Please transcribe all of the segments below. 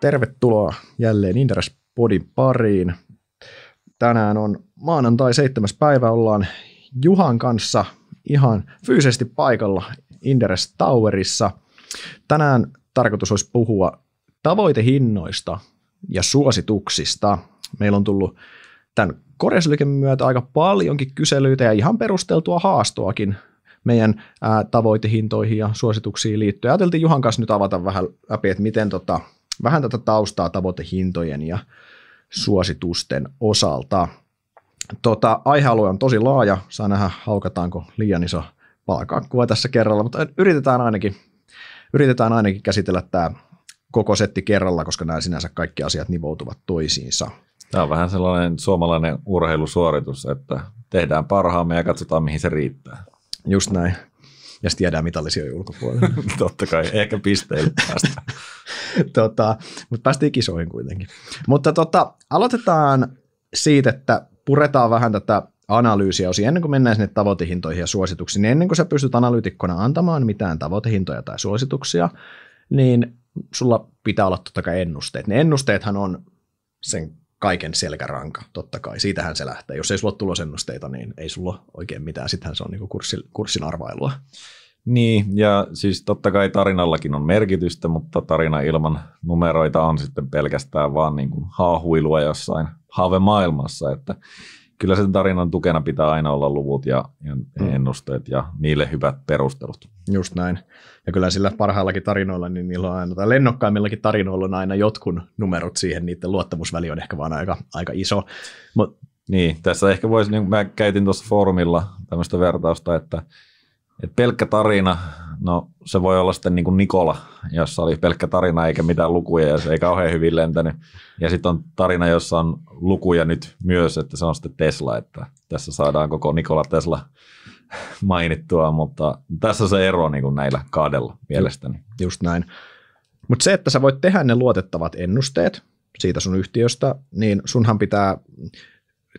Tervetuloa jälleen Inderes Podin pariin. Tänään on maanantai 7. päivä, ollaan Juhan kanssa ihan fyysisesti paikalla Inderes Towerissa. Tänään tarkoitus olisi puhua tavoitehinnoista ja suosituksista. Meillä on tullut tämän koresliken myötä aika paljonkin kyselyitä ja ihan perusteltua haastoakin meidän ää, tavoitehintoihin ja suosituksiin liittyen. Ajateltiin Juhan kanssa nyt avata vähän läpi, että miten tota, vähän tätä taustaa tavoitehintojen ja suositusten osalta. Tota, aihealue on tosi laaja, saa nähdä haukataanko liian iso palkakkua tässä kerralla, mutta yritetään ainakin, yritetään ainakin käsitellä tämä koko setti kerralla, koska nämä sinänsä kaikki asiat nivoutuvat toisiinsa. Tämä on vähän sellainen suomalainen urheilusuoritus, että tehdään parhaamme ja katsotaan, mihin se riittää. Just näin ja sitten jäädään mitallisijojen ulkopuolelle. Totta kai, ehkä pisteille päästä. tota, mutta päästiin kisoihin kuitenkin. Mutta tota, aloitetaan siitä, että puretaan vähän tätä analyysiä osin ennen kuin mennään sinne tavoitehintoihin ja suosituksiin, niin ennen kuin sä pystyt analyytikkona antamaan mitään tavoitehintoja tai suosituksia, niin sulla pitää olla totta kai ennusteet. Ne ennusteethan on sen kaiken selkäranka, totta kai. Siitähän se lähtee. Jos ei sulla ole tulosennusteita, niin ei sulla oikein mitään. Sittenhän se on niin kurssin, kurssin arvailua. Niin, ja siis totta kai tarinallakin on merkitystä, mutta tarina ilman numeroita on sitten pelkästään vaan niin kuin haahuilua jossain haavemaailmassa, että kyllä sen tarinan tukena pitää aina olla luvut ja mm. ennusteet ja niille hyvät perustelut. Just näin. Ja kyllä sillä parhaillakin tarinoilla, niin niillä on aina, tai lennokkaimmillakin tarinoilla on aina jotkun numerot siihen, niiden luottamusväli on ehkä vaan aika, aika iso. Mut, niin, tässä ehkä voisi, niin mä käytin tuossa foorumilla tämmöistä vertausta, että, että pelkkä tarina, no se voi olla sitten niin kuin Nikola, jossa oli pelkkä tarina eikä mitään lukuja ja se ei kauhean hyvin lentänyt. Ja sitten on tarina, jossa on lukuja nyt myös, että se on sitten Tesla, että tässä saadaan koko Nikola Tesla mainittua, mutta tässä se ero niin kuin näillä kahdella mielestäni. Just näin. Mutta se, että sä voit tehdä ne luotettavat ennusteet siitä sun yhtiöstä, niin sunhan pitää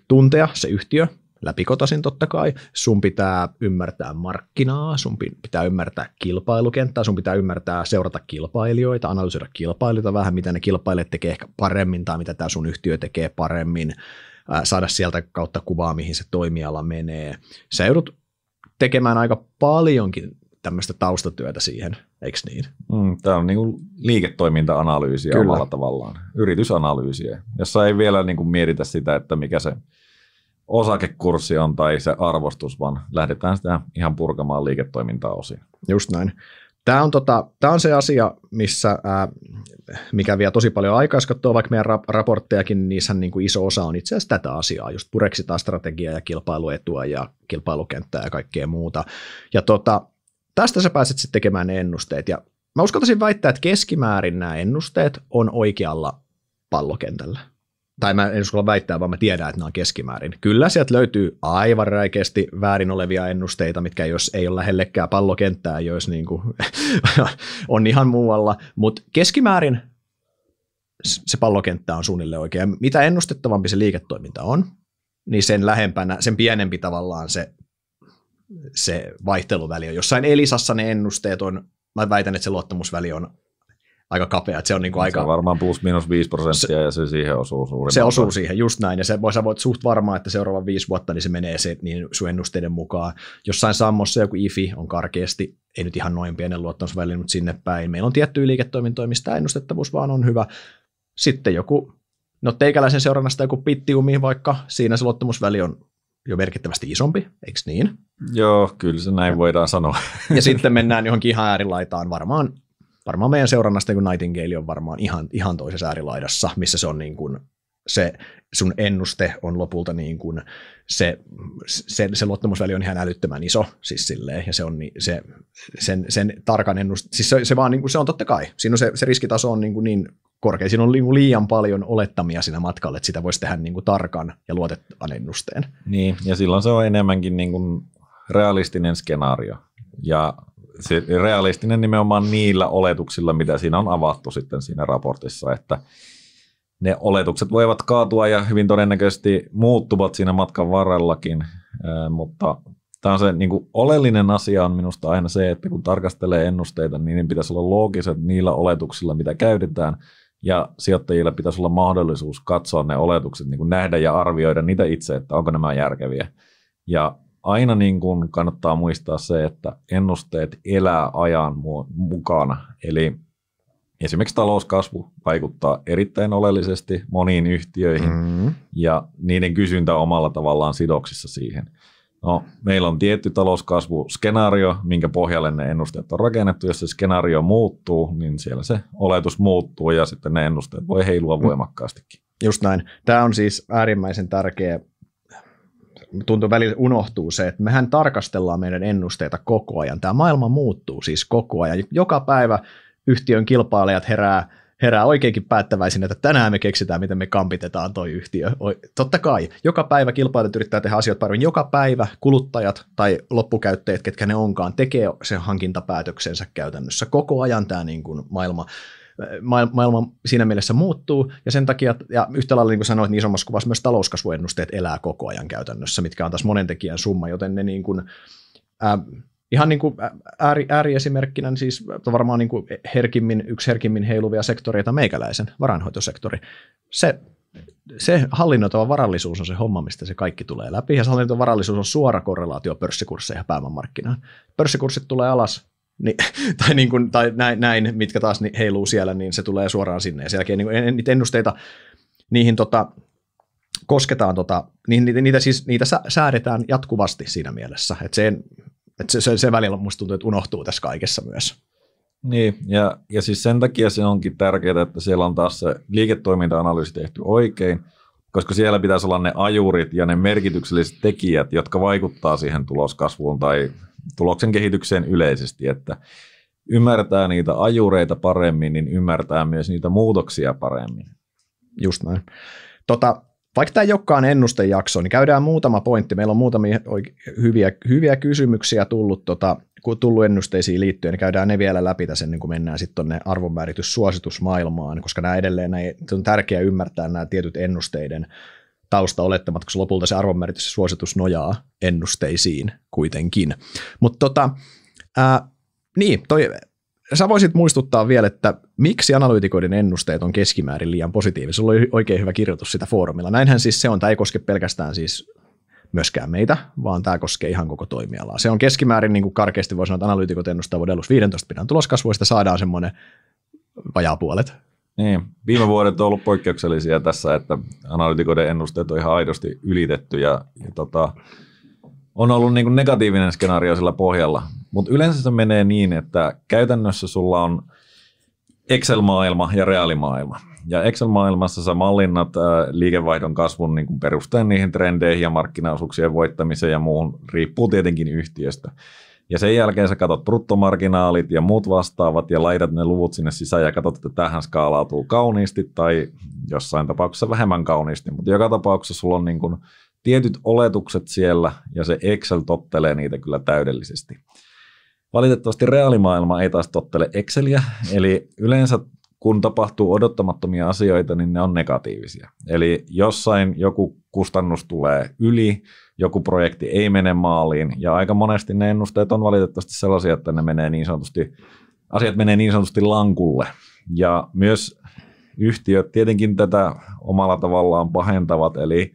tuntea se yhtiö, läpikotaisin totta kai, sun pitää ymmärtää markkinaa, sun pitää ymmärtää kilpailukenttää, sun pitää ymmärtää seurata kilpailijoita, analysoida kilpailijoita vähän, mitä ne kilpailijat tekee ehkä paremmin tai mitä tämä sun yhtiö tekee paremmin, saada sieltä kautta kuvaa, mihin se toimiala menee. Sä joudut tekemään aika paljonkin tämmöistä taustatyötä siihen, eikö niin? Mm, tämä on niinku liiketoiminta-analyysiä Kyllä. omalla tavallaan, yritysanalyysiä, jossa ei vielä niinku mietitä sitä, että mikä se osakekurssi on tai se arvostus, vaan lähdetään sitä ihan purkamaan liiketoimintaa osin. Just näin. Tämä on, tota, tämä on se asia, missä, ää, mikä vie tosi paljon aikaa, jos vaikka meidän raporttejakin, niin niissä niin kuin iso osa on itse asiassa tätä asiaa, just pureksitaan strategiaa ja kilpailuetua ja kilpailukenttää ja kaikkea muuta. Ja tota, tästä sä pääset sitten tekemään ne ennusteet. Ja mä uskaltaisin väittää, että keskimäärin nämä ennusteet on oikealla pallokentällä tai mä en uskalla väittää, vaan mä tiedän, että nämä on keskimäärin. Kyllä sieltä löytyy aivan räikeästi väärin olevia ennusteita, mitkä jos ei ole lähellekään pallokenttää, jos niin kuin on ihan muualla, mutta keskimäärin se pallokenttä on suunnilleen oikea. Mitä ennustettavampi se liiketoiminta on, niin sen lähempänä, sen pienempi tavallaan se, se vaihteluväli on. Jossain Elisassa ne ennusteet on, mä väitän, että se luottamusväli on aika kapea. Että se on niin kuin se aika... on varmaan plus minus 5 prosenttia se, ja se siihen osuu suurin Se osuu siihen, just näin. Ja se voi, sä voit suht varmaan, että seuraavan viisi vuotta niin se menee se, niin sun ennusteiden mukaan. Jossain sammossa joku IFI on karkeasti, ei nyt ihan noin pienen luottamusvälin, mutta sinne päin. Meillä on tiettyjä liiketoimintoja, mistä ennustettavuus vaan on hyvä. Sitten joku, no teikäläisen seurannasta joku pittiumi vaikka, siinä se luottamusväli on jo merkittävästi isompi, eikö niin? Joo, kyllä se näin ja. voidaan sanoa. Ja sitten mennään johonkin ihan äärilaitaan, varmaan varmaan meidän seurannasta kun Nightingale on varmaan ihan, ihan toisessa äärilaidassa, missä se on niin kuin se sun ennuste on lopulta niin kuin se, se, se luottamusväli on ihan älyttömän iso, siis silleen, ja se on niin, se, sen, sen tarkan ennuste, siis se, se vaan niin kuin, se on totta kai, siinä on se, se riskitaso on niin, kuin niin korkea, siinä on niin liian paljon olettamia siinä matkalla, että sitä voisi tehdä niin kuin tarkan ja luotettavan ennusteen. Niin, ja silloin se on enemmänkin niin kuin realistinen skenaario, ja se realistinen nimenomaan niillä oletuksilla, mitä siinä on avattu sitten siinä raportissa, että ne oletukset voivat kaatua ja hyvin todennäköisesti muuttuvat siinä matkan varrellakin, mutta tämä on se niin kuin oleellinen asia on minusta aina se, että kun tarkastelee ennusteita, niin niiden pitäisi olla loogiset niillä oletuksilla, mitä käytetään, ja sijoittajilla pitäisi olla mahdollisuus katsoa ne oletukset, niin kuin nähdä ja arvioida niitä itse, että onko nämä järkeviä. Ja aina niin kuin kannattaa muistaa se, että ennusteet elää ajan mukana. Eli esimerkiksi talouskasvu vaikuttaa erittäin oleellisesti moniin yhtiöihin mm-hmm. ja niiden kysyntä omalla tavallaan sidoksissa siihen. No, meillä on tietty talouskasvuskenaario, minkä pohjalle ne ennusteet on rakennettu. Jos se skenaario muuttuu, niin siellä se oletus muuttuu ja sitten ne ennusteet voi heilua mm. voimakkaastikin. Just näin. Tämä on siis äärimmäisen tärkeä tuntuu välillä unohtuu se, että mehän tarkastellaan meidän ennusteita koko ajan. Tämä maailma muuttuu siis koko ajan. Joka päivä yhtiön kilpailijat herää, herää oikeinkin päättäväisin, että tänään me keksitään, miten me kampitetaan toi yhtiö. Totta kai, joka päivä kilpailijat yrittää tehdä asioita paremmin. Joka päivä kuluttajat tai loppukäyttäjät, ketkä ne onkaan, tekee sen hankintapäätöksensä käytännössä. Koko ajan tämä niin kuin maailma maailma siinä mielessä muuttuu, ja sen takia, ja yhtä lailla niin kuin sanoit, niin isommassa kuvassa myös talouskasvuennusteet elää koko ajan käytännössä, mitkä on taas monen tekijän summa, joten ne niin kuin, ää, ihan niin kuin ääri, ääriesimerkkinä, niin siis varmaan niin kuin herkimmin, yksi herkimmin heiluvia sektoreita meikäläisen, varainhoitosektori, Se, se hallinnoitava varallisuus on se homma, mistä se kaikki tulee läpi, ja se hallinnoitava varallisuus on suora korrelaatio pörssikursseihin ja pääomamarkkinaan. Pörssikurssit tulee alas, Ni, niin, tai, niin kuin, tai näin, näin, mitkä taas heiluu siellä, niin se tulee suoraan sinne. Ja sen jälkeen niin niitä ennusteita, niihin tota, kosketaan, tota, niitä, niitä, siis, niitä säädetään jatkuvasti siinä mielessä. Et se, et se, se, se välillä musta tuntuu, että unohtuu tässä kaikessa myös. Niin, ja, ja siis sen takia se onkin tärkeää, että siellä on taas se liiketoiminta-analyysi tehty oikein, koska siellä pitäisi olla ne ajurit ja ne merkitykselliset tekijät, jotka vaikuttaa siihen tuloskasvuun tai tuloksen kehitykseen yleisesti, että ymmärtää niitä ajureita paremmin, niin ymmärtää myös niitä muutoksia paremmin. Just näin. Tota, vaikka tämä ei olekaan ennustejakso, niin käydään muutama pointti. Meillä on muutamia hyviä, hyviä kysymyksiä tullut, tota, tullut ennusteisiin liittyen, niin käydään ne vielä läpi tässä ennen kuin mennään sitten tuonne suositusmaailmaan, koska nämä edelleen näin, on tärkeää ymmärtää nämä tietyt ennusteiden taustaolettamat, koska lopulta se arvonmääritys ja suositus nojaa ennusteisiin kuitenkin. Mutta tota, niin, toi, sä voisit muistuttaa vielä, että miksi analyytikoiden ennusteet on keskimäärin liian positiivisia. Sulla oli oikein hyvä kirjoitus sitä foorumilla. Näinhän siis se on, tai ei koske pelkästään siis myöskään meitä, vaan tämä koskee ihan koko toimialaa. Se on keskimäärin, niin kuin karkeasti voi sanoa, että analyytikot ennustaa vuodellus 15 pinnan tuloskasvuista, saadaan semmoinen vajaa puolet niin, viime vuodet on ollut poikkeuksellisia tässä, että analytikoiden ennusteet on ihan aidosti ylitetty ja, ja tota, on ollut niin negatiivinen skenaario sillä pohjalla. Mutta yleensä se menee niin, että käytännössä sulla on Excel-maailma ja reaalimaailma. Ja Excel-maailmassa sä mallinnat äh, liikevaihdon kasvun niin perusteen niihin trendeihin ja markkinaosuuksien voittamiseen ja muuhun, riippuu tietenkin yhtiöstä. Ja sen jälkeen sä katsot bruttomarginaalit ja muut vastaavat ja laitat ne luvut sinne sisään ja katsot, että tähän skaalautuu kauniisti tai jossain tapauksessa vähemmän kauniisti. Mutta joka tapauksessa sulla on niin kuin tietyt oletukset siellä ja se Excel tottelee niitä kyllä täydellisesti. Valitettavasti reaalimaailma ei taas tottele Exceliä, eli yleensä kun tapahtuu odottamattomia asioita, niin ne on negatiivisia. Eli jossain joku kustannus tulee yli, joku projekti ei mene maaliin. Ja aika monesti ne ennusteet on valitettavasti sellaisia, että ne menee niin sanotusti, asiat menee niin sanotusti lankulle. Ja myös yhtiöt tietenkin tätä omalla tavallaan pahentavat, eli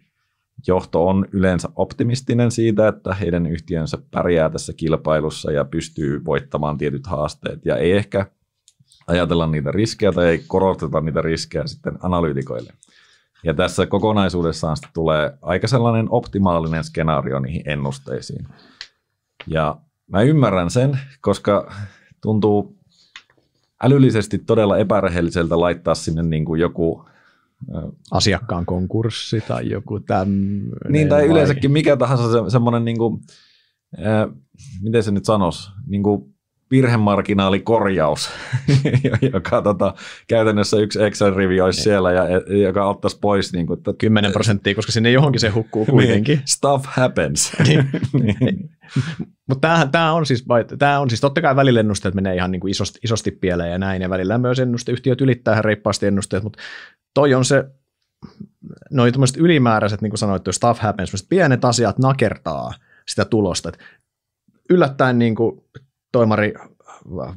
johto on yleensä optimistinen siitä, että heidän yhtiönsä pärjää tässä kilpailussa ja pystyy voittamaan tietyt haasteet ja ei ehkä ajatella niitä riskejä tai ei koroteta niitä riskejä sitten analyytikoille. Ja tässä kokonaisuudessaan tulee aika sellainen optimaalinen skenaario niihin ennusteisiin. Ja mä ymmärrän sen, koska tuntuu älyllisesti todella epärehelliseltä laittaa sinne niin kuin joku asiakkaan konkurssi tai joku tämmöinen. Niin, tai yleensäkin mikä tahansa se, semmoinen, niin kuin, äh, miten se nyt sanoisi, niin kuin virhemarginaalikorjaus, joka tota, käytännössä yksi Excel-rivi olisi niin. siellä, ja, joka ottaisi pois. Niin kuin, että, 10 prosenttia, koska sinne johonkin se hukkuu niin, kuitenkin. Niin, stuff happens. niin. niin. Mutta tämä on, siis, on siis totta kai välillä ennusteet menee ihan niin kuin isosti, isosti pieleen ja näin, ja välillä myös ennusteyhtiöt ylittää ihan reippaasti ennusteet, mutta toi on se, noin ylimääräiset, niin kuin sanoit, stuff happens, pienet asiat nakertaa sitä tulosta. Et yllättäen niin kuin toimari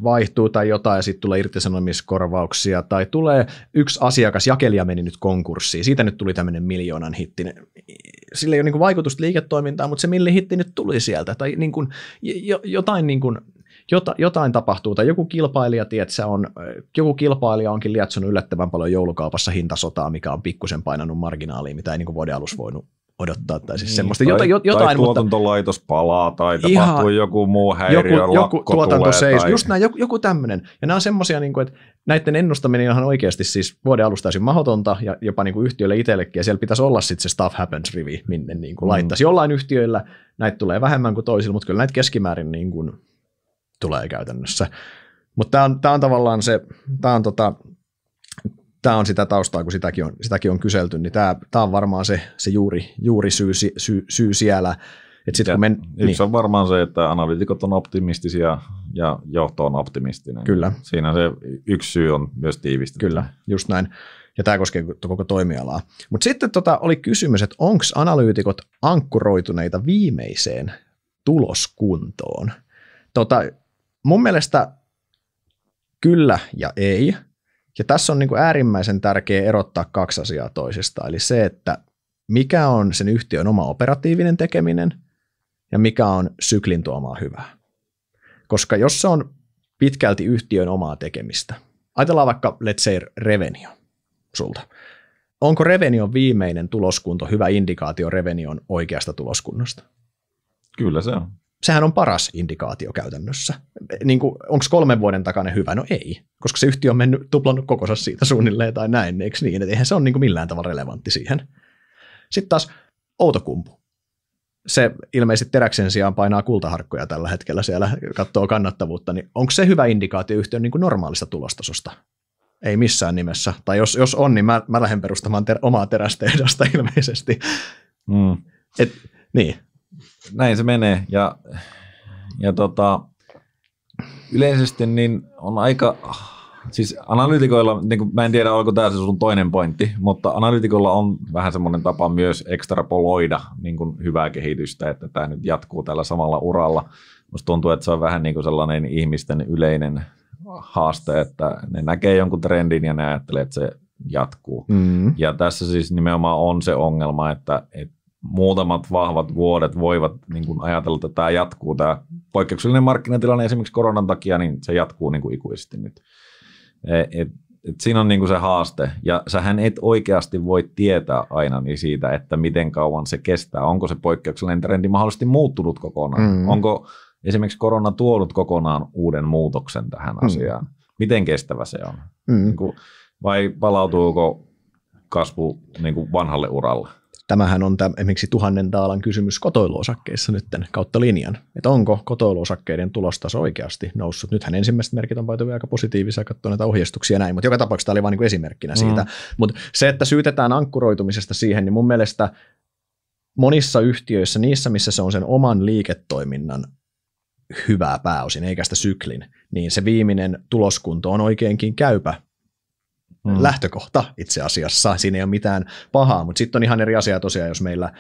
vaihtuu tai jotain ja sitten tulee irtisanomiskorvauksia tai tulee yksi asiakas, jakelija meni nyt konkurssiin, siitä nyt tuli tämmöinen miljoonan hitti. Sillä ei ole niin vaikutusta liiketoimintaan, mutta se milli hitti nyt tuli sieltä tai niin kuin, jotain niin kuin, jota, jotain tapahtuu, tai joku kilpailija, tietsä, on, joku kilpailija onkin lietsonut yllättävän paljon joulukaupassa hintasotaa, mikä on pikkusen painanut marginaaliin, mitä ei niin vuoden alussa voinut odottaa, tai siis niin. semmoista niin, jota, tai, jotain. Tai tuotantolaitos mutta, palaa, tai tapahtuu joku muu häiriö, joku, joku tuotanto seis, tai... just näin, joku, joku tämmöinen. Ja nämä on semmoisia, niin että näiden ennustaminen on ihan oikeasti siis vuoden alusta täysin mahdotonta, ja jopa niin kuin yhtiölle itsellekin, ja siellä pitäisi olla sitten se stuff happens rivi, minne niin kuin mm. laittaisi. Jollain yhtiöillä näitä tulee vähemmän kuin toisilla, mutta kyllä näitä keskimäärin niin kuin tulee käytännössä. Mutta tämä on, on tavallaan se, tämä on tota, tämä on sitä taustaa, kun sitäkin on, sitäkin on kyselty, niin tämä, tämä on varmaan se, se juuri, juuri syy, syy, syy siellä. Et sit, kun men, yksi niin. on varmaan se, että analytikot on optimistisia ja johto on optimistinen. Kyllä. Siinä se yksi syy on myös tiivistä. Kyllä, just näin. Ja tämä koskee koko toimialaa. Mutta sitten tota oli kysymys, että onko analyytikot ankkuroituneita viimeiseen tuloskuntoon? Tota, mun mielestä kyllä ja ei – ja tässä on niin kuin äärimmäisen tärkeää erottaa kaksi asiaa toisistaan, eli se, että mikä on sen yhtiön oma operatiivinen tekeminen ja mikä on syklin tuomaa hyvää. Koska jos se on pitkälti yhtiön omaa tekemistä, ajatellaan vaikka let's say revenio sulta. Onko revenion viimeinen tuloskunto hyvä indikaatio revenion oikeasta tuloskunnosta? Kyllä se on sehän on paras indikaatio käytännössä. Niin Onko kolmen vuoden takana hyvä? No ei, koska se yhtiö on mennyt tuplannut kokonsa siitä suunnilleen tai näin, niin eikö niin? Et eihän se ole niin kuin millään tavalla relevantti siihen. Sitten taas Outokumpu. Se ilmeisesti teräksen sijaan painaa kultaharkkoja tällä hetkellä siellä, katsoo kannattavuutta, niin onko se hyvä indikaatio yhtiön niin kuin normaalista tulostasosta? Ei missään nimessä. Tai jos, jos on, niin mä, mä lähden perustamaan ter- omaa terästehdasta ilmeisesti. Mm. Et, niin näin se menee. Ja, ja tota, yleisesti niin on aika, siis analytikoilla, niin mä en tiedä oliko tämä se sun toinen pointti, mutta analytikoilla on vähän semmoinen tapa myös ekstrapoloida niin kuin hyvää kehitystä, että tämä nyt jatkuu tällä samalla uralla. Musta tuntuu, että se on vähän niin kuin sellainen ihmisten yleinen haaste, että ne näkee jonkun trendin ja ne ajattelee, että se jatkuu. Mm. Ja tässä siis nimenomaan on se ongelma, että, että muutamat vahvat vuodet voivat niin kuin ajatella, että tämä jatkuu. Tämä poikkeuksellinen markkinatilanne esimerkiksi koronan takia, niin se jatkuu niin kuin ikuisesti nyt. E, et, et siinä on niin kuin se haaste. Ja sähän et oikeasti voi tietää aina niin siitä, että miten kauan se kestää. Onko se poikkeuksellinen trendi mahdollisesti muuttunut kokonaan? Mm. Onko esimerkiksi korona tuonut kokonaan uuden muutoksen tähän mm. asiaan? Miten kestävä se on? Mm. Niin kuin, vai palautuuko kasvu niin kuin vanhalle uralle? tämähän on tämä, esimerkiksi tuhannen taalan kysymys kotoiluosakkeissa nytten kautta linjan. Että onko kotoiluosakkeiden tulostaso oikeasti noussut? Nythän ensimmäiset merkit on paitavia aika positiivisia, katsoa näitä ohjeistuksia näin, mutta joka tapauksessa tämä oli vain niin esimerkkinä mm. siitä. Mm. Mutta se, että syytetään ankkuroitumisesta siihen, niin mun mielestä monissa yhtiöissä, niissä missä se on sen oman liiketoiminnan hyvää pääosin, eikä sitä syklin, niin se viimeinen tuloskunto on oikeinkin käypä mm. lähtökohta itse asiassa. Siinä ei ole mitään pahaa, mutta sitten on ihan eri asia tosiaan, jos meillä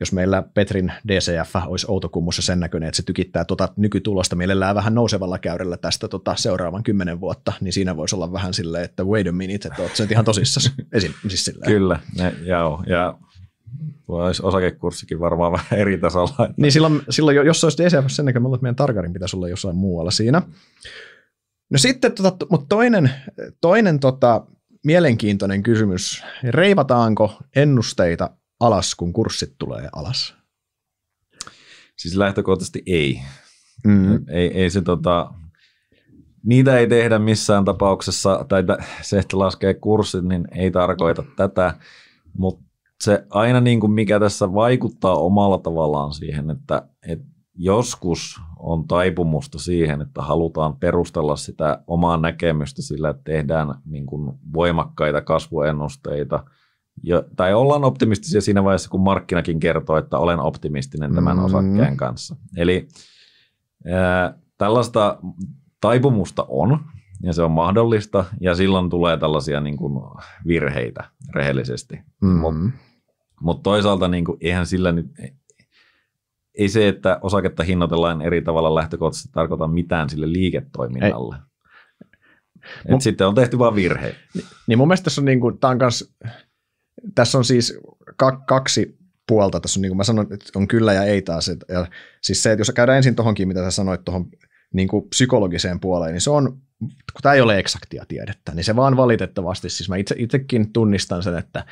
jos meillä Petrin DCF olisi outokummussa sen näköinen, että se tykittää tuota nykytulosta mielellään vähän nousevalla käyrällä tästä tota seuraavan kymmenen vuotta, niin siinä voisi olla vähän silleen, että wait a minute, että oot ihan tosissas. Esim, siis silleen. Kyllä, ne, joo, ja olisi osakekurssikin varmaan vähän eri tasolla. Että... Niin silloin, silloin, jos se olisi DCF sen näköinen, että meidän targarin pitäisi olla jossain muualla siinä. No sitten, tota, mutta toinen, toinen tota, Mielenkiintoinen kysymys. Reivataanko ennusteita alas, kun kurssit tulee alas? Siis lähtökohtaisesti ei. Mm. Ei, ei se tota, niitä ei tehdä missään tapauksessa, tai se, että laskee kurssit, niin ei tarkoita tätä, mutta se aina niin kuin mikä tässä vaikuttaa omalla tavallaan siihen, että, että joskus on taipumusta siihen, että halutaan perustella sitä omaa näkemystä sillä, että tehdään niin kuin voimakkaita kasvuennusteita. Ja, tai ollaan optimistisia siinä vaiheessa, kun markkinakin kertoo, että olen optimistinen tämän mm. osakkeen kanssa. Eli ää, tällaista taipumusta on, ja se on mahdollista, ja silloin tulee tällaisia niin kuin virheitä rehellisesti. Mm. Mm-hmm. Mutta mut toisaalta niin kuin, eihän sillä nyt, ei se, että osaketta hinnoitellaan eri tavalla lähtökohtaisesti tarkoita mitään sille liiketoiminnalle. Ei. Et mun, sitten on tehty vain virhe. Niin, niin mun mielestä tässä on, niin kuin, on kans, tässä on siis kaksi puolta. Tässä on, niin kuin mä sanon, että on kyllä ja ei taas. Ja, siis se, että jos käydään ensin tuohonkin, mitä sä sanoit, tuohon niin kuin psykologiseen puoleen, niin se on, kun tämä ei ole eksaktia tiedettä, niin se vaan valitettavasti, siis mä itse, itsekin tunnistan sen, että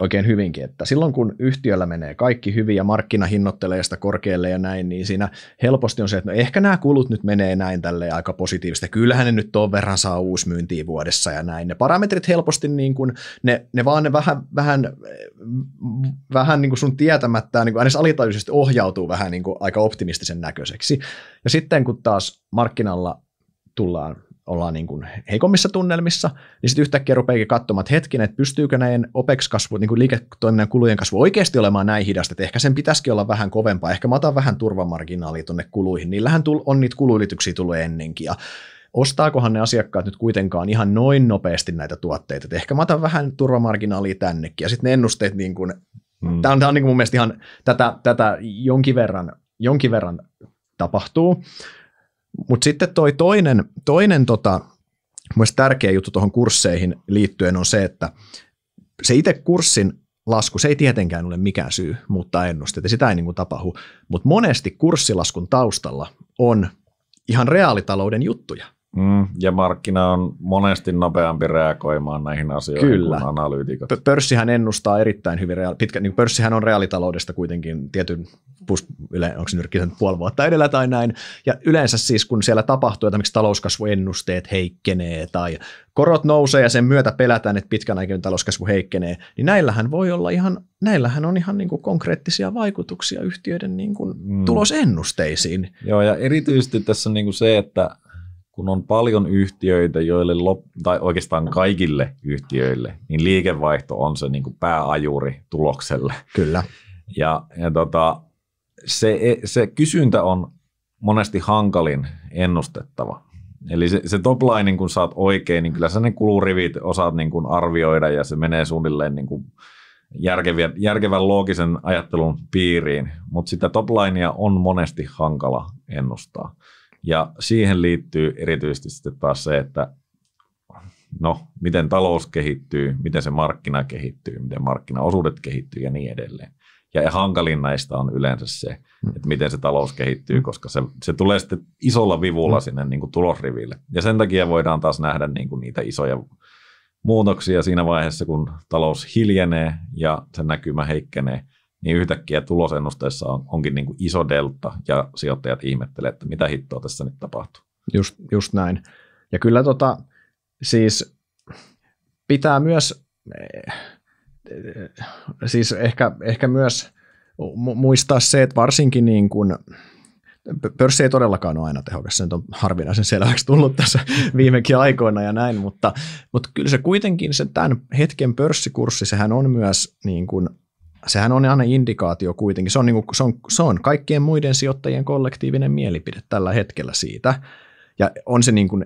oikein hyvinkin, että silloin kun yhtiöllä menee kaikki hyvin ja markkina hinnoittelee sitä korkealle ja näin, niin siinä helposti on se, että no ehkä nämä kulut nyt menee näin tälle aika positiivisesti, kyllähän ne nyt tuon verran saa uusi myyntiä vuodessa ja näin. Ne parametrit helposti niin kuin, ne, ne vaan ne vähän, vähän, vähän niin kuin sun tietämättä niin kuin aina alitajuisesti ohjautuu vähän niin kuin aika optimistisen näköiseksi. Ja sitten kun taas markkinalla tullaan ollaan niin kuin heikommissa tunnelmissa, niin sitten yhtäkkiä rupeakin katsomaan, että hetkinen, että pystyykö näin OPEX-kasvu, niin kuin liiketoiminnan kulujen kasvu oikeasti olemaan näin hidasta, että ehkä sen pitäisikin olla vähän kovempaa, ehkä mä otan vähän turvamarginaalia tuonne kuluihin, niillähän on niitä kuluylityksiä tullut ennenkin, ja ostaakohan ne asiakkaat nyt kuitenkaan ihan noin nopeasti näitä tuotteita, että ehkä mä otan vähän turvamarginaalia tännekin, ja sitten ne ennusteet, niin kuin, hmm. tämä on, tämä on niin kuin mun mielestä ihan tätä, tätä jonkin verran, jonkin verran tapahtuu, mutta sitten toi toinen, toinen tota, myös tärkeä juttu tuohon kursseihin liittyen on se, että se itse kurssin lasku, se ei tietenkään ole mikään syy muuttaa ennusteita, sitä ei niin kuin tapahdu, mutta monesti kurssilaskun taustalla on ihan reaalitalouden juttuja – Mm, ja markkina on monesti nopeampi reagoimaan näihin asioihin Kyllä. kuin analyytikot. P- pörssihän ennustaa erittäin hyvin, Reaali- pitkä, niin pörssihän on reaalitaloudesta kuitenkin tietyn, pus- yle, onko se nyrkkisen puoli vuotta edellä tai näin, ja yleensä siis kun siellä tapahtuu, että miksi talouskasvuennusteet heikkenee tai korot nousee ja sen myötä pelätään, että pitkän aikavälin talouskasvu heikkenee, niin näillähän voi olla ihan, näillähän on ihan niin kuin konkreettisia vaikutuksia yhtiöiden niin kuin mm. tulosennusteisiin. Joo, ja erityisesti tässä on niin kuin se, että kun on paljon yhtiöitä, joille, lop- tai oikeastaan kaikille yhtiöille, niin liikevaihto on se niin kuin pääajuri tulokselle. Kyllä. Ja, ja tota, se, se kysyntä on monesti hankalin ennustettava. Eli se, se niin kun saat oikein, niin kyllä sä ne kulurivit osaat niin kuin arvioida ja se menee suunnilleen niin kuin järkeviä, järkevän loogisen ajattelun piiriin, mutta sitä linea on monesti hankala ennustaa. Ja siihen liittyy erityisesti sitten taas se, että no, miten talous kehittyy, miten se markkina kehittyy, miten markkinaosuudet kehittyy ja niin edelleen. Ja hankalin näistä on yleensä se, mm. että miten se talous kehittyy, mm. koska se, se tulee sitten isolla vivulla mm. sinne niin kuin tulosriville. Ja sen takia voidaan taas nähdä niin kuin niitä isoja muutoksia siinä vaiheessa, kun talous hiljenee ja sen näkymä heikkenee niin yhtäkkiä tulosennusteessa on, onkin niin kuin iso delta ja sijoittajat ihmettelee, että mitä hittoa tässä nyt tapahtuu. Just, just näin. Ja kyllä tota, siis pitää myös, eh, siis ehkä, ehkä myös muistaa se, että varsinkin niin kuin, pörssi ei todellakaan ole aina tehokas, se nyt on harvinaisen selväksi tullut tässä viimekin aikoina ja näin, mutta, mutta kyllä se kuitenkin se tämän hetken pörssikurssi, sehän on myös niin kuin sehän on aina indikaatio kuitenkin. Se on, niin kuin, se, on, se on kaikkien muiden sijoittajien kollektiivinen mielipide tällä hetkellä siitä. Ja on se niin kuin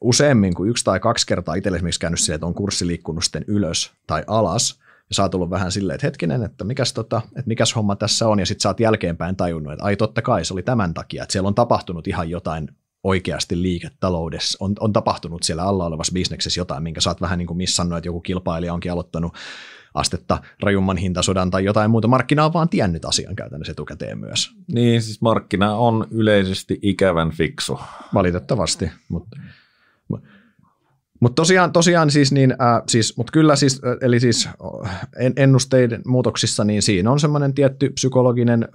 useammin kuin yksi tai kaksi kertaa itselle esimerkiksi käynyt sille, että on kurssi liikkunut sitten ylös tai alas, ja sä oot ollut vähän silleen, että hetkinen, että mikäs, tota, että mikäs homma tässä on, ja sitten sä oot jälkeenpäin tajunnut, että ai totta kai se oli tämän takia, että siellä on tapahtunut ihan jotain oikeasti liiketaloudessa, on, on tapahtunut siellä alla olevassa bisneksessä jotain, minkä sä oot vähän niin kuin missannut, että joku kilpailija onkin aloittanut astetta rajumman hintasodan tai jotain muuta. Markkina on vaan tiennyt asian käytännössä etukäteen myös. Niin, siis markkina on yleisesti ikävän fiksu. Valitettavasti, mutta mutta tosiaan, tosiaan siis, niin, äh, siis, mut kyllä siis, äh, eli siis äh, en, ennusteiden muutoksissa, niin siinä on semmoinen tietty psykologinen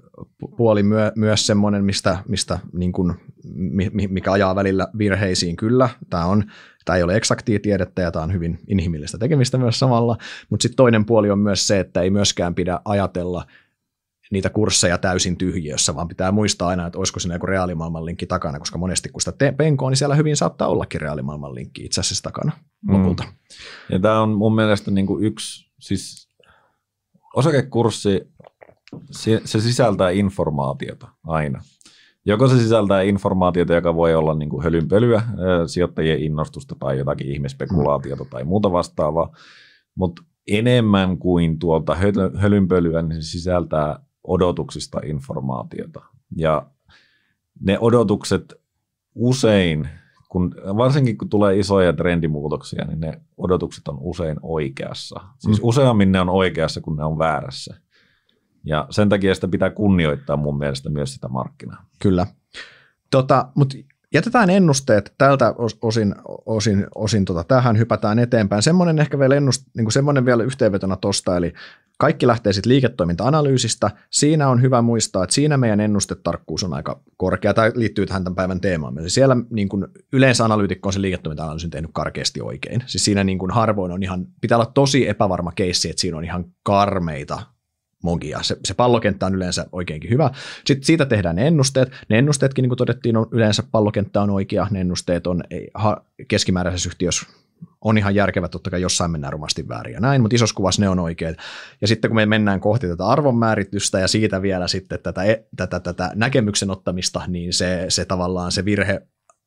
puoli myö, myös semmoinen, mistä, mistä niin kun, mi, mikä ajaa välillä virheisiin kyllä. Tämä on Tämä ei ole eksaktia tiedettä ja tämä on hyvin inhimillistä tekemistä myös samalla, mutta sitten toinen puoli on myös se, että ei myöskään pidä ajatella niitä kursseja täysin tyhjiössä, vaan pitää muistaa aina, että olisiko siinä joku reaalimaailman linkki takana, koska monesti kun sitä te- niin siellä hyvin saattaa ollakin reaalimaailman linkki itse asiassa takana mm. lopulta. Mm. Ja tämä on mun mielestä niin kuin yksi, siis osakekurssi, se, se sisältää informaatiota aina. Joko se sisältää informaatiota, joka voi olla niin kuin hölynpölyä, sijoittajien innostusta tai jotakin ihmispekulaatiota mm. tai muuta vastaavaa, mutta enemmän kuin tuolta hölynpölyä, niin se sisältää odotuksista informaatiota. Ja ne odotukset usein, kun, varsinkin kun tulee isoja trendimuutoksia, niin ne odotukset on usein oikeassa. Siis mm. useammin ne on oikeassa kuin ne on väärässä. Ja sen takia sitä pitää kunnioittaa mun mielestä myös sitä markkinaa. Kyllä. Tota, mutta Jätetään ennusteet tältä osin, osin, osin tota, tähän hypätään eteenpäin. Semmoinen ehkä vielä, ennust, niin kuin semmoinen vielä yhteenvetona tosta, eli kaikki lähtee sitten liiketoiminta-analyysistä. Siinä on hyvä muistaa, että siinä meidän ennustetarkkuus on aika korkea. Tämä liittyy tähän tämän päivän teemaan. Eli siellä niin kuin yleensä analyytikko on se liiketoiminta-analyysin tehnyt karkeasti oikein. Siis siinä niin kuin harvoin on ihan, pitää olla tosi epävarma keissi, että siinä on ihan karmeita Mogia. Se, se pallokenttä on yleensä oikeinkin hyvä. Sitten siitä tehdään ne ennusteet. Ne ennusteetkin, niin kuin todettiin, on yleensä pallokenttä on oikea. Ne ennusteet on keskimääräisessä yhtiössä on ihan järkevä, totta kai jossain mennään rumasti väärin ja näin, mutta isossa kuvassa ne on oikeat. Ja sitten kun me mennään kohti tätä arvonmääritystä ja siitä vielä sitten tätä, e, tätä, tätä näkemyksen ottamista, niin se, se tavallaan se virhe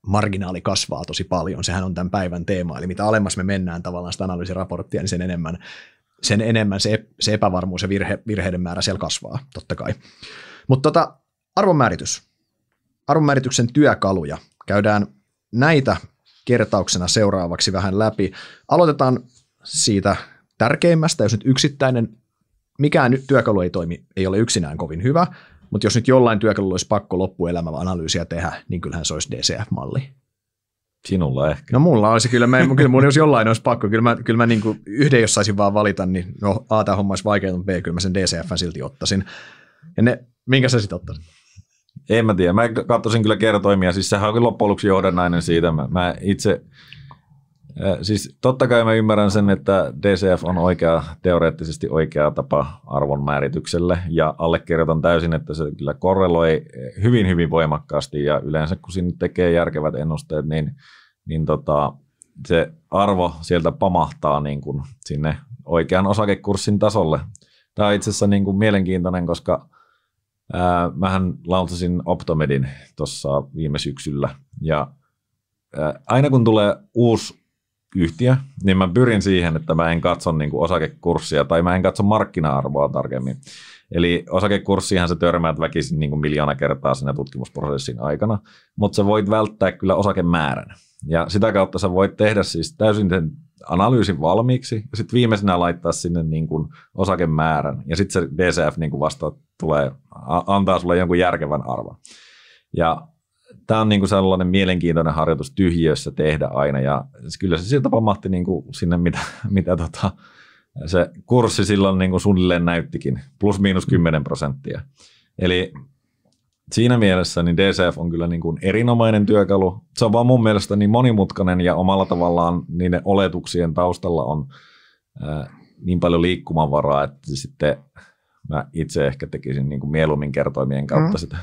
marginaali kasvaa tosi paljon. Sehän on tämän päivän teema, eli mitä alemmas me mennään tavallaan sitä analyysiraporttia, niin sen enemmän sen enemmän se, se epävarmuus ja virhe, virheiden määrä siellä kasvaa, totta kai. Mutta tota, arvonmääritys. Arvonmäärityksen työkaluja. Käydään näitä kertauksena seuraavaksi vähän läpi. Aloitetaan siitä tärkeimmästä, jos nyt yksittäinen, mikään nyt työkalu ei toimi, ei ole yksinään kovin hyvä, mutta jos nyt jollain työkalulla olisi pakko loppuelämä analyysiä tehdä, niin kyllähän se olisi DCF-malli. Sinulla ehkä. No mulla olisi kyllä, mä, kyllä mun olisi jollain olisi pakko. Kyllä mä, kyllä mä niin kuin yhden, jos saisin vaan valita, niin no A, tämä homma olisi vaikea, mutta B, kyllä mä sen DCF silti ottaisin. Ja ne, minkä sä sitten ottaisit? En mä tiedä. Mä katsoisin kyllä kertoimia. Siis sehän on loppujen lopuksi johdannainen siitä. Mä, mä itse Siis totta kai mä ymmärrän sen, että DCF on oikea, teoreettisesti oikea tapa määritykselle ja allekirjoitan täysin, että se kyllä korreloi hyvin hyvin voimakkaasti ja yleensä kun sinne tekee järkevät ennusteet, niin, niin tota, se arvo sieltä pamahtaa niin kuin sinne oikean osakekurssin tasolle. Tämä on itse asiassa niin kuin mielenkiintoinen, koska ää, mähän lausasin Optomedin tuossa viime syksyllä ja aina kun tulee uusi yhtiö, niin mä pyrin siihen, että mä en katso niin kuin osakekurssia tai mä en katso markkina-arvoa tarkemmin. Eli osakekurssihan se törmäät väkisin niin kuin miljoona kertaa siinä tutkimusprosessin aikana, mutta sä voit välttää kyllä osakemäärän. Ja sitä kautta sä voit tehdä siis täysin sen analyysin valmiiksi ja sitten viimeisenä laittaa sinne niin kuin osakemäärän. Ja sitten se DCF niin kuin vasta tulee, antaa sulle jonkun järkevän arvon. Ja tämä on niin kuin sellainen mielenkiintoinen harjoitus tyhjiössä tehdä aina ja kyllä se siltä pamahti niin kuin sinne, mitä, mitä tota, se kurssi silloin niin kuin suunnilleen näyttikin, plus miinus 10 mm. prosenttia. Eli siinä mielessä niin DCF on kyllä niin kuin erinomainen työkalu. Se on vaan mun mielestä niin monimutkainen ja omalla tavallaan niiden oletuksien taustalla on niin paljon liikkumavaraa, että sitten mä itse ehkä tekisin niin kuin mieluummin kertoimien kautta mm. sitä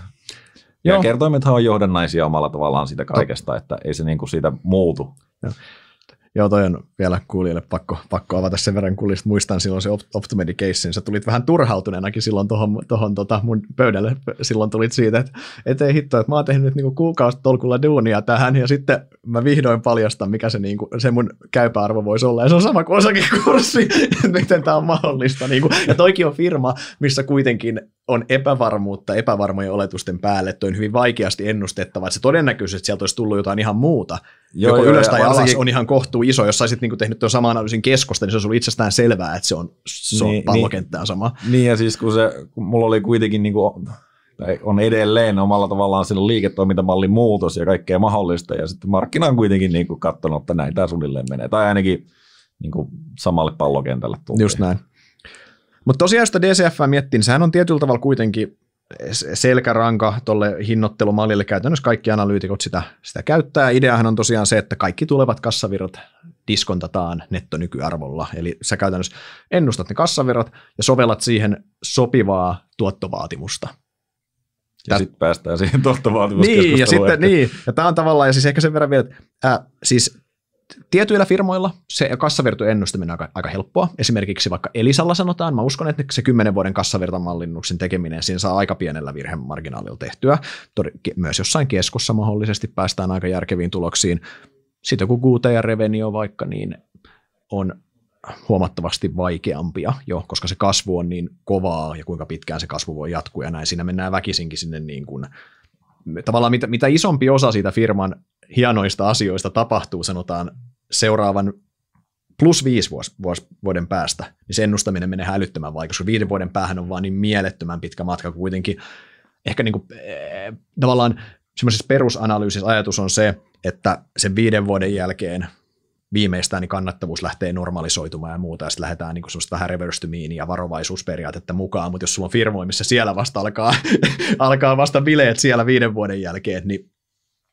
Joo. Ja kertoimethan on johdannaisia omalla tavallaan siitä kaikesta, että ei se niin kuin siitä muutu. Joo. Joo, toi on vielä kuulijalle pakko, pakko avata sen verran kulista. Muistan silloin se Optomedi-keissin. Sä tulit vähän turhautuneenakin silloin tuohon tohon, tota mun pöydälle. Silloin tulit siitä, että et ei hitto, että mä oon tehnyt niinku kuukausitolkulla duunia tähän ja sitten mä vihdoin paljastan, mikä se, niinku, se mun käypäarvo voisi olla. Ja se on sama kuin osakekurssi, miten tämä on mahdollista. Niinku. Ja toikin on firma, missä kuitenkin on epävarmuutta epävarmojen oletusten päälle. Toi on hyvin vaikeasti ennustettava, että se todennäköisesti sieltä olisi tullut jotain ihan muuta joo, joko joo, ylös tai varsinkin... alas, on ihan kohtuu iso. Jos saisit niinku tehnyt tuon saman analyysin keskosta, niin se olisi ollut itsestään selvää, että se on, se on pallokenttää niin, niin. sama. Niin, ja siis kun, se, kun mulla oli kuitenkin niinku, tai on edelleen omalla tavallaan sillä liiketoimintamallin muutos ja kaikkea mahdollista, ja sitten markkina on kuitenkin niinku katsonut, että näin tämä suunnilleen menee, tai ainakin niinku samalle pallokentälle tulee. Just näin. Mutta tosiaan, jos sitä DCF miettii, niin sehän on tietyllä tavalla kuitenkin selkäranka tuolle hinnoittelumallille. Käytännössä kaikki analyytikot sitä, sitä käyttää. Ideahan on tosiaan se, että kaikki tulevat kassavirrat diskontataan netto-nykyarvolla, Eli sä käytännössä ennustat ne kassavirrat ja sovellat siihen sopivaa tuottovaatimusta. Ja Tät... sitten päästään siihen tuottovaatimuskeskusteluun. Niin, ja sitten että... niin. Ja tämä on tavallaan, ja siis ehkä sen verran vielä, että äh, siis tietyillä firmoilla se kassavirtojen ennustaminen on aika, aika helppoa. Esimerkiksi vaikka Elisalla sanotaan, mä uskon, että se 10 vuoden kassavirtamallinnuksen tekeminen siinä saa aika pienellä virhemarginaalilla tehtyä. Tod- myös jossain keskussa mahdollisesti päästään aika järkeviin tuloksiin. Sitten kun QT ja Revenio vaikka, niin on huomattavasti vaikeampia jo, koska se kasvu on niin kovaa ja kuinka pitkään se kasvu voi jatkua ja näin. Siinä mennään väkisinkin sinne niin kuin, tavallaan mitä, mitä isompi osa siitä firman hienoista asioista tapahtuu, sanotaan seuraavan plus viisi vuos, vuos, vuoden päästä, niin se ennustaminen menee hälyttömän vaikeaksi, koska viiden vuoden päähän on vaan niin mielettömän pitkä matka kuitenkin. Ehkä niin kuin, eh, tavallaan semmoisessa perusanalyysissä ajatus on se, että sen viiden vuoden jälkeen viimeistään niin kannattavuus lähtee normalisoitumaan ja muuta, ja sitten lähdetään niin semmoista vähän reverstymiin ja varovaisuusperiaatetta mukaan, mutta jos sulla on firmoimissa siellä vasta alkaa, alkaa vasta bileet siellä viiden vuoden jälkeen, niin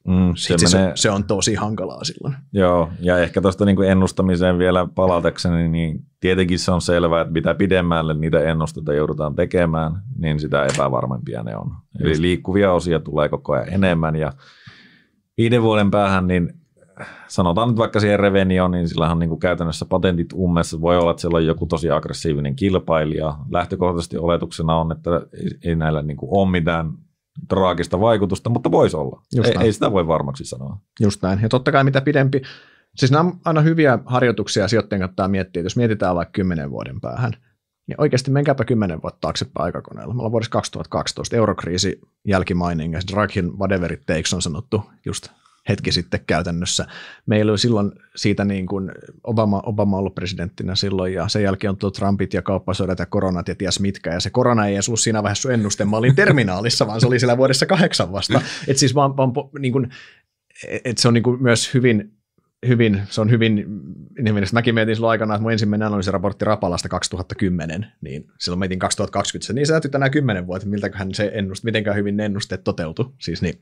Mm, se, menee... se, se on tosi hankalaa silloin. Joo, ja ehkä tuosta niin ennustamiseen vielä palatakseni, niin tietenkin se on selvää, että mitä pidemmälle niitä ennusteita joudutaan tekemään, niin sitä epävarmempia ne on. Just. Eli liikkuvia osia tulee koko ajan enemmän, ja viiden vuoden päähän, niin sanotaan nyt vaikka siihen revenioon, niin sillä on niin kuin käytännössä patentit ummessa. Voi olla, että siellä on joku tosi aggressiivinen kilpailija. Lähtökohtaisesti oletuksena on, että ei näillä niin kuin ole mitään traagista vaikutusta, mutta voisi olla. ei, ei sitä voi varmaksi sanoa. Just näin. Ja totta kai mitä pidempi, siis nämä on aina hyviä harjoituksia sijoittajien kannattaa miettiä, että jos mietitään vaikka kymmenen vuoden päähän, niin oikeasti menkääpä kymmenen vuotta taaksepäin aikakoneella. Me ollaan vuodessa 2012 eurokriisi jälkimaininga, Draghin whatever it takes on sanottu just hetki sitten käytännössä. Meillä oli silloin siitä niin kuin Obama, Obama ollut presidenttinä silloin ja sen jälkeen on tullut Trumpit ja kauppasodat ja koronat ja ties mitkä. Ja se korona ei ollut siinä vaiheessa ennuste. Mä olin terminaalissa, vaan se oli siellä vuodessa kahdeksan vasta. Et siis vaan, vaan niin kuin, et se on niin kuin myös hyvin hyvin, se on hyvin, niin mäkin mietin silloin aikana, että mun ensimmäinen analyysiraportti Rapalasta 2010, niin silloin mietin 2020, niin sä täytyy tänään 10 vuotta, miltäköhän se ennust, mitenkään hyvin ne ennusteet toteutui, siis niin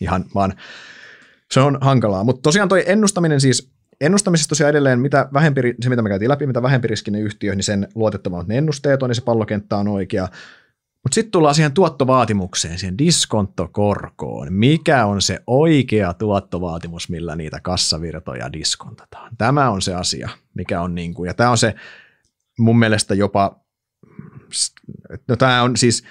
ihan vaan se on hankalaa. Mutta tosiaan toi ennustaminen siis, ennustamisessa tosiaan edelleen, mitä vähempi, se mitä me käytiin läpi, mitä vähempi riskinen yhtiö, niin sen luotettavammat ne ennusteet on, niin se pallokenttä on oikea. Mutta sitten tullaan siihen tuottovaatimukseen, siihen diskonttokorkoon. Mikä on se oikea tuottovaatimus, millä niitä kassavirtoja diskontataan? Tämä on se asia, mikä on niin kuin, ja tämä on se mun mielestä jopa, no tämä on siis,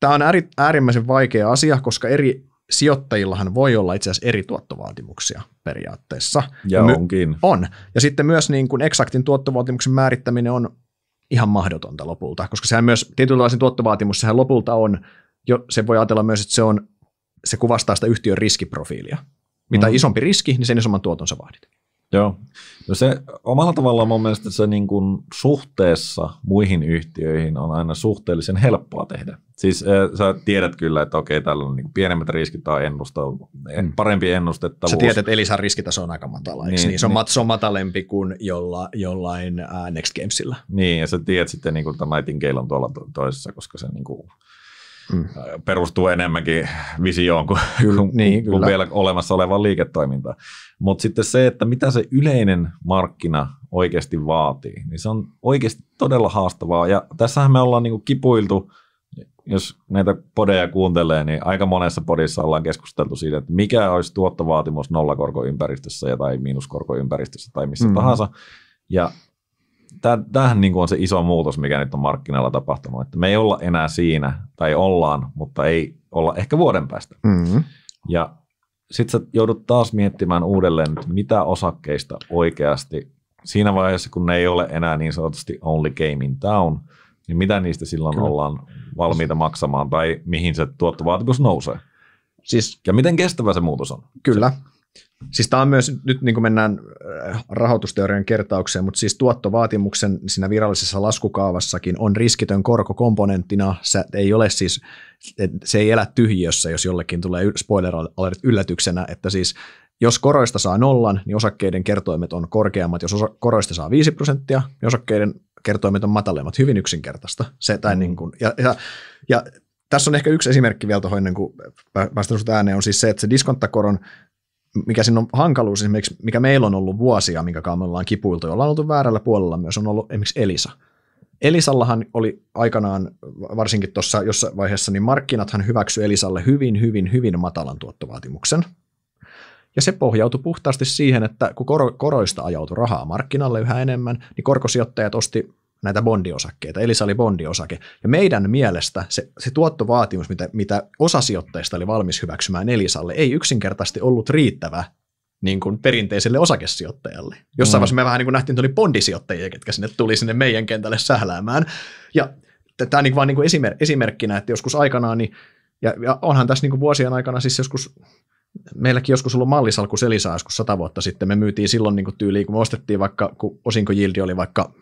tämä on äärimmäisen vaikea asia, koska eri sijoittajillahan voi olla itse asiassa eri tuottovaatimuksia periaatteessa. Ja, my- onkin. On. Ja sitten myös niin kuin eksaktin tuottovaatimuksen määrittäminen on ihan mahdotonta lopulta, koska sehän myös tietynlaisen tuottovaatimus, sehän lopulta on, jo, se voi ajatella myös, että se, on, se kuvastaa sitä yhtiön riskiprofiilia. Mitä mm. isompi riski, niin sen isomman tuotonsa vaadit. Joo. No se omalla tavallaan mun mielestä se niin kuin suhteessa muihin yhtiöihin on aina suhteellisen helppoa tehdä. Siis äh, sä tiedät kyllä, että okei, täällä on niin pienemmät riskit tai ennusta, mm. parempi ennustettavuus. Sä tiedät, että Elisan riskitaso on aika matala, niin, niin? Se, on, niin. matalempi kuin jolla, jollain äh, Next Gamesilla. Niin, ja sä tiedät sitten, niin kuin, että Nightingale on tuolla toisessa, koska se niin kuin, mm. perustuu enemmänkin visioon kuin, kyllä, kuin, niin, kuin vielä olemassa olevaan liiketoimintaan. Mutta sitten se, että mitä se yleinen markkina oikeasti vaatii, niin se on oikeasti todella haastavaa. Ja tässähän me ollaan niinku kipuiltu, jos näitä podeja kuuntelee, niin aika monessa podissa ollaan keskusteltu siitä, että mikä olisi tuottovaatimus nollakorkoympäristössä tai miinuskorkoympäristössä tai missä mm-hmm. tahansa. Ja tämähän niin kuin on se iso muutos, mikä nyt on markkinoilla tapahtunut, että me ei olla enää siinä, tai ollaan, mutta ei olla ehkä vuoden päästä. Mm-hmm. Ja sitten sä joudut taas miettimään uudelleen, että mitä osakkeista oikeasti siinä vaiheessa, kun ne ei ole enää niin sanotusti only game in town, niin mitä niistä silloin Kyllä. ollaan valmiita maksamaan tai mihin se tuottovaatimus nousee? Siis, ja miten kestävä se muutos on? Kyllä. Se, Siis tämä on myös, nyt niin kuin mennään äh, rahoitusteorian kertaukseen, mutta siis tuottovaatimuksen siinä virallisessa laskukaavassakin on riskitön korkokomponenttina. komponenttina. Se ei ole siis, se ei elä tyhjiössä, jos jollekin tulee spoiler alert yllätyksenä, että siis jos koroista saa nollan, niin osakkeiden kertoimet on korkeammat. Jos osa- koroista saa 5 prosenttia, niin osakkeiden kertoimet on matalemmat. Hyvin yksinkertaista. Se, tai mm. niin kuin, ja, ja, ja tässä on ehkä yksi esimerkki vielä tuohon, ennen kuin päästään ääneen, on siis se, että se diskonttakoron mikä siinä on hankaluus esimerkiksi, mikä meillä on ollut vuosia, minkä kanssa me ollaan kipuiltu, jolla on oltu väärällä puolella myös, on ollut esimerkiksi Elisa. Elisallahan oli aikanaan, varsinkin tuossa jossain vaiheessa, niin markkinathan hyväksyi Elisalle hyvin, hyvin, hyvin matalan tuottovaatimuksen. Ja se pohjautui puhtaasti siihen, että kun koroista ajautui rahaa markkinalle yhä enemmän, niin korkosijoittajat osti näitä bondiosakkeita. se oli bondiosake. Ja meidän mielestä se, se tuottovaatimus, mitä, mitä sijoittajista oli valmis hyväksymään Elisalle, ei yksinkertaisesti ollut riittävä niin kuin perinteiselle osakesijoittajalle. Jossain mm. vaiheessa me vähän niin kuin nähtiin, että oli bondisijoittajia, ketkä sinne tuli sinne meidän kentälle sähläämään. Ja tämä on niin vain niin esimer- esimerkkinä, että joskus aikanaan, niin, ja, ja onhan tässä niin kuin vuosien aikana siis joskus meilläkin joskus ollut mallisalkku Selisaa joskus sata vuotta sitten. Me myytiin silloin niin kuin tyyliin, kun me ostettiin vaikka, kun osinkojildi oli vaikka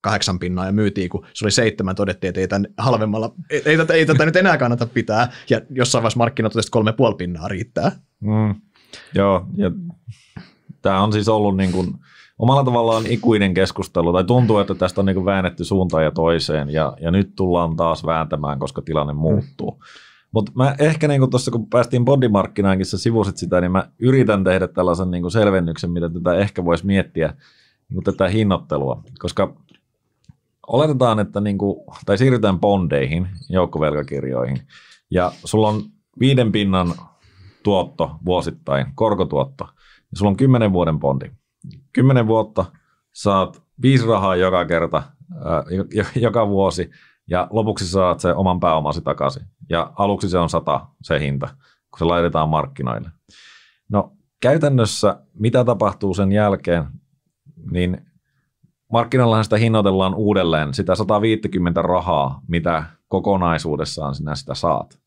kahdeksan pinnaa ja myytiin, kun se oli seitsemän, todettiin, että ei, tämän halvemmalla, ei, ei, tätä, ei tätä nyt enää kannata pitää, ja jossain vaiheessa markkinat että kolme puoli pinnaa riittää. Mm. Joo, ja tämä on siis ollut niin kuin omalla tavallaan ikuinen keskustelu, tai tuntuu, että tästä on niin kuin väännetty suuntaan ja toiseen, ja, ja nyt tullaan taas vääntämään, koska tilanne muuttuu. Mm. Mutta mä ehkä niin tuossa, kun päästiin bodymarkkinaankin, sä sivusit sitä, niin mä yritän tehdä tällaisen niin selvennyksen, miten tätä ehkä voisi miettiä, niin tätä hinnoittelua, koska oletetaan, että niin kuin, tai siirrytään bondeihin, joukkovelkakirjoihin, ja sulla on viiden pinnan tuotto vuosittain, korkotuotto, ja sulla on kymmenen vuoden bondi. Kymmenen vuotta saat viisi rahaa joka kerta, äh, joka vuosi, ja lopuksi saat se oman pääomasi takaisin. Ja aluksi se on sata se hinta, kun se laitetaan markkinoille. No käytännössä mitä tapahtuu sen jälkeen, niin Markkinallahan sitä hinnoitellaan uudelleen, sitä 150 rahaa, mitä kokonaisuudessaan sinä sitä saat.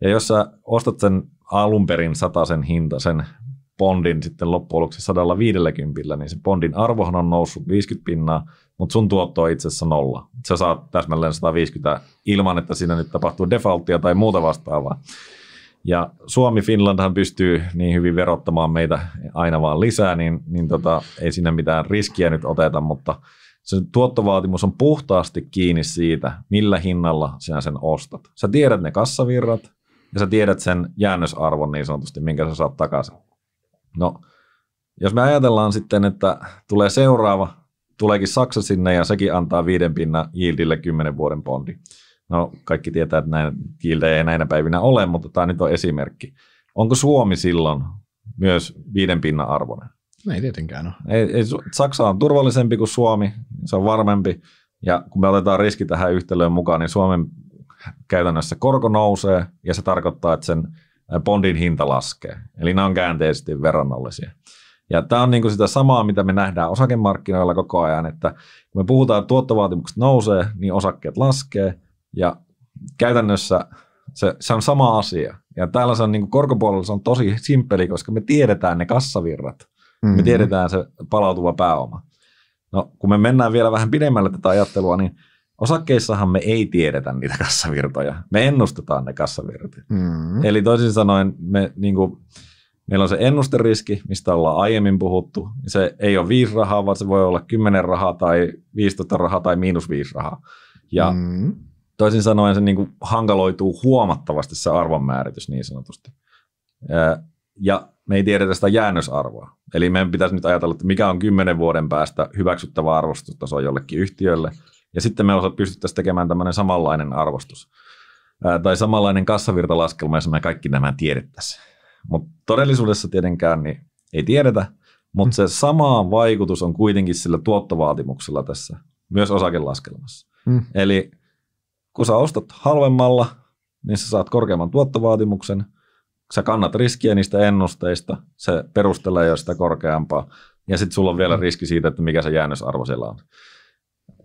Ja jos sä ostat sen alun perin sen hinta, sen bondin sitten loppujen lopuksi 150, niin se bondin arvohan on noussut 50 pinnaa, mutta sun tuotto on itse asiassa nolla. Sä saat täsmälleen 150 ilman, että siinä nyt tapahtuu defaulttia tai muuta vastaavaa. Ja Suomi, Finlandhan pystyy niin hyvin verottamaan meitä aina vaan lisää, niin, niin mm-hmm. tota, ei siinä mitään riskiä nyt oteta, mutta se tuottovaatimus on puhtaasti kiinni siitä, millä hinnalla sinä sen ostat. Sä tiedät ne kassavirrat ja sä tiedät sen jäännösarvon niin sanotusti, minkä sä saat takaisin. No, jos me ajatellaan sitten, että tulee seuraava, tuleekin Saksa sinne ja sekin antaa viiden pinnan yieldille 10 vuoden bondi No kaikki tietää, että näin kiiltejä ei näinä päivinä ole, mutta tämä nyt on esimerkki. Onko Suomi silloin myös viiden pinnan arvoinen? No ei tietenkään ole. Ei, ei, Saksa on turvallisempi kuin Suomi, se on varmempi. Ja kun me otetaan riski tähän yhtälöön mukaan, niin Suomen käytännössä korko nousee ja se tarkoittaa, että sen bondin hinta laskee. Eli nämä on käänteisesti verrannollisia. Ja tämä on niin sitä samaa, mitä me nähdään osakemarkkinoilla koko ajan, että kun me puhutaan, että tuottovaatimukset nousee, niin osakkeet laskee – ja käytännössä se, se on sama asia. Ja täällä se on niin korkopuolella se on tosi simppeli, koska me tiedetään ne kassavirrat. Mm-hmm. Me mhm. tiedetään se palautuva pääoma. No, kun me mennään vielä vähän pidemmälle tätä ajattelua, niin osakkeissahan me ei tiedetä niitä kassavirtoja. Me ennustetaan ne kassavirrat. Mm-hmm. Eli toisin sanoen me niin kuin, Meillä on se ennusteriski, mistä ollaan aiemmin puhuttu. Se ei ole viisi rahaa, vaan se voi olla kymmenen rahaa tai 15 rahaa tai miinus viisi rahaa. Ja mm toisin sanoen se niin kuin hankaloituu huomattavasti se arvonmääritys niin sanotusti. Ja me ei tiedetä sitä jäännösarvoa. Eli meidän pitäisi nyt ajatella, että mikä on kymmenen vuoden päästä hyväksyttävä arvostustaso jollekin yhtiölle. Ja sitten me pystyttäisiin tekemään tämmöinen samanlainen arvostus tai samanlainen kassavirtalaskelma, jossa me kaikki nämä tiedettäisiin. Mutta todellisuudessa tietenkään niin ei tiedetä, mutta se sama vaikutus on kuitenkin sillä tuottovaatimuksella tässä, myös osakelaskelmassa. Mm. Eli kun sä ostat halvemmalla, niin sä saat korkeamman tuottovaatimuksen, sä kannat riskiä niistä ennusteista, se perustelee jo sitä korkeampaa, ja sitten sulla on vielä mm. riski siitä, että mikä se jäännösarvo siellä on.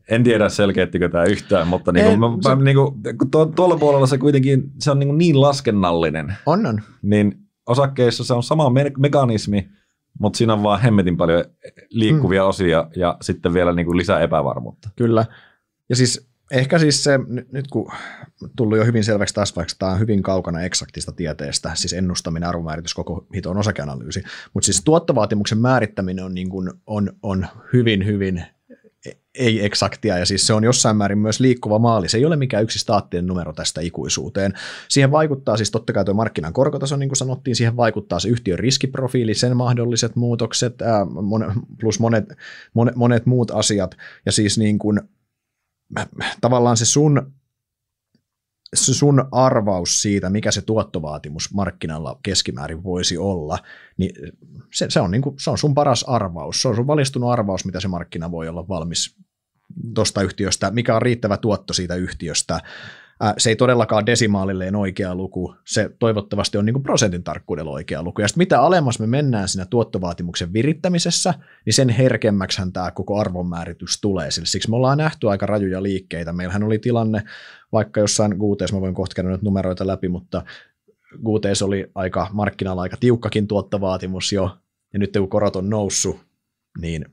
En tiedä selkeättikö tämä yhtään, mutta niinku, Ei, mä, se... niinku, kun to, tuolla puolella se kuitenkin se on niinku niin laskennallinen. On, on. Niin osakkeissa se on sama me- mekanismi, mutta siinä on vaan hemmetin paljon mm. liikkuvia mm. osia ja sitten vielä niinku lisää epävarmuutta. Kyllä. Ja siis ehkä siis se, nyt kun tullut jo hyvin selväksi tässä, vaikka tämä on hyvin kaukana eksaktista tieteestä, siis ennustaminen, arvomääritys, koko hiton osakeanalyysi, mutta siis tuottovaatimuksen määrittäminen on, niin kuin, on, on hyvin, hyvin e-, ei eksaktia, ja siis se on jossain määrin myös liikkuva maali. Se ei ole mikään yksi staattinen numero tästä ikuisuuteen. Siihen vaikuttaa siis totta kai tuo markkinan korkotaso, niin kuin sanottiin, siihen vaikuttaa se yhtiön riskiprofiili, sen mahdolliset muutokset, ää, mon, plus monet, monet, monet muut asiat, ja siis niin kuin tavallaan se sun, se sun arvaus siitä, mikä se tuottovaatimus markkinalla keskimäärin voisi olla, niin se, se, on, niin kuin, se on sun paras arvaus. Se on sun valistunut arvaus, mitä se markkina voi olla valmis tuosta yhtiöstä, mikä on riittävä tuotto siitä yhtiöstä se ei todellakaan desimaalilleen oikea luku, se toivottavasti on niin kuin prosentin tarkkuudella oikea luku. Ja sitten mitä alemmas me mennään siinä tuottovaatimuksen virittämisessä, niin sen herkemmäksähän tämä koko arvonmääritys tulee. Siksi me ollaan nähty aika rajuja liikkeitä. Meillähän oli tilanne, vaikka jossain Guutees mä voin kohta käydä nyt numeroita läpi, mutta guutees oli aika markkinalla aika tiukkakin tuottovaatimus jo, ja nyt kun korot on noussut, niin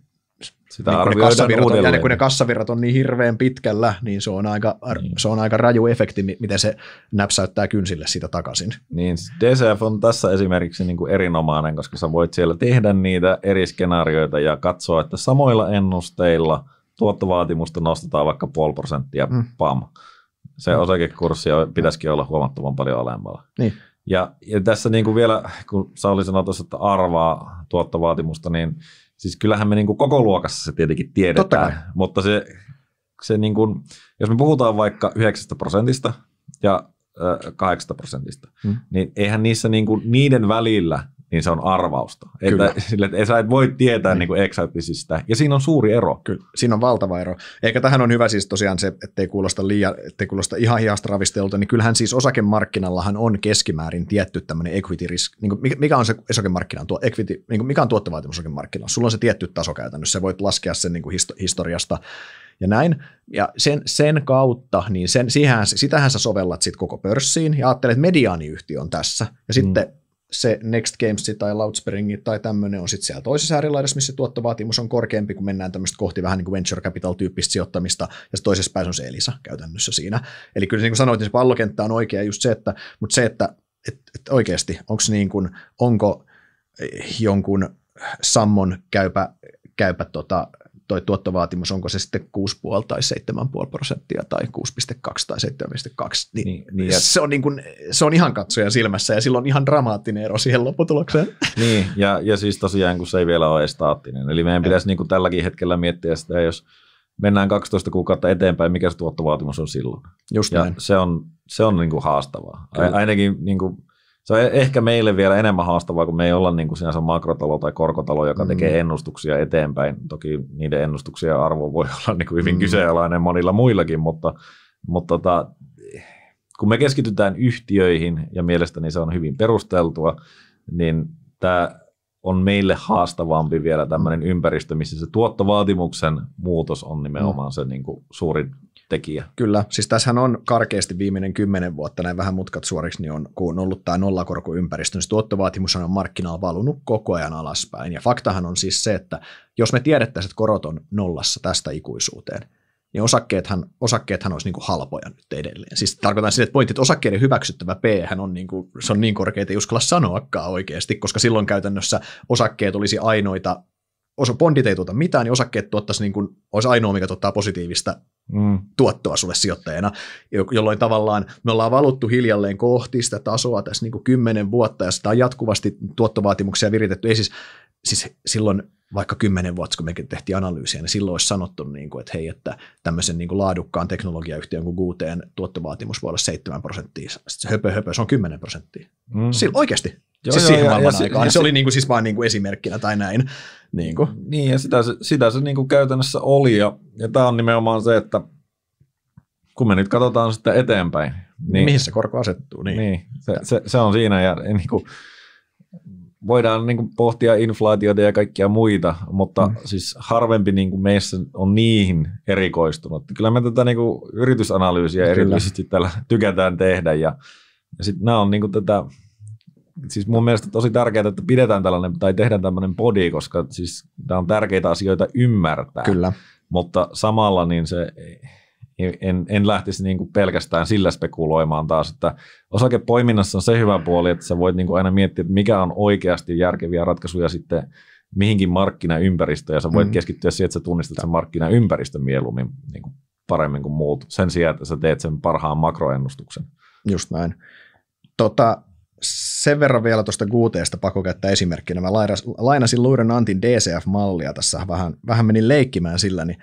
sitä niin kun, ne kassavirrat on, ja kun ne kassavirrat on niin hirveän pitkällä, niin se on aika, niin. se on aika raju efekti, miten se näpsäyttää kynsille sitä takaisin. Niin, DCF on tässä esimerkiksi niin kuin erinomainen, koska sä voit siellä tehdä niitä eri skenaarioita ja katsoa, että samoilla ennusteilla tuottovaatimusta nostetaan vaikka puoli prosenttia, mm. pam. Se mm. osakekurssi pitäisikin olla huomattavan paljon alemmalla. Niin. Ja, ja tässä niin kuin vielä, kun Sauli sanoi tuossa, että arvaa tuottovaatimusta, niin siis kyllähän me niin kuin koko luokassa se tietenkin tiedetään, mutta se, se niin kuin, jos me puhutaan vaikka 9 prosentista ja 8 prosentista, hmm. niin eihän niissä niin kuin, niiden välillä niin se on arvausta. Että, sille, että sä et voi tietää niin. Niin kuin Ja siinä on suuri ero. Kyllä, siinä on valtava ero. Eikä tähän on hyvä siis tosiaan se, ettei kuulosta, liian, ettei kuulosta ihan hiasta ravistelulta, niin kyllähän siis osakemarkkinallahan on keskimäärin tietty tämmöinen equity risk, niin kuin mikä on se osakemarkkinan, tuo equity, niin kuin mikä on tuottovaatimus osakemarkkinalla. Sulla on se tietty taso käytännössä, sä voit laskea sen niin kuin histo- historiasta ja näin. Ja sen, sen kautta, niin sen, siihen, sitähän sä sovellat sitten koko pörssiin ja ajattelet, että mediaaniyhtiö on tässä. Ja mm. sitten se Next Games tai Loudspring tai tämmöinen on sitten siellä toisessa äärilaidassa, missä tuottovaatimus on korkeampi, kun mennään tämmöistä kohti vähän niin kuin venture capital-tyyppistä sijoittamista, ja se toisessa päässä on se Elisa käytännössä siinä. Eli kyllä niin kuin sanoit, niin se pallokenttä on oikea just se, että, mutta se, että et, et oikeasti, onko niin kuin, onko jonkun sammon käypä, käypä tota, toi tuottovaatimus, onko se sitten 6,5 tai 7,5 prosenttia tai 6,2 tai 7,2, niin, niin, niin se, on niin kuin, se on ihan katsojan silmässä ja silloin ihan dramaattinen ero siihen lopputulokseen. niin, ja, ja siis tosiaan kun se ei vielä ole estaattinen, eli meidän pitäisi niin kuin tälläkin hetkellä miettiä sitä, jos mennään 12 kuukautta eteenpäin, mikä se tuottovaatimus on silloin. Just ja näin. se on, se on niin kuin haastavaa. Kyllä. Ainakin niin kuin se on e- ehkä meille vielä enemmän haastavaa, kun me ei olla niin kuin sinänsä makrotalo tai korkotalo, joka mm. tekee ennustuksia eteenpäin. Toki niiden ennustuksia arvo voi olla niin kuin hyvin mm. kyseenalainen monilla muillakin, mutta, mutta tota, kun me keskitytään yhtiöihin, ja mielestäni se on hyvin perusteltua, niin tämä on meille haastavampi vielä tämmöinen ympäristö, missä se tuottovaatimuksen muutos on nimenomaan mm. se niin kuin suurin tekijä. Kyllä, siis tässähän on karkeasti viimeinen kymmenen vuotta, näin vähän mutkat suoriksi, niin on, kun on ollut tämä nollakorkoympäristö, niin tuottovaatimus on markkinalla valunut koko ajan alaspäin. Ja faktahan on siis se, että jos me tiedettäisiin, että korot on nollassa tästä ikuisuuteen, niin osakkeethan, osakkeethan olisi niin kuin halpoja nyt edelleen. Siis tarkoitan sitä, että pointti, että osakkeiden hyväksyttävä P on niin, kuin, se on niin korkea, että ei uskalla sanoakaan oikeasti, koska silloin käytännössä osakkeet olisi ainoita, osa bondit ei tuota mitään, niin osakkeet tuottaisi niin kuin, olisi ainoa, mikä tuottaa positiivista mm. tuottoa sulle sijoittajana, jolloin tavallaan me ollaan valuttu hiljalleen kohti sitä tasoa tässä niin kuin kymmenen vuotta ja sitä on jatkuvasti tuottovaatimuksia viritetty. Ei siis, siis silloin vaikka kymmenen vuotta, kun mekin tehtiin analyysiä, niin silloin olisi sanottu, niin kuin, että hei, että tämmöisen niin kuin laadukkaan teknologiayhtiön kuin Guteen tuottovaatimus voi olla 7 prosenttia. Sitten se höpö, höpö, se on 10 prosenttia. Mm. oikeasti. Joo, siis joo, siihen joo, maailman ja aikaan. Ja se, se oli niin kuin, siis vain niin esimerkkinä tai näin. Niin, kuin. niin ja sitä se, sitä se niin kuin käytännössä oli. Ja, ja tämä on nimenomaan se, että kun me nyt katsotaan sitä eteenpäin. Niin, Mihin se korko asettuu? Niin, niin se, se, se on siinä. Ja, niin kuin, voidaan niin kuin, pohtia inflaatiota ja kaikkia muita, mutta mm. siis harvempi niin kuin meissä on niihin erikoistunut. Kyllä me tätä niin kuin, yritysanalyysiä Kyllä. erityisesti tällä tykätään tehdä. Ja, ja sitten nämä on niin kuin, tätä siis mun mielestä tosi tärkeää, että pidetään tällainen tai tehdään tämmöinen podi, koska siis tämä on tärkeitä asioita ymmärtää. Kyllä. Mutta samalla niin se en, en lähtisi niin kuin pelkästään sillä spekuloimaan taas, että osakepoiminnassa on se hyvä puoli, että sä voit niin kuin aina miettiä, että mikä on oikeasti järkeviä ratkaisuja sitten mihinkin markkinaympäristöön, ja sä voit mm. keskittyä siihen, että sä tunnistat sen markkinaympäristön mieluummin niin kuin paremmin kuin muut, sen sijaan, että sä teet sen parhaan makroennustuksen. Just näin. Tota, sen verran vielä tuosta Guuteesta pakko käyttää esimerkkinä. Mä lainasin Luuren Antin DCF-mallia tässä, vähän, vähän menin leikkimään sillä, niin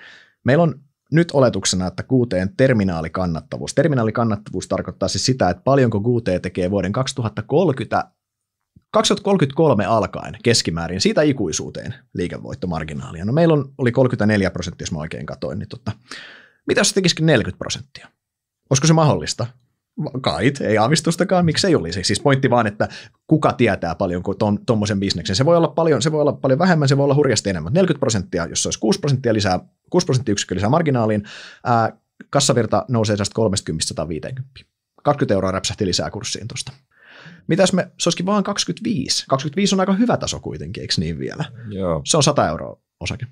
meillä on nyt oletuksena, että QTn terminaalikannattavuus. Terminaalikannattavuus tarkoittaa siis sitä, että paljonko QT tekee vuoden 2030, 2033 alkaen keskimäärin, siitä ikuisuuteen liikevoittomarginaalia. No meillä on, oli 34 prosenttia, jos mä oikein katoin, niin tota, mitä jos se tekisikin 40 prosenttia? Olisiko se mahdollista? Kait, ei aavistustakaan, miksei olisi. Siis pointti vaan, että kuka tietää paljon kuin tuommoisen bisneksen. Se voi olla paljon, se voi olla paljon vähemmän, se voi olla hurjasti enemmän. 40 prosenttia, jos se olisi 6 prosenttia lisää, 6 prosenttiyksikköä lisää marginaaliin, ää, kassavirta nousee tästä 30-150. 20 euroa räpsähti lisää kurssiin tuosta. Mitäs me, se olisikin vaan 25. 25 on aika hyvä taso kuitenkin, eikö niin vielä? Joo. Se on 100 euroa osake.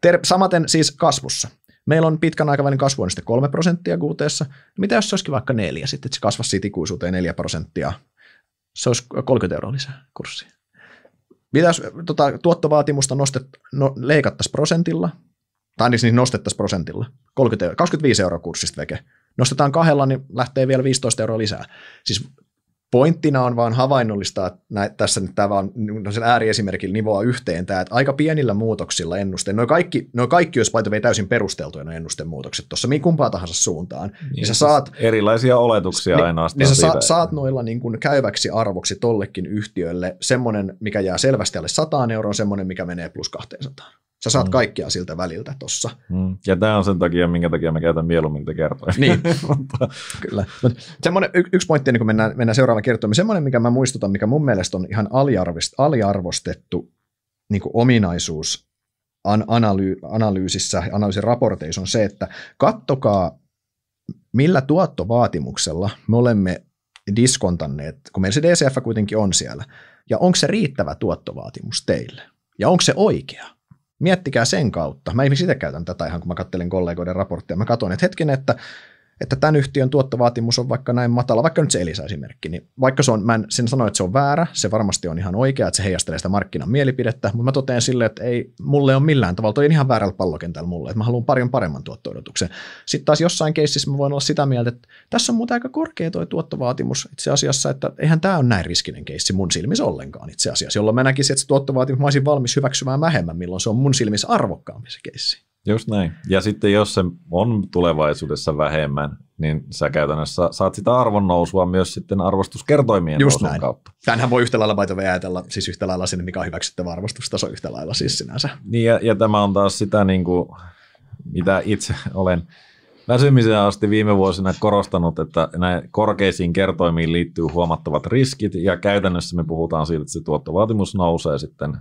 Ter- samaten siis kasvussa meillä on pitkän aikavälin kasvu on sitten 3 prosenttia kuuteessa. Mitä jos se olisikin vaikka neljä sitten, että se kasvaisi siitä ikuisuuteen 4 prosenttia? Se olisi 30 euroa lisää kurssia. Mitä jos tuota, tuottovaatimusta nostet, no, leikattaisiin prosentilla, tai niin niin nostettaisiin prosentilla, 30, 25 euroa kurssista veke. Nostetaan kahdella, niin lähtee vielä 15 euroa lisää. Siis pointtina on vaan havainnollistaa, että nä, tässä nyt tämä vaan no sen ääriesimerkillä nivoa yhteen tämä, että aika pienillä muutoksilla ennusteen, noin kaikki, no kaikki jos paita täysin perusteltuja noin ennusten muutokset tuossa mihin kumpaan tahansa suuntaan, niin, niin sä siis saat, erilaisia oletuksia niin, ainoastaan niin sä siitä. saat noilla niin kuin käyväksi arvoksi tollekin yhtiölle semmoinen, mikä jää selvästi alle 100 euroa, semmoinen, mikä menee plus 200. Sä saat mm. kaikkea siltä väliltä tossa. Mm. Ja tämä on sen takia, minkä takia mä käytän mieluummin niitä kertoja. Niin, kyllä. Mut semmoinen, y- yksi pointti, niin kun mennään, mennään seuraavaan kertoon. semmoinen, mikä mä muistutan, mikä mun mielestä on ihan aliarvist, aliarvostettu niin ominaisuus an- analy- analyysissä, analyysin raporteissa on se, että kattokaa, millä tuottovaatimuksella me olemme diskontanneet, kun meillä se DCF kuitenkin on siellä, ja onko se riittävä tuottovaatimus teille, ja onko se oikea. Miettikää sen kautta. Mä itse käytän tätä ihan, kun mä kattelen kollegoiden raporttia. Mä katson, että hetken, että että tämän yhtiön tuottovaatimus on vaikka näin matala, vaikka nyt se Elisa-esimerkki, niin vaikka se on, mä en sen sano, että se on väärä, se varmasti on ihan oikea, että se heijastelee sitä markkinan mielipidettä, mutta mä totean sille, että ei, mulle on millään tavalla, toi ihan väärällä pallokentällä mulle, että mä haluan paljon paremman tuotto-odotuksen. Sitten taas jossain keississä mä voin olla sitä mieltä, että tässä on muuten aika korkea toi tuottovaatimus itse asiassa, että eihän tämä ole näin riskinen keissi mun silmissä ollenkaan itse asiassa, jolloin mä näkisin, että se tuottovaatimus mä olisin valmis hyväksymään vähemmän, milloin se on mun silmissä arvokkaampi se keissi. Just näin. Ja sitten jos se on tulevaisuudessa vähemmän, niin sä käytännössä saat sitä arvon nousua myös sitten arvostuskertoimien Just näin. kautta. Tänhän voi yhtä lailla vaihtoehtoja ajatella, siis yhtä lailla sinne, mikä on hyväksyttävä arvostustaso yhtä lailla siis sinänsä. Niin ja, ja tämä on taas sitä, niin kuin, mitä itse olen väsymiseen asti viime vuosina korostanut, että näin korkeisiin kertoimiin liittyy huomattavat riskit ja käytännössä me puhutaan siitä, että se tuottovaatimus nousee sitten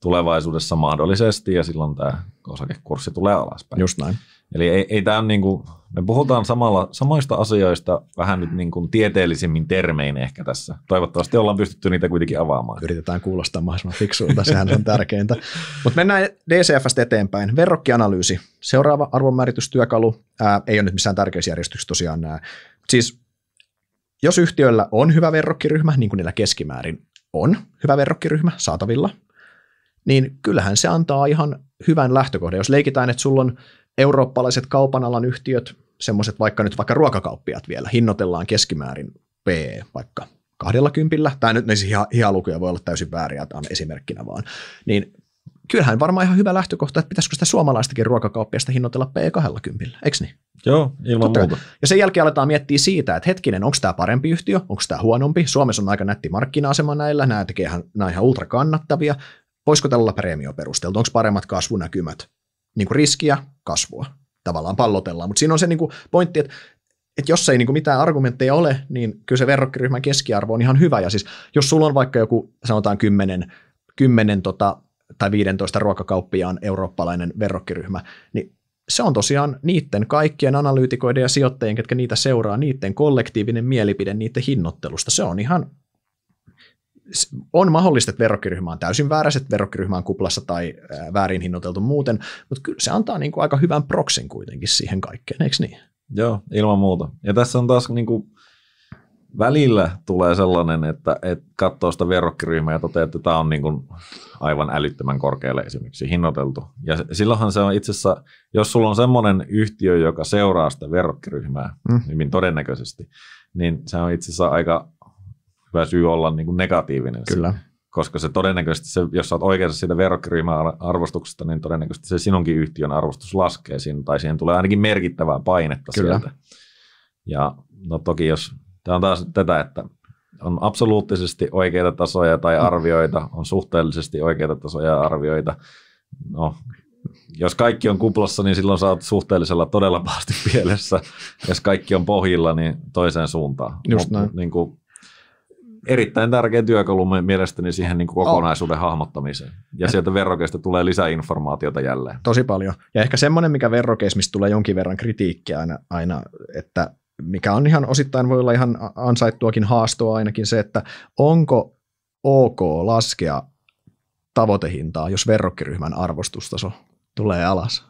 tulevaisuudessa mahdollisesti ja silloin tämä osakekurssi tulee alaspäin. Just näin. Eli ei, ei tämä niin kuin, me puhutaan samalla, samoista asioista vähän nyt niin kuin tieteellisimmin termein ehkä tässä. Toivottavasti ollaan pystytty niitä kuitenkin avaamaan. Yritetään kuulostaa mahdollisimman fiksuilta, sehän on tärkeintä. Mutta mennään DCFstä eteenpäin. Verrokkianalyysi. Seuraava arvonmääritystyökalu. Ää, ei ole nyt missään järjestyksissä tosiaan nämä. Siis jos yhtiöllä on hyvä verrokkiryhmä, niin kuin niillä keskimäärin on hyvä verrokkiryhmä saatavilla – niin kyllähän se antaa ihan hyvän lähtökohdan. Jos leikitään, että sulla on eurooppalaiset kaupan alan yhtiöt, semmoiset vaikka nyt vaikka ruokakauppiat vielä, hinnoitellaan keskimäärin P vaikka kahdella tai nyt näissä siis lukuja voi olla täysin vääriä, tämä on esimerkkinä vaan, niin kyllähän varmaan ihan hyvä lähtökohta, että pitäisikö sitä suomalaistakin ruokakauppiasta hinnoitella P20, eikö niin? Joo, ilman Totta muuta. Kai. Ja sen jälkeen aletaan miettiä siitä, että hetkinen, onko tämä parempi yhtiö, onko tämä huonompi. Suomessa on aika nätti markkina-asema näillä, nämä, tekee, ihan, ihan ultra kannattavia. Voisiko tällä olla preemio perusteltu? Onko paremmat kasvunäkymät? Niin kuin riskiä, kasvua. Tavallaan pallotellaan. Mutta siinä on se niin kuin pointti, että et jos ei niinku mitään argumentteja ole, niin kyllä se verrokkiryhmän keskiarvo on ihan hyvä. Ja siis jos sulla on vaikka joku, sanotaan 10, 10 tota, tai 15 ruokakauppiaan eurooppalainen verrokkiryhmä, niin se on tosiaan niiden kaikkien analyytikoiden ja sijoittajien, ketkä niitä seuraa, niiden kollektiivinen mielipide niiden hinnoittelusta. Se on ihan on mahdollista, että verrokkiryhmä on täysin väärässä, että verrokkiryhmä on kuplassa tai väärin hinnoiteltu muuten, mutta kyllä se antaa niin kuin aika hyvän proksin kuitenkin siihen kaikkeen, eikö niin? Joo, ilman muuta. Ja tässä on taas niin kuin välillä tulee sellainen, että et katsoo sitä verrokkiryhmää ja toteaa, että tämä on niin kuin aivan älyttömän korkealle esimerkiksi hinnoiteltu. Ja silloinhan se on itse asiassa, jos sulla on semmoinen yhtiö, joka seuraa sitä verrokkiryhmää mm. hyvin todennäköisesti, niin se on itse asiassa aika hyvä syy olla niin kuin negatiivinen. Kyllä. koska se todennäköisesti, se, jos olet oikeassa siitä verrokkiryhmän arvostuksesta, niin todennäköisesti se sinunkin yhtiön arvostus laskee siinä, tai siihen tulee ainakin merkittävää painetta Kyllä. sieltä. Ja no toki jos, tämä on taas tätä, että on absoluuttisesti oikeita tasoja tai mm. arvioita, on suhteellisesti oikeita tasoja ja arvioita. No, jos kaikki on kuplassa, niin silloin saat suhteellisella todella pahasti pielessä. Jos kaikki on pohjilla, niin toiseen suuntaan. Just Mut, näin. Niin kuin, erittäin tärkeä työkalu mielestäni siihen niin kuin oh. kokonaisuuden oh. hahmottamiseen. Ja Et... Eh. sieltä verrokeista tulee lisää informaatiota jälleen. Tosi paljon. Ja ehkä semmoinen, mikä verrokeis, mistä tulee jonkin verran kritiikkiä aina, aina että mikä on ihan osittain voi olla ihan ansaittuakin haastoa ainakin se, että onko ok laskea tavoitehintaa, jos verrokkiryhmän arvostustaso tulee alas?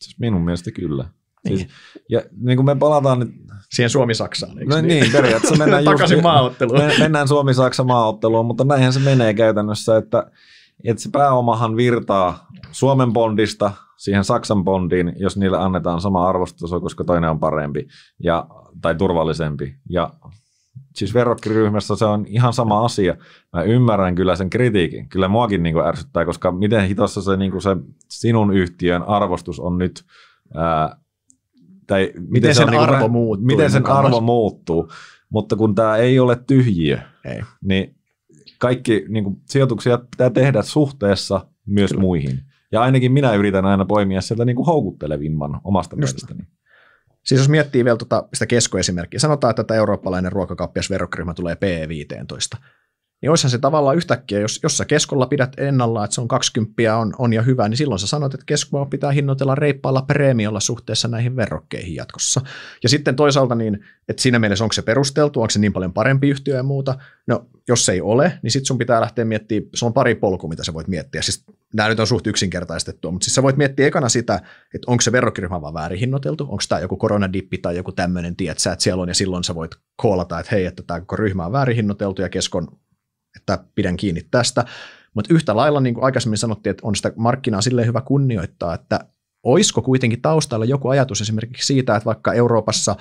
Siis minun mielestä kyllä. Niin. Siis, ja niin kuin me palataan nyt... Siihen Suomi-Saksaan, eikö no, niin? niin? periaatteessa mennään Takaisin just, maaotteluun. Me, mennään Suomi-Saksa maaotteluun, mutta näinhän se menee käytännössä, että, että se pääomahan virtaa Suomen bondista siihen Saksan bondiin, jos niille annetaan sama arvostaso, koska toinen on parempi ja, tai turvallisempi. Ja siis verrokkiryhmässä se on ihan sama asia. Mä ymmärrän kyllä sen kritiikin. Kyllä muakin niin ärsyttää, koska miten hitossa se, niin se sinun yhtiön arvostus on nyt ää, tai miten, miten sen, se on, niinku arvo, niin muuttuu, miten sen arvo muuttuu. Mutta kun tämä ei ole tyhjiö, ei. niin kaikki niin kuin, sijoituksia pitää tehdä suhteessa myös Kyllä. muihin. Ja ainakin minä yritän aina poimia sieltä niin kuin houkuttelevimman omasta Just. mielestäni. Siis jos miettii vielä tuota, sitä keskoesimerkkiä, sanotaan, että tämä eurooppalainen ruokakauppias verokryhmä tulee PE-15 niin olisihan se tavallaan yhtäkkiä, jos, jos sä keskolla pidät ennalla, että se on 20 on, on ja hyvä, niin silloin sä sanot, että keskoa pitää hinnoitella reippaalla preemiolla suhteessa näihin verrokkeihin jatkossa. Ja sitten toisaalta niin, että siinä mielessä onko se perusteltu, onko se niin paljon parempi yhtiö ja muuta. No, jos se ei ole, niin sitten sun pitää lähteä miettimään, se on pari polkua, mitä sä voit miettiä. Siis nämä nyt on suht yksinkertaistettua, mutta siis sä voit miettiä ekana sitä, että onko se verrokkiryhmä vaan väärin hinnoiteltu, onko tämä joku koronadippi tai joku tämmöinen, tiedät sä, että siellä on ja silloin sä voit koolata, että hei, että tämä koko ryhmä on väärin hinnoiteltu ja keskon että pidän kiinni tästä. Mutta yhtä lailla, niin kuin aikaisemmin sanottiin, että on sitä markkinaa silleen hyvä kunnioittaa, että olisiko kuitenkin taustalla joku ajatus esimerkiksi siitä, että vaikka Euroopassa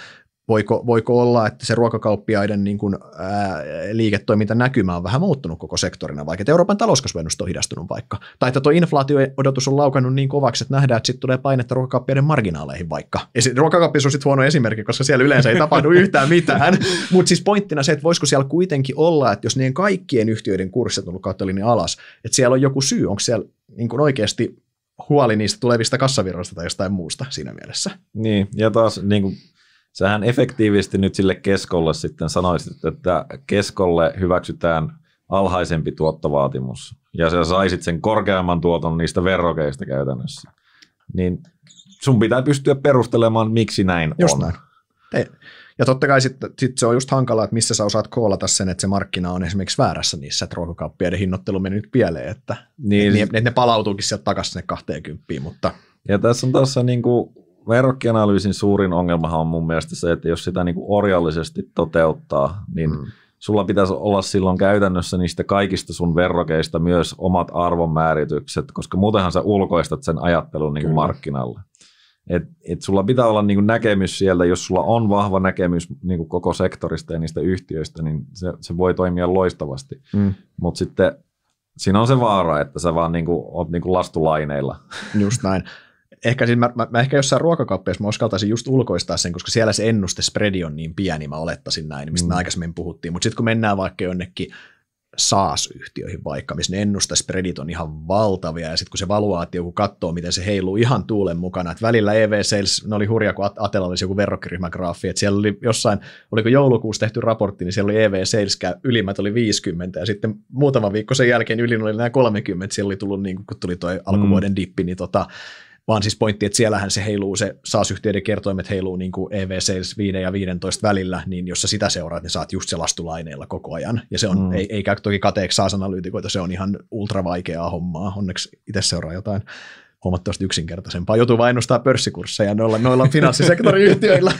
voiko, voiko olla, että se ruokakauppiaiden niin kuin, ää, liiketoimintanäkymä on vähän muuttunut koko sektorina, vaikka että Euroopan talouskasvennus on hidastunut vaikka. Tai että tuo inflaatio-odotus on laukannut niin kovaksi, että nähdään, että sitten tulee painetta ruokakauppiaiden marginaaleihin vaikka. Ja ruokakauppias on sitten huono esimerkki, koska siellä yleensä ei tapahdu yhtään mitään. Mutta siis pointtina se, että voisiko siellä kuitenkin olla, että jos niiden kaikkien yhtiöiden kurssit on ollut kautta alas, että siellä on joku syy, onko siellä niin kuin oikeasti huoli niistä tulevista kassavirroista tai jostain muusta siinä mielessä. Niin, ja taas niin kuin sähän efektiivisesti nyt sille keskolle sitten sanoisit, että keskolle hyväksytään alhaisempi tuottovaatimus ja sä saisit sen korkeamman tuoton niistä verrokeista käytännössä. Niin sun pitää pystyä perustelemaan, miksi näin just on. Näin. Ja totta kai sitten sit se on just hankalaa, että missä sä osaat koolata sen, että se markkina on esimerkiksi väärässä niissä, että ruokakauppiaiden hinnoittelu meni nyt pieleen, että niin. ne, ne, ne palautuukin sieltä takaisin sinne 20, mutta... Ja tässä on taas niin kuin verrokkianalyysin suurin ongelmahan on mun mielestä se, että jos sitä niin kuin orjallisesti toteuttaa, niin mm. sulla pitäisi olla silloin käytännössä niistä kaikista sun verrokeista myös omat arvonmääritykset, koska muutenhan sä ulkoistat sen ajattelun niin kuin markkinalle. Et, et sulla pitää olla niin kuin näkemys sieltä, jos sulla on vahva näkemys niin kuin koko sektorista ja niistä yhtiöistä, niin se, se voi toimia loistavasti. Mm. Mutta sitten siinä on se vaara, että sä vaan niin kuin, oot niin kuin lastulaineilla. Just näin ehkä, siis mä, mä, mä ehkä jossain ruokakauppiassa mä uskaltaisin just ulkoistaa sen, koska siellä se ennuste spreadi on niin pieni, mä olettaisin näin, mistä mm. me aikaisemmin puhuttiin. Mutta sitten kun mennään vaikka jonnekin SaaS-yhtiöihin vaikka, missä ne ennustespreadit on ihan valtavia, ja sitten kun se valuaatio, kun katsoo, miten se heiluu ihan tuulen mukana, että välillä EV Sales, ne oli hurja, kun Atella olisi joku verrokkiryhmägraafi, että siellä oli jossain, oliko joulukuussa tehty raportti, niin siellä oli EV Sales ylimmät oli 50, ja sitten muutama viikko sen jälkeen ylin oli nämä 30, siellä oli tullut, niin kun tuli tuo alkuvuoden mm. dippi, niin tota, vaan siis pointti, että siellähän se heiluu, se SaaS-yhtiöiden kertoimet heiluu niin kuin EV-sales 5 ja 15 välillä, niin jos sä sitä seuraat, niin saat just se lastulaineilla koko ajan. Ja se on, mm. ei, ei käy toki kateeksi SaaS-analyytikoita, se on ihan ultravaikeaa hommaa. Onneksi itse seuraa jotain huomattavasti yksinkertaisempaa. Joutuu vain ennustaa pörssikursseja noilla, noilla yhtiöillä.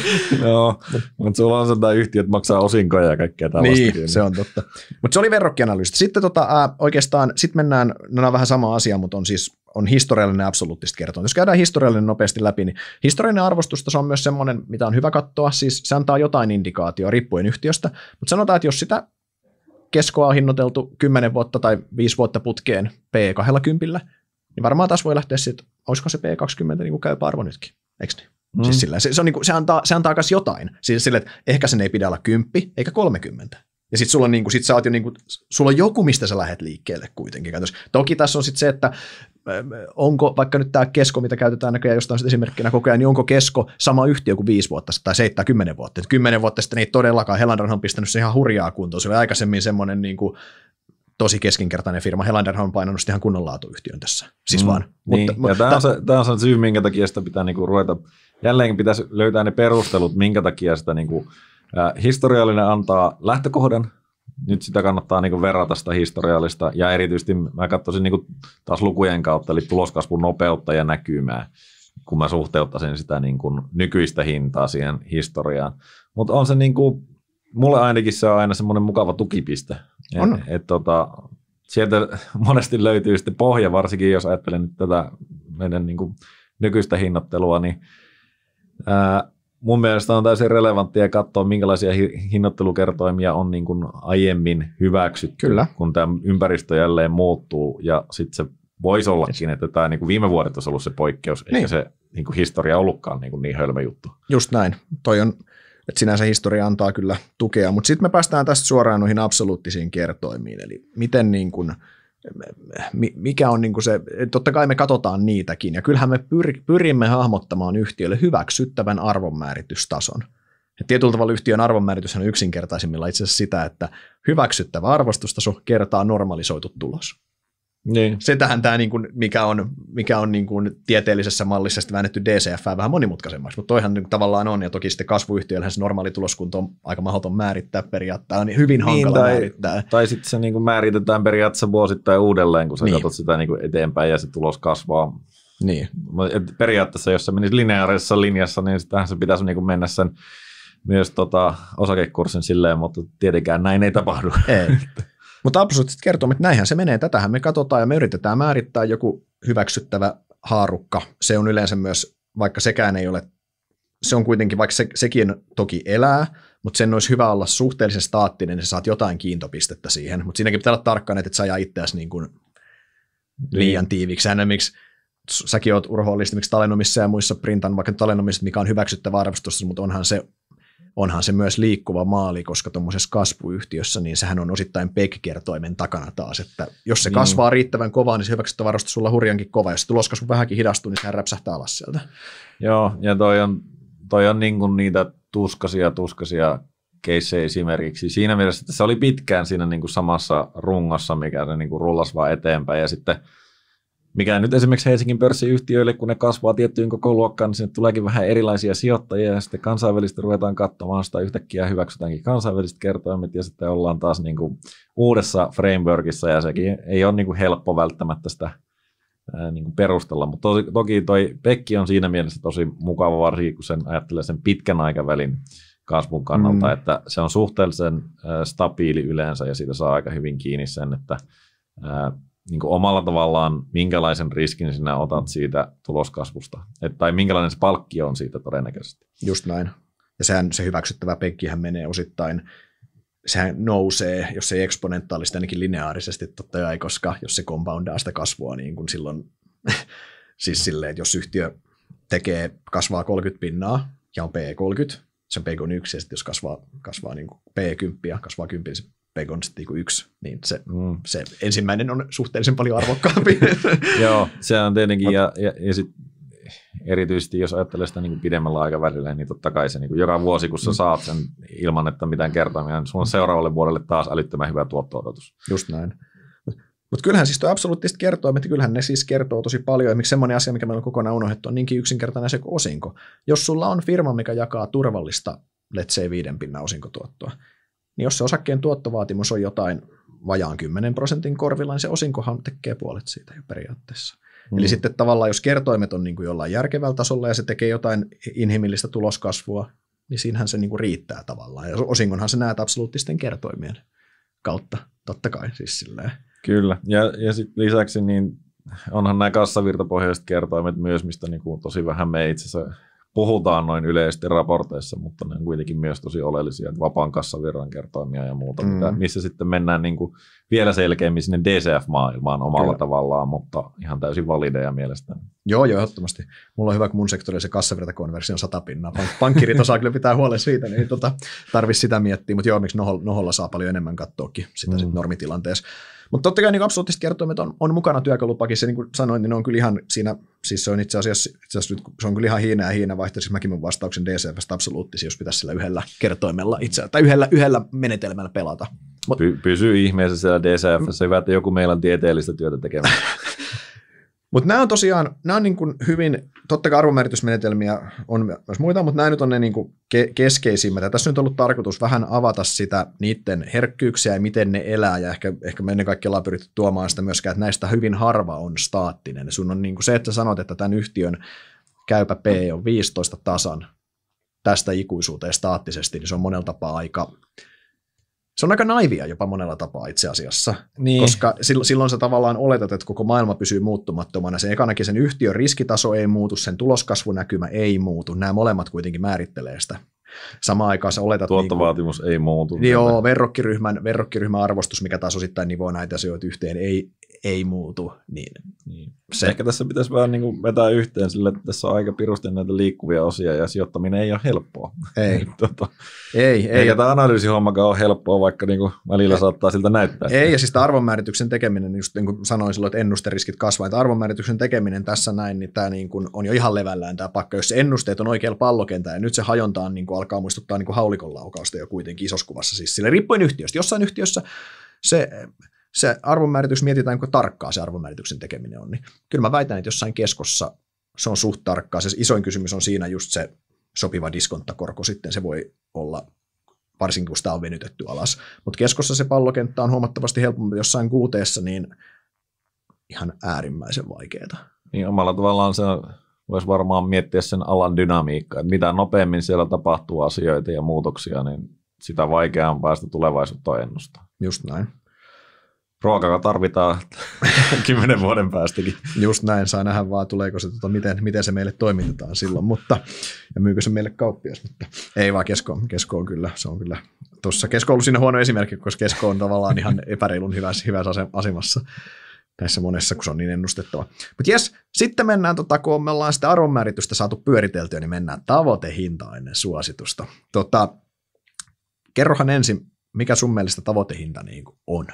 Joo, mutta sulla on sentään yhtiöt maksaa osinkoja ja kaikkea tällaista. Niin, niin- se on totta. Mutta se oli verrokkianalyysi. Sitten tota, äh, oikeastaan sit mennään, no nämä on vähän sama asia, mutta on siis on historiallinen absoluuttista kertoa. Jos käydään historiallinen nopeasti läpi, niin historiallinen arvostusta se on myös semmoinen, mitä on hyvä katsoa. Siis se antaa jotain indikaatioa riippuen yhtiöstä, mutta sanotaan, että jos sitä keskoa on hinnoiteltu 10 vuotta tai 5 vuotta putkeen P20, niin varmaan taas voi lähteä sitten, olisiko se P20 niin kuin käypä arvo nytkin, eikö niin? Mm. Siis sillä, se, se, on niin kuin, se, antaa, se antaa myös jotain. Siis sille, että ehkä sen ei pidä olla kymppi eikä 30. Ja sitten sulla, on, niin kuin, sit sä oot jo, niin kuin, sulla on joku, mistä sä lähdet liikkeelle kuitenkin. Toki tässä on sitten se, että onko vaikka nyt tämä kesko, mitä käytetään näköjään jostain esimerkkinä koko ajan, niin onko kesko sama yhtiö kuin viisi vuotta tai seitsemän, kymmenen vuotta. Kymmenen vuotta sitten ei todellakaan, Helandran on pistänyt se ihan hurjaa kuntoon. Se oli aikaisemmin semmoinen niin kuin, tosi keskinkertainen firma. Helanderhan on painanut ihan kunnon laatuyhtiön tässä. Siis mm, vaan. Niin. Mutta, ja tämä, on se, tämä on se syy, minkä takia sitä pitää niinku ruveta, jälleen pitäisi löytää ne perustelut, minkä takia sitä niinku, äh, historiallinen antaa lähtökohdan, nyt sitä kannattaa niin verrata sitä historiallista, ja erityisesti mä katsoisin niin taas lukujen kautta, eli tuloskasvun nopeutta ja näkymää, kun mä suhteuttaisin sitä niin kuin nykyistä hintaa siihen historiaan. Mutta on se niin kuin, mulle ainakin se on aina semmoinen mukava tukipiste. Et, Et, tota, sieltä monesti löytyy sitten pohja, varsinkin jos ajattelen nyt tätä meidän niin kuin nykyistä hinnoittelua, niin ää, mun mielestä on täysin relevanttia katsoa, minkälaisia hinnoittelukertoimia on niin kuin aiemmin hyväksytty, Kyllä. kun tämä ympäristö jälleen muuttuu ja sitten se voisi ollakin, että tämä niin kuin viime vuodet olisi ollut se poikkeus, niin. eikä se niin kuin historia ollutkaan niinku niin, kuin niin hölmä juttu. Just näin. Toi on, et sinänsä historia antaa kyllä tukea, mutta sitten me päästään tästä suoraan noihin absoluuttisiin kertoimiin, eli miten niin kuin – mikä on niin kuin se, totta kai me katsotaan niitäkin, ja kyllähän me pyrimme hahmottamaan yhtiölle hyväksyttävän arvonmääritystason. Ja tietyllä tavalla yhtiön arvonmääritys on yksinkertaisimmilla itse asiassa sitä, että hyväksyttävä arvostustaso kertaa normalisoitu tulos. Niin. Sitähän tämä, niin kuin, mikä on, mikä on niin kuin tieteellisessä mallissa sitten väännetty DCF vähän monimutkaisemmaksi, mutta toihan niin tavallaan on, ja toki sitten kasvuyhtiöllähän se normaali tuloskunto on aika mahdoton määrittää periaatteessa, niin hyvin hankala niin, hankala tai, määrittää. Tai sitten se niin kuin määritetään periaatteessa vuosittain uudelleen, kun sä niin. katsot sitä niin kuin eteenpäin ja se tulos kasvaa. Niin. Et periaatteessa, jos se menisi lineaarisessa linjassa, niin sitähän se pitäisi niin kuin mennä sen myös tota, osakekurssin silleen, mutta tietenkään näin ei tapahdu. Ei. Mutta absurdit kertoo, että näinhän se menee, tätähän me katsotaan ja me yritetään määrittää joku hyväksyttävä haarukka. Se on yleensä myös, vaikka sekään ei ole, se on kuitenkin, vaikka se, sekin toki elää, mutta sen olisi hyvä olla suhteellisen staattinen, niin saat jotain kiintopistettä siihen. Mutta siinäkin pitää olla tarkkaan, että et sä ajaa itseäsi niin kuin niin. liian tiiviksi. Miksi säkin oot urhoollisesti, miksi talennomissa ja muissa printan, vaikka talennomissa, mikä on hyväksyttävä arvostus, mutta onhan se onhan se myös liikkuva maali, koska tuommoisessa kasvuyhtiössä, niin sehän on osittain PEG-kertoimen takana taas, että jos se niin. kasvaa riittävän kovaa, niin se hyväksyttävä sulla hurjankin kova, jos tuloskasvu vähänkin hidastuu, niin sehän räpsähtää alas sieltä. Joo, ja toi on, toi on niin kuin niitä tuskasia, tuskasia keissejä esimerkiksi. Siinä mielessä, että se oli pitkään siinä niin kuin samassa rungossa, mikä se niin kuin rullasi vaan eteenpäin, ja sitten – mikä nyt esimerkiksi Helsingin pörssiyhtiöille, kun ne kasvaa tiettyyn koko luokkaan, niin sinne tuleekin vähän erilaisia sijoittajia ja sitten kansainvälistä ruvetaan katsomaan sitä yhtäkkiä hyväksytäänkin kansainväliset kertoimet ja sitten ollaan taas niin kuin uudessa frameworkissa ja sekin ei ole niin kuin helppo välttämättä sitä niin kuin perustella, mutta tosi, toki toi Pekki on siinä mielessä tosi mukava, varsinkin kun sen ajattelee sen pitkän aikavälin kasvun kannalta, mm. että se on suhteellisen stabiili yleensä ja siitä saa aika hyvin kiinni sen, että niin kuin omalla tavallaan, minkälaisen riskin sinä otat siitä tuloskasvusta, Et, tai minkälainen se palkki on siitä todennäköisesti. Just näin. Ja sehän se hyväksyttävä penkkihän menee osittain, sehän nousee, jos se ei eksponentaalisesti, ainakin lineaarisesti totta kai, koska jos se compoundaa sitä kasvua, niin kuin silloin, siis silleen, että jos yhtiö tekee, kasvaa 30 pinnaa ja on P30, se on p 1 ja sitten jos kasvaa, kasvaa niin kuin P10, kasvaa 10, se Pegon sitten niin yksi, niin se, mm. se ensimmäinen on suhteellisen paljon arvokkaampi. Joo, se on tietenkin, ja, ja, ja sit erityisesti jos ajattelee sitä niin kuin pidemmällä aikavälillä, niin totta kai se niin kuin joka vuosi, kun sä mm. saat sen ilman, että mitään kertaa, niin sun on seuraavalle vuodelle taas älyttömän hyvä tuotto-odotus. Just näin. Mutta kyllähän siis tuo absoluuttisesti kertoo, että kyllähän ne siis kertoo tosi paljon. Miksi semmoinen asia, mikä meillä on kokonaan unohdettu, on niinkin yksinkertainen se kuin osinko. Jos sulla on firma, mikä jakaa turvallista, let's say, viiden pinnan osinkotuottoa, niin jos se osakkeen tuottovaatimus on jotain vajaan 10 prosentin korvilla, niin se osinkohan tekee puolet siitä jo periaatteessa. Mm. Eli hmm. sitten tavallaan, jos kertoimet on niin kuin jollain järkevällä tasolla ja se tekee jotain inhimillistä tuloskasvua, niin siinähän se niin kuin riittää tavallaan. Ja osinkonhan se näet absoluuttisten kertoimien kautta, totta kai siis silleen. Kyllä, ja, ja sit lisäksi niin onhan nämä kassavirtapohjaiset kertoimet myös, mistä niin kuin tosi vähän me itse asiassa puhutaan noin yleisesti raporteissa, mutta ne on kuitenkin myös tosi oleellisia, että vapaan kassavirran kertoimia ja muuta, mm. mitä, missä sitten mennään niin kuin vielä selkeämmin sinne DCF-maailmaan omalla Kyllä. tavallaan, mutta ihan täysin valideja mielestäni. Joo, joo, ehdottomasti. Mulla on hyvä, kun mun sektorilla se kassavirtakonversio on satapinnaa. Pank- pankkirit osaa kyllä pitää huolen siitä, niin tota, tarvitsisi sitä miettiä, mutta joo, miksi noholla, noholla saa paljon enemmän kattoakin sitä mm. sit normitilanteessa. Mutta totta kai niin absoluuttiset kertoimet on, on mukana työkalupakissa, niin kuin sanoin, niin ne on kyllä ihan siinä, siis se on itse asiassa, itse asiassa nyt, se on kyllä ihan hiinä ja hiinä siis mäkin mun vastauksen DCFstä absoluuttisi, jos pitäisi sillä yhdellä kertoimella itse, tai yhdellä, yhdellä menetelmällä pelata. Mut, Pysy ihmeessä siellä DCFssä, hyvä, että joku meillä on tieteellistä työtä tekemässä. Mutta nämä on tosiaan, nämä on niin kuin hyvin, totta kai arvomääritysmenetelmiä on myös muita, mutta nämä nyt on ne niin kuin ke- keskeisimmät. Ja tässä nyt on ollut tarkoitus vähän avata sitä niiden herkkyyksiä ja miten ne elää. Ja ehkä, ehkä me ennen kaikkea ollaan pyritty tuomaan sitä myöskään, että näistä hyvin harva on staattinen. Sun on niin kuin se, että sä sanot, että tämän yhtiön käypä P on 15 tasan tästä ikuisuuteen staattisesti, niin se on monella tapaa aika se on aika naivia jopa monella tapaa itse asiassa, niin. koska silloin sä tavallaan oletat, että koko maailma pysyy muuttumattomana. Se ekanakin sen yhtiön riskitaso ei muutu, sen tuloskasvunäkymä ei muutu. Nämä molemmat kuitenkin määrittelee sitä. Samaan aikaan sä oletat... Niinku- Tuottovaatimus niin kuin, ei muutu. Joo, verrokkiryhmän, verrokkiryhmän arvostus, mikä taas osittain nivoo näitä asioita yhteen, ei, ei muutu. Niin niin. Se. Ehkä tässä pitäisi vähän niin kuin vetää yhteen sille, että tässä on aika pirusti näitä liikkuvia osia ja sijoittaminen ei ole helppoa. Ei. tota, ei, ei. Eikä tämä analyysihommakaan ole helppoa, vaikka niin kuin välillä ei. saattaa siltä näyttää. Ei, ja siis arvomäärityksen arvonmäärityksen tekeminen, just niin kuin sanoin silloin, että ennusteriskit kasvaa, että arvonmäärityksen tekeminen tässä näin, niin tämä niin kuin on jo ihan levällään tämä pakka, jos se ennusteet on oikealla pallokentällä ja nyt se hajonta niin kuin alkaa muistuttaa niin kuin haulikon laukausta jo kuitenkin isossa kuvassa. Siis sille riippuen yhtiöstä. Jossain yhtiössä se se arvonmääritys mietitään, kuinka tarkkaa se arvonmäärityksen tekeminen on, niin kyllä mä väitän, että jossain keskossa se on suht tarkkaa. Se isoin kysymys on siinä just se sopiva diskonttakorko sitten, se voi olla varsinkin kun sitä on venytetty alas. Mutta keskossa se pallokenttä on huomattavasti helpompi jossain kuuteessa, niin ihan äärimmäisen vaikeaa. Niin omalla tavallaan se voisi varmaan miettiä sen alan dynamiikkaa, että mitä nopeammin siellä tapahtuu asioita ja muutoksia, niin sitä vaikeampaa sitä tulevaisuutta ennustaa. Just näin ruokaa tarvitaan kymmenen vuoden päästäkin. Just näin, saa nähdä vaan tuleeko se, tota, miten, miten se meille toimitetaan silloin, mutta ja myykö se meille kauppias, mutta ei vaan kesko, kesko on kyllä, se on kyllä tuossa kesko on ollut siinä huono esimerkki, koska kesko on tavallaan ihan epäreilun hyvässä, hyvässä asemassa näissä monessa, kun se on niin ennustettava. Mutta jes, sitten mennään, tota, kun me ollaan sitä arvonmääritystä saatu pyöriteltyä, niin mennään tavoitehintaan ennen suositusta. Tota, kerrohan ensin, mikä sun mielestä tavoitehinta niin on?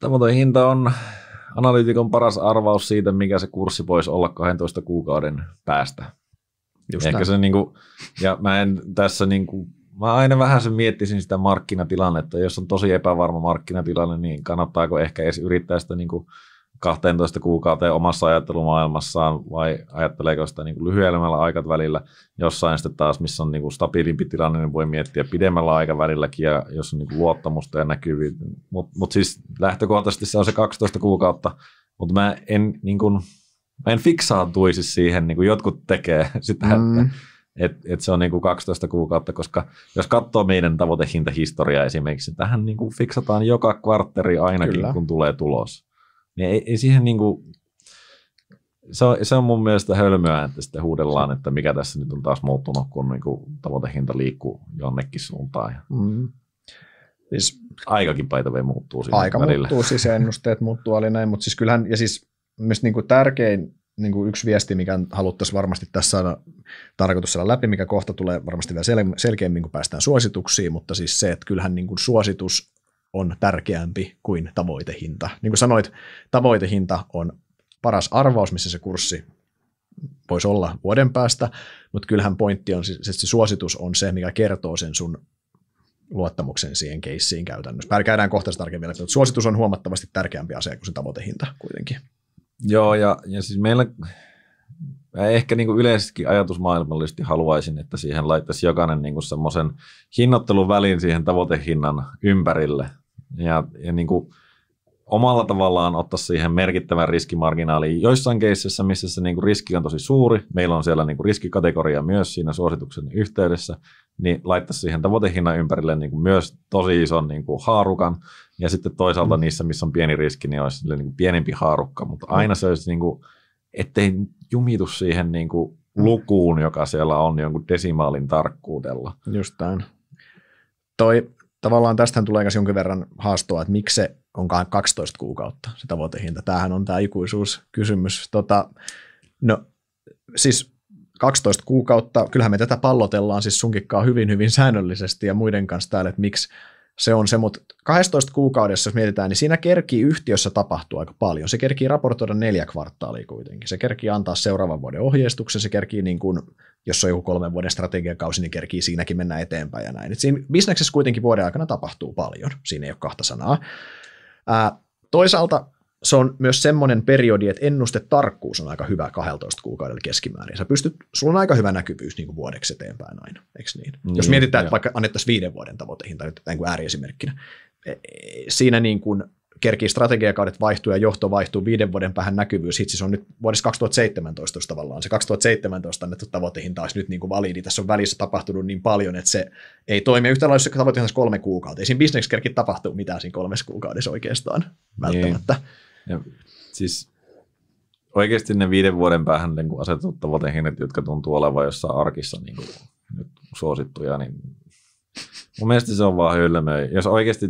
Tämä toi hinta on analyytikon paras arvaus siitä, mikä se kurssi voisi olla 12 kuukauden päästä. Just Ehkä se niin kuin, ja mä en tässä niin kuin, mä aina vähän sen miettisin sitä markkinatilannetta. Jos on tosi epävarma markkinatilanne, niin kannattaako ehkä edes yrittää sitä niin kuin 12 kuukauteen omassa ajattelumaailmassaan vai ajatteleeko sitä niin lyhyemmällä aikavälillä jossain sitten taas, missä on niin kuin stabiilimpi tilanne, niin voi miettiä pidemmällä aikavälilläkin ja jos on niin kuin luottamusta ja näkyvyyttä. Mutta mut siis lähtökohtaisesti se on se 12 kuukautta, mutta mä en, niin kuin, mä en fiksaantuisi siihen, niin kuin jotkut tekee sitä, mm. että että et se on kuin niinku 12 kuukautta, koska jos katsoo meidän tavoitehintahistoriaa esimerkiksi, niin tähän niinku fiksataan joka kvartteri ainakin, Kyllä. kun tulee tulos. Niin ei, ei siihen niinku, se on, se on mun mielestä hölmöä, että sitten huudellaan, että mikä tässä nyt on taas muuttunut, kun niinku tavoitehinta liikkuu jonnekin suuntaan. Mm. Siis, Aikakin päitävä muuttuu siinä Aika välillä. muuttuu, siis ennusteet muuttuu oli näin, mutta siis kyllähän, ja siis myös niinku tärkein niinku yksi viesti, mikä haluttaisiin varmasti tässä saada tarkoitus saada läpi, mikä kohta tulee varmasti vielä sel- selkeämmin, kun päästään suosituksiin, mutta siis se, että kyllähän niinku suositus on tärkeämpi kuin tavoitehinta. Niin kuin sanoit, tavoitehinta on paras arvaus, missä se kurssi voisi olla vuoden päästä, mutta kyllähän pointti on, siis se suositus on se, mikä kertoo sen sun luottamuksen siihen keissiin käytännössä. Käydään kohta tarkemmin vielä, mutta suositus on huomattavasti tärkeämpi asia kuin se tavoitehinta kuitenkin. Joo, ja, ja siis meillä mä ehkä niin kuin ajatusmaailmallisesti haluaisin, että siihen laittaisi jokainen niin semmoisen hinnoittelun välin siihen tavoitehinnan ympärille. Ja, ja niin kuin omalla tavallaan ottaa siihen merkittävän riskimarginaaliin. Joissain keississä, missä se niin kuin riski on tosi suuri, meillä on siellä niin kuin riskikategoria myös siinä suosituksen yhteydessä, niin laittaa siihen tavoitehinnan ympärille niin kuin myös tosi ison niin kuin haarukan. Ja sitten toisaalta mm. niissä, missä on pieni riski, niin olisi niin kuin pienempi haarukka, mutta aina se olisi niin kuin ettei jumitu siihen niin kuin lukuun, joka siellä on jonkun desimaalin tarkkuudella. näin. Toi, tavallaan tästähän tulee myös jonkin verran haastoa, että miksi se onkaan 12 kuukautta se tavoitehinta. Tämähän on tämä ikuisuuskysymys. Tota, no siis 12 kuukautta, kyllähän me tätä pallotellaan siis sunkikkaa hyvin hyvin säännöllisesti ja muiden kanssa täällä, että miksi se on se, mutta 12 kuukaudessa, jos mietitään, niin siinä kerkii yhtiössä tapahtua aika paljon. Se kerkii raportoida neljä kvartaalia kuitenkin. Se kerkii antaa seuraavan vuoden ohjeistuksen, se kerkii, niin kuin, jos on joku kolmen vuoden strategiakausi, niin kerkii siinäkin mennä eteenpäin ja näin. Et siinä bisneksessä kuitenkin vuoden aikana tapahtuu paljon, siinä ei ole kahta sanaa. Ää, toisaalta se on myös semmoinen periodi, että ennustetarkkuus on aika hyvä 12 kuukaudella keskimäärin. Sä pystyt, sulla on aika hyvä näkyvyys niin kuin vuodeksi eteenpäin aina, eikö niin? niin Jos mietitään, jo. että vaikka annettaisiin viiden vuoden tavoitehinta nyt tämän kuin ääriesimerkkinä, e, e, siinä niin kuin kerkii strategiakaudet vaihtuu ja johto vaihtuu viiden vuoden päähän näkyvyys. Itse se on nyt vuodessa 2017 tavallaan. Se 2017 annettu tavoitehinta olisi nyt niin kuin validi. Tässä on välissä tapahtunut niin paljon, että se ei toimi yhtä lailla, jos tavoitehinta kolme kuukautta. Ei siinä bisneksessä kerki tapahtuu mitään siinä kolmessa kuukaudessa oikeastaan niin. välttämättä. Niin. Ja siis oikeasti ne viiden vuoden päähän niin kun asetut tavoitehinnat, jotka tuntuu olevan jossain arkissa niin kuin nyt suosittuja, niin mun mielestä se on vaan hyllämö. Jos oikeasti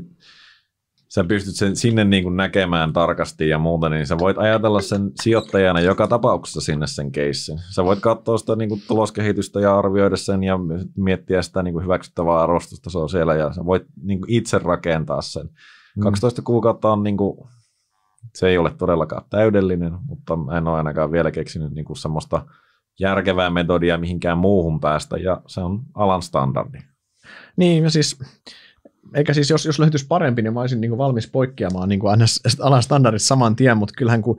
sä pystyt sen sinne niin kuin näkemään tarkasti ja muuta, niin sä voit ajatella sen sijoittajana joka tapauksessa sinne sen keissin. Sä voit katsoa sitä niin kuin tuloskehitystä ja arvioida sen ja miettiä sitä niin kuin hyväksyttävää arvostusta se on siellä ja sä voit niin kuin itse rakentaa sen. 12 mm. kuukautta on niin kuin se ei ole todellakaan täydellinen, mutta en ole ainakaan vielä keksinyt niin kuin semmoista järkevää metodia mihinkään muuhun päästä, ja se on alan standardi. Niin, ja siis eikä siis jos, jos löytyisi parempi, niin mä olisin niin kuin valmis poikkeamaan niin kuin aina alan standardit saman tien, mutta kyllähän kun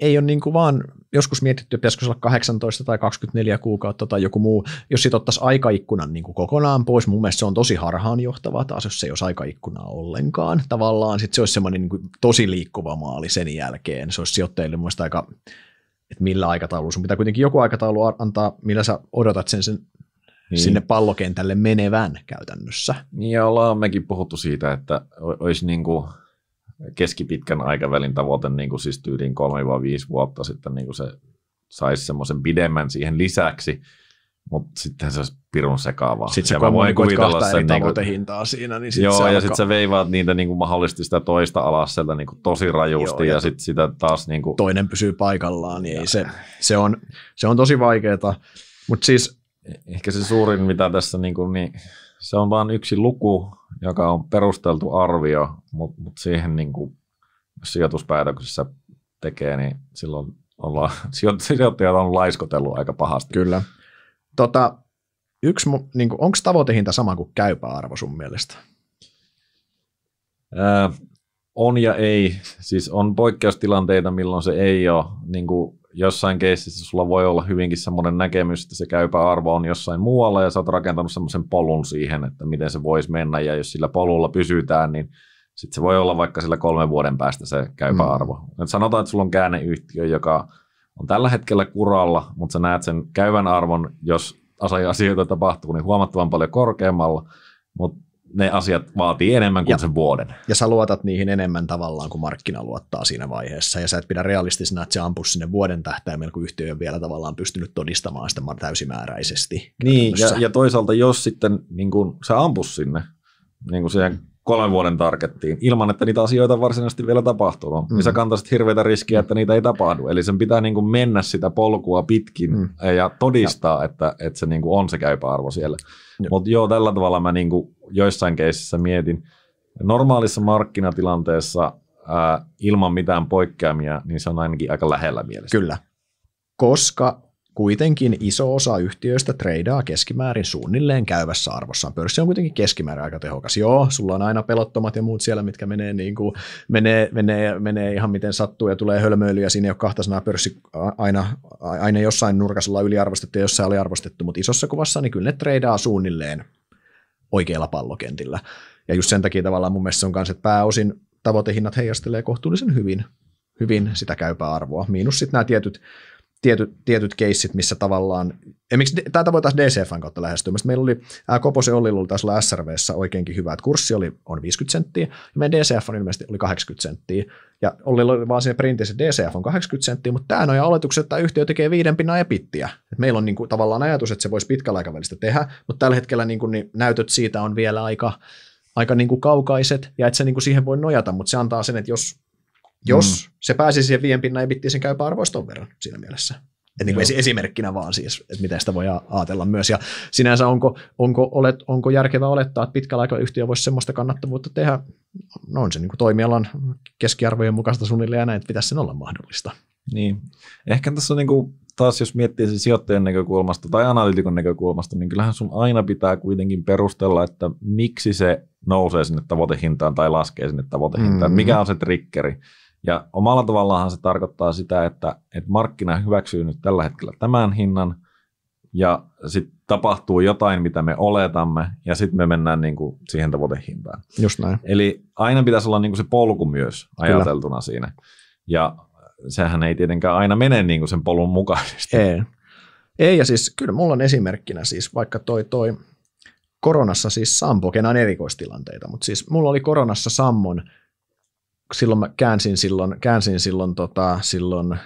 ei ole niin kuin vaan joskus mietitty, että pitäisikö se olla 18 tai 24 kuukautta tai joku muu, jos sit ottaisi aikaikkunan niin kuin kokonaan pois. Mun mielestä se on tosi harhaanjohtavaa taas, jos se ei olisi aikaikkunaa ollenkaan. Tavallaan sit se olisi semmoinen niin tosi liikkuva maali sen jälkeen. Se olisi sijoittajille mun aika että millä aikataululla. Sun pitää kuitenkin joku aikataulu antaa, millä sä odotat sen, sen niin. sinne pallokentälle menevän käytännössä. Niin ja ollaan mekin puhuttu siitä, että olisi niin kuin – keskipitkän aikavälin tavoite, niin kuin siis tyyliin 3-5 vuotta sitten niin kuin se saisi semmoisen pidemmän siihen lisäksi, mutta sitten se olisi pirun sekaavaa. Sitten se voi voin kuvitella kahta sen niinku, hintaa siinä. Niin sit joo, se alkaa... ja sitten se veivaat niitä kuin niinku mahdollisesti sitä toista alas sieltä kuin niinku tosi rajusti, joo, ja, ja sitten sitä taas... kuin niinku- Toinen pysyy paikallaan, niin ei se, se, on, se on tosi vaikeaa. Mutta siis... Eh, ehkä se suurin, mitä tässä niin kuin niin, se on vain yksi luku, joka on perusteltu arvio, mutta mut siihen niin kuin, jos sijoituspäätöksessä tekee, niin silloin ollaan, sijoittajat on laiskotellut aika pahasti. Kyllä. Tota, niin onko tavoitehinta sama kuin käypä arvo sun mielestä? Öö, on ja ei. Siis on poikkeustilanteita, milloin se ei ole. Niin kuin jossain keississä sulla voi olla hyvinkin semmoinen näkemys, että se käypä arvo on jossain muualla ja sä oot rakentanut semmoisen polun siihen, että miten se voisi mennä ja jos sillä polulla pysytään, niin sitten se voi olla vaikka sillä kolmen vuoden päästä se käypä mm. arvo. Et sanotaan, että sulla on käänneyhtiö, joka on tällä hetkellä kuralla, mutta sä näet sen käyvän arvon, jos asioita tapahtuu, niin huomattavan paljon korkeammalla, mutta ne asiat vaatii enemmän kuin ja, sen vuoden. Ja sä luotat niihin enemmän tavallaan kuin markkina luottaa siinä vaiheessa. Ja sä et pidä realistisena, että se ampuu sinne vuoden tähtäimellä, kun yhtiö on vielä tavallaan pystynyt todistamaan sitä täysimääräisesti. Niin, ja, ja toisaalta jos sitten niin kun sä ampus sinne, niin kun siihen kolmen vuoden tarkettiin, ilman että niitä asioita varsinaisesti vielä tapahtuu. Mm. Mm-hmm. sä kantaisit hirveitä riskiä, että mm. niitä ei tapahdu. Eli sen pitää niin kuin mennä sitä polkua pitkin mm. hmm ja todistaa, ja. Että, että se niin kuin on se käypä arvo siellä. Mutta joo, tällä tavalla mä niin kuin joissain keississä mietin. Normaalissa markkinatilanteessa ää, ilman mitään poikkeamia, niin se on ainakin aika lähellä mielessä. Kyllä, koska Kuitenkin iso osa yhtiöistä treidaa keskimäärin suunnilleen käyvässä arvossaan. Pörssi on kuitenkin keskimäärin aika tehokas. Joo, sulla on aina pelottomat ja muut siellä, mitkä menee, niin kuin, menee, menee, menee ihan miten sattuu ja tulee hölmöilyä. Siinä ei ole kahta sanaa pörssi aina, aina jossain nurkassa yliarvostettu ja jossain arvostettu, mutta isossa kuvassa niin kyllä ne treidaa suunnilleen oikealla pallokentillä. Ja just sen takia tavallaan mun mielestä se on myös, että pääosin tavoitehinnat heijastelee kohtuullisen hyvin, hyvin sitä käypää arvoa. Miinus sitten nämä tietyt tietyt, tietyt keissit, missä tavallaan, miksi, tätä voitaisiin DCFn kautta lähestyä. meillä oli, ää, Koposen Ollilla oli tässä olla SRVssä oikeinkin hyvä, että kurssi oli, on 50 senttiä, ja meidän DCF on ilmeisesti oli 80 senttiä, ja oli vaan siinä printissä, että DCF on 80 senttiä, mutta tämä on oletukset, että tämä yhtiö tekee viiden pinnan epittiä. Et meillä on niin kuin, tavallaan ajatus, että se voisi pitkällä aikavälistä tehdä, mutta tällä hetkellä niin kuin, niin näytöt siitä on vielä aika, aika niin kuin kaukaiset, ja että se niin kuin siihen voi nojata, mutta se antaa sen, että jos jos mm. se pääsi siihen viien pinnan ebittiin, sen käypä arvoiston verran siinä mielessä. Et niin kuin esimerkkinä vaan siis, että miten sitä voi ajatella myös. Ja sinänsä onko, onko, olet, onko järkevää olettaa, että pitkällä aikaa yhtiö voisi sellaista kannattavuutta tehdä, no on se niin kuin toimialan keskiarvojen mukaista suunnilleen ja näin, että pitäisi sen olla mahdollista. Niin. Ehkä tässä on niin kuin, taas jos miettii sen sijoittajan näkökulmasta tai analytikon näkökulmasta, niin kyllähän sun aina pitää kuitenkin perustella, että miksi se nousee sinne tavoitehintaan tai laskee sinne tavoitehintaan, mm-hmm. mikä on se trikkeri? Ja omalla tavallaan se tarkoittaa sitä, että, että markkina hyväksyy nyt tällä hetkellä tämän hinnan, ja sitten tapahtuu jotain, mitä me oletamme, ja sitten me mennään niin kuin siihen tavoitehintaan. Just näin. Eli aina pitäisi olla niin kuin se polku myös ajateltuna Kyllä. siinä. Ja sehän ei tietenkään aina mene niin kuin sen polun mukaisesti. Ei. Ei, ja siis kyllä mulla on esimerkkinä siis vaikka toi, toi koronassa siis Sampo, kenään erikoistilanteita, mutta siis mulla oli koronassa Sammon silloin mä käänsin silloin, käänsin silloin, tota, silloin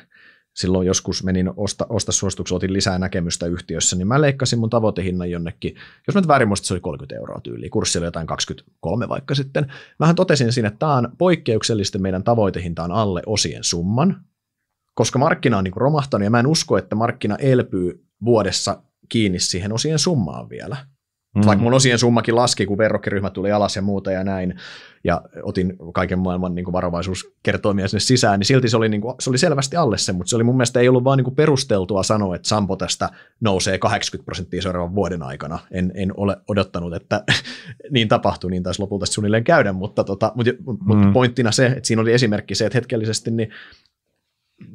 silloin joskus menin osta, osta suosituksella, otin lisää näkemystä yhtiössä, niin mä leikkasin mun tavoitehinnan jonnekin, jos mä nyt väärin muistin, se oli 30 euroa tyyli, kurssi oli jotain 23 vaikka sitten. Mähän totesin siinä, että tämä on poikkeuksellisesti meidän tavoitehintaan alle osien summan, koska markkina on niin romahtanut ja mä en usko, että markkina elpyy vuodessa kiinni siihen osien summaan vielä. Mm. Vaikka mun osien summakin laski, kun verrokkiryhmä tuli alas ja muuta ja näin, ja otin kaiken maailman niin varovaisuuskertoimia sinne sisään, niin silti se oli, niin kuin, se oli selvästi alle se, mutta se oli mun mielestä ei ollut vaan niin kuin perusteltua sanoa, että Sampo tästä nousee 80 prosenttia seuraavan vuoden aikana. En, en ole odottanut, että niin tapahtui, niin taisi lopulta suunnilleen käydä, mutta, tota, mutta, mm. mutta pointtina se, että siinä oli esimerkki se, että hetkellisesti niin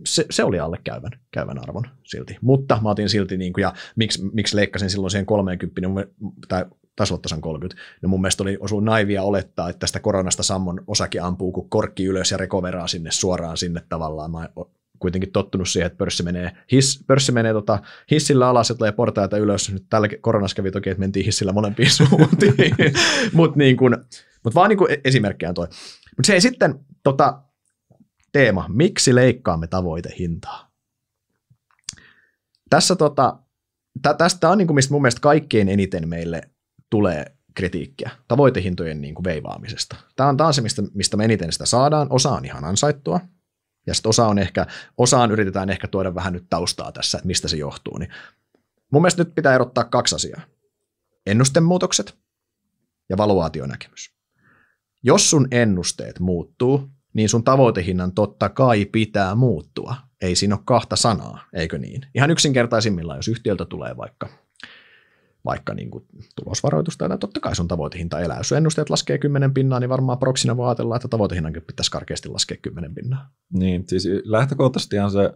se, se oli alle käyvän, käyvän arvon silti. Mutta mä otin silti, niin kuin, ja miksi, miksi leikkasin silloin siihen 30, niin tai tasoittasan 30. No niin mun mielestä oli osu naivia olettaa, että tästä koronasta sammon osake ampuu kuin korkki ylös ja rekoveraa sinne suoraan sinne tavallaan. Mä kuitenkin tottunut siihen, että pörssi menee, his, pörssi menee tota, hissillä alas ja tulee portaita ylös. Nyt tällä koronassa kävi toki, että mentiin hissillä molempiin suuntiin. Mutta niin mut vaan niin kuin e- esimerkkinä toi. Mutta se ei sitten, tota, Teema, miksi leikkaamme tavoitehintaa? Tässä tota, tä, tästä on niin kuin, mistä mun mielestä kaikkein eniten meille tulee kritiikkiä tavoitehintojen niin kuin veivaamisesta. Tämä on, tämä on se, mistä, mistä me eniten sitä saadaan. Osa on ihan ansaittua, ja sitten osa on ehkä, osaan yritetään ehkä tuoda vähän nyt taustaa tässä, että mistä se johtuu. Niin mun mielestä nyt pitää erottaa kaksi asiaa. Ennustemuutokset ja valuaationäkemys. Jos sun ennusteet muuttuu niin sun tavoitehinnan totta kai pitää muuttua. Ei siinä ole kahta sanaa, eikö niin? Ihan yksinkertaisimmillaan, jos yhtiöltä tulee vaikka vaikka niin kuin tulosvaroitus tai totta kai sun tavoitehinta elää. Jos ennusteet laskee 10 pinnaa, niin varmaan proksina voi ajatella, että tavoitehinnankin pitäisi karkeasti laskea 10 pinnaa. Niin, siis lähtökohtaisestihan se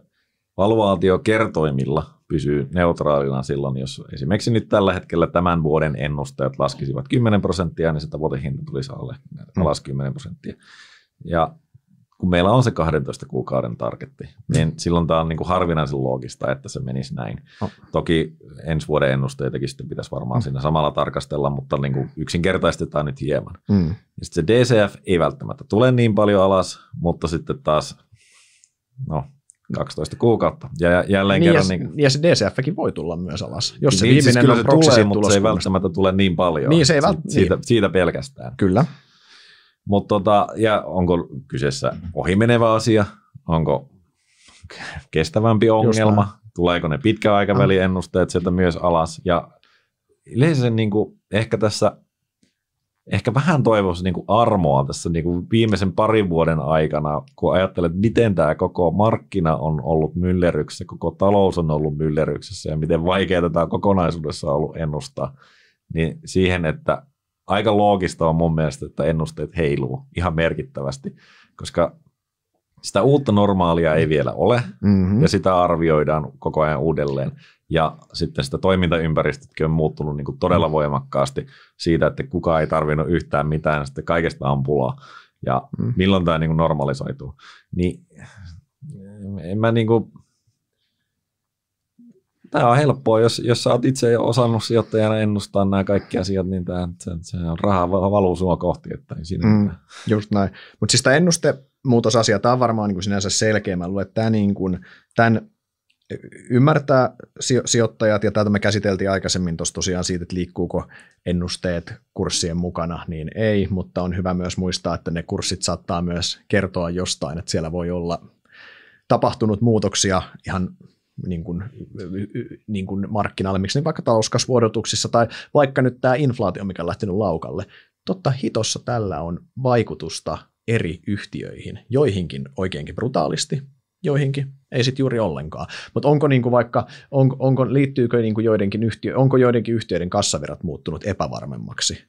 valuaatio kertoimilla pysyy neutraalina silloin, jos esimerkiksi nyt tällä hetkellä tämän vuoden ennusteet laskisivat 10 prosenttia, niin se tavoitehinta tulisi alle, mm. alas 10 prosenttia. Ja kun meillä on se 12 kuukauden tarketti, niin mm. silloin tämä on niin kuin harvinaisen loogista, että se menisi näin. No. Toki ensi vuoden ennusteitakin sitten pitäisi varmaan mm. siinä samalla tarkastella, mutta niin kuin yksinkertaistetaan nyt hieman. Mm. Ja sitten se DCF ei välttämättä tule niin paljon alas, mutta sitten taas, no 12 kuukautta. Ja jälleen niin kerran... Ja, niin, ja se DCFkin voi tulla myös alas, jos se niin, siis viimeinen siis kyllä se tulee, mutta se ei välttämättä tule niin paljon. Niin, se ei vält- siitä, niin. siitä pelkästään. Kyllä. Mutta tota, ja onko kyseessä ohimenevä asia? Onko kestävämpi ongelma? Tuleeko ne pitkäaikavälin no. ennusteet sieltä myös alas? Ja yleensä niin kuin, ehkä tässä ehkä vähän toivoisin niin armoa tässä niin kuin viimeisen parin vuoden aikana, kun ajattelet, miten tämä koko markkina on ollut myllerryksessä, koko talous on ollut myllerryksessä ja miten vaikeaa tämä kokonaisuudessa on ollut ennustaa, niin siihen, että aika loogista on mun mielestä, että ennusteet heiluu ihan merkittävästi, koska sitä uutta normaalia ei vielä ole mm-hmm. ja sitä arvioidaan koko ajan uudelleen. Ja sitten sitä toimintaympäristötkin on muuttunut niin kuin todella mm voimakkaasti siitä, että kuka ei tarvinnut yhtään mitään, sitten kaikesta on pulaa. Ja mm milloin tämä niin kuin normalisoituu. Niin en mä niin kuin, tämä on helppoa, jos, jos sä oot itse osannut sijoittajana ennustaa nämä kaikki asiat, niin tämä, se, se on raha valuu sua kohti, että ei siinä mm, Just näin. Mutta siis tämä ennustemuutosasia, tämä on varmaan niin kuin sinänsä selkeä. Mä luulen, että tämä niin kuin, tämän ymmärtää sijoittajat, ja tätä me käsiteltiin aikaisemmin tuossa tosiaan siitä, että liikkuuko ennusteet kurssien mukana, niin ei, mutta on hyvä myös muistaa, että ne kurssit saattaa myös kertoa jostain, että siellä voi olla tapahtunut muutoksia ihan niin kuin, niin kuin markkinalle, miksi niin vaikka talouskasvuodotuksissa tai vaikka nyt tämä inflaatio, mikä on lähtenyt laukalle. Totta hitossa tällä on vaikutusta eri yhtiöihin, joihinkin oikeinkin brutaalisti, joihinkin ei sitten juuri ollenkaan. Mutta onko kuin niinku vaikka, on, onko, liittyykö kuin niinku joidenkin yhtiö, onko joidenkin yhtiöiden kassavirrat muuttunut epävarmemmaksi?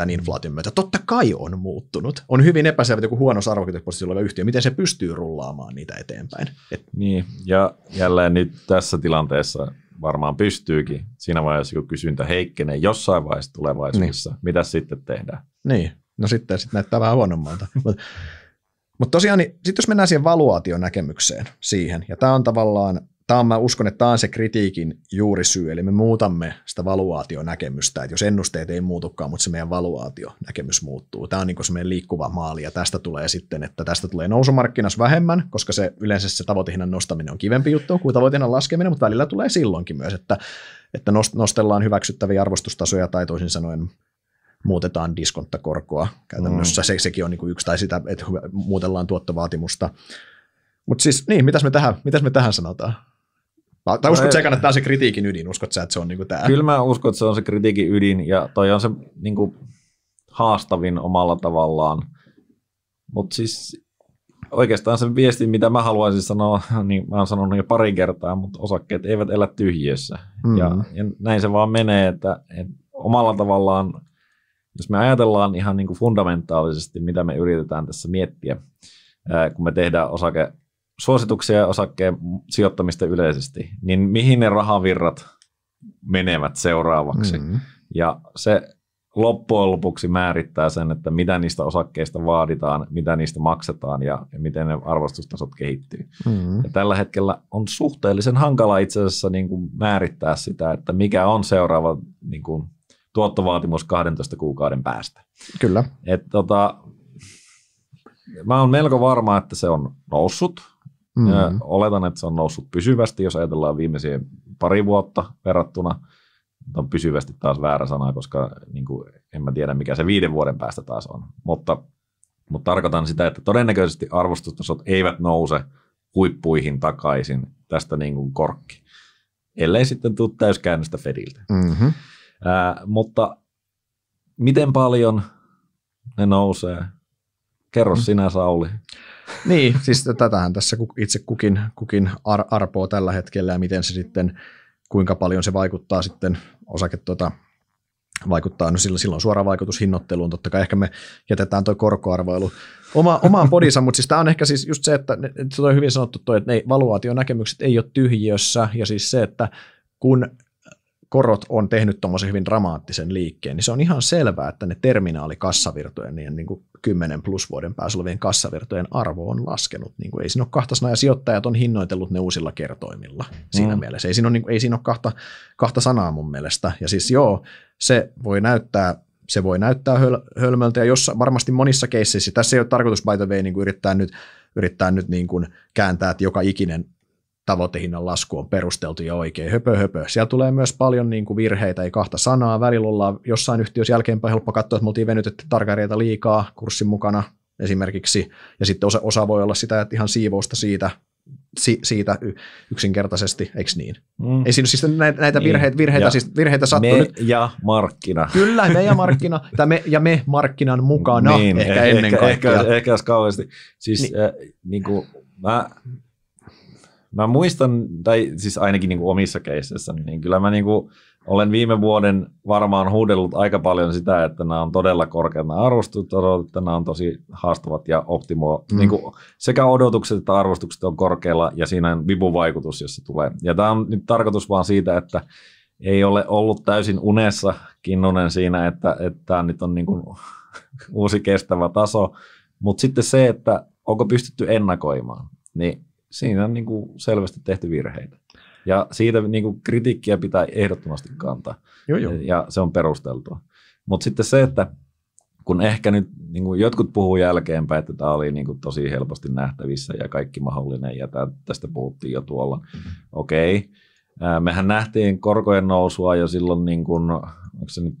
tämän inflaation myötä. Totta kai on muuttunut. On hyvin epäselvä, joku huono arvoketjupositiossa oleva yhtiö, miten se pystyy rullaamaan niitä eteenpäin. Et. Niin, ja jälleen nyt tässä tilanteessa varmaan pystyykin siinä vaiheessa, kun kysyntä heikkenee jossain vaiheessa tulevaisuudessa. Niin. Mitä sitten tehdään? Niin, no sitten sit näyttää vähän huonommalta. Mutta mut tosiaan, niin, sitten jos mennään siihen valuaationäkemykseen siihen, ja tämä on tavallaan tämä on, mä uskon, että tämä on se kritiikin juurisyy, eli me muutamme sitä valuaationäkemystä, että jos ennusteet ei muutukaan, mutta se meidän valuaationäkemys muuttuu. Tämä on niin se meidän liikkuva maali, ja tästä tulee sitten, että tästä tulee nousumarkkinas vähemmän, koska se yleensä se tavoitehinnan nostaminen on kivempi juttu kuin tavoitehinnan laskeminen, mutta välillä tulee silloinkin myös, että, että nostellaan hyväksyttäviä arvostustasoja tai toisin sanoen muutetaan diskonttakorkoa käytännössä. Mm. Se, sekin on niin kuin yksi tai sitä, että muutellaan tuottovaatimusta. Mutta siis niin, mitäs me tähän, mitäs me tähän sanotaan? Tai uskot sä, että tämä on se kritiikin ydin? Uskotko sä, että se on niinku tämä? Kyllä mä uskon, että se on se kritiikin ydin ja toi on se niinku haastavin omalla tavallaan. Mutta siis oikeastaan se viesti, mitä mä haluaisin sanoa, niin mä oon sanonut jo pari kertaa, mutta osakkeet eivät elä tyhjiössä. Mm-hmm. Ja, ja näin se vaan menee, että, että omalla tavallaan, jos me ajatellaan ihan niin kuin fundamentaalisesti, mitä me yritetään tässä miettiä, kun me tehdään osake suosituksia ja osakkeen sijoittamista yleisesti, niin mihin ne rahavirrat menevät seuraavaksi. Mm-hmm. Ja se loppujen lopuksi määrittää sen, että mitä niistä osakkeista vaaditaan, mitä niistä maksetaan ja, ja miten ne arvostustasot kehittyy. Mm-hmm. Ja tällä hetkellä on suhteellisen hankala itse asiassa niin kuin määrittää sitä, että mikä on seuraava niin kuin, tuottovaatimus 12 kuukauden päästä. Kyllä. Et, tota, mä oon melko varma, että se on noussut Mm. Oletan, että se on noussut pysyvästi, jos ajatellaan viimeisiä pari vuotta verrattuna. Tämä on pysyvästi taas väärä sana, koska niin kuin, en mä tiedä, mikä se viiden vuoden päästä taas on. Mutta, mutta tarkoitan sitä, että todennäköisesti arvostustasot eivät nouse huippuihin takaisin tästä niin kuin korkki, ellei sitten tule täyskäännöstä Fediltä. Mm-hmm. Ää, mutta miten paljon ne nousee? Kerro mm. sinä, Sauli. Niin, siis tätähän tässä itse kukin, kukin ar- arpoo tällä hetkellä ja miten se sitten, kuinka paljon se vaikuttaa sitten osake tuota, vaikuttaa, no sillä, silloin suora vaikutus hinnoitteluun, totta kai ehkä me jätetään tuo korkoarvoilu oma, omaan podinsa, mutta siis tämä on ehkä siis just se, että se on hyvin sanottu toi, että ne valuaationäkemykset ei ole tyhjiössä, ja siis se, että kun korot on tehnyt tuommoisen hyvin dramaattisen liikkeen, niin se on ihan selvää, että ne terminaalikassavirtojen, niin, niin kuin 10 plus vuoden päässä olevien kassavirtojen arvo on laskenut. Niin kuin ei siinä ole kahta sanaa, ja sijoittajat on hinnoitellut ne uusilla kertoimilla siinä mm. mielessä. Ei siinä ole, niin kuin, ei siinä ole kahta, kahta sanaa mun mielestä. Ja siis joo, se voi näyttää se voi näyttää höl- hölmöltä, ja jossa, varmasti monissa keisseissä, tässä ei ole tarkoitus by the way, niin kuin yrittää nyt, yrittää nyt niin kuin kääntää, että joka ikinen tavoitehinnan lasku on perusteltu ja oikein. Höpö, höpö. Siellä tulee myös paljon niin kuin virheitä, ei kahta sanaa. Välillä ollaan jossain yhtiössä jälkeenpäin helppo katsoa, että me oltiin venytetty tarkareita liikaa kurssin mukana esimerkiksi. Ja sitten osa, osa voi olla sitä, että ihan siivousta siitä, si, siitä yksinkertaisesti, eikö niin? Mm. Ei siinä siis näitä, näitä niin. virheitä, virheitä, siis virheitä sattuu me nyt. ja markkina. Kyllä, me ja markkina, tai me, ja me markkinan mukana niin, ehkä, ehkä ennen kaikkea. Ehkä, ehkä ehkä kauheasti. Siis niin. äh, niin kuin, mä Mä muistan, tai siis ainakin niin kuin omissa keisseissä, niin kyllä mä niin kuin olen viime vuoden varmaan huudellut aika paljon sitä, että nämä on todella korkeat nämä arvostukset, että nämä on tosi haastavat ja optimo. Mm. Niin kuin sekä odotukset että arvostukset on korkealla ja siinä on vipuvaikutus, jos se tulee. Ja tämä on nyt tarkoitus vaan siitä, että ei ole ollut täysin unessa Kinnunen siinä, että, että tämä nyt on niin kuin uusi kestävä taso. Mutta sitten se, että onko pystytty ennakoimaan, niin siinä on niin kuin selvästi tehty virheitä. Ja siitä niin kuin kritiikkiä pitää ehdottomasti kantaa. Joo, joo. Ja se on perusteltua. Mutta sitten se, että kun ehkä nyt niin kuin jotkut puhuu jälkeenpäin, että tämä oli niin kuin tosi helposti nähtävissä ja kaikki mahdollinen, ja tästä puhuttiin jo tuolla. Mm-hmm. Okei. Okay. Mehän nähtiin korkojen nousua jo silloin, niin kuin, onko se nyt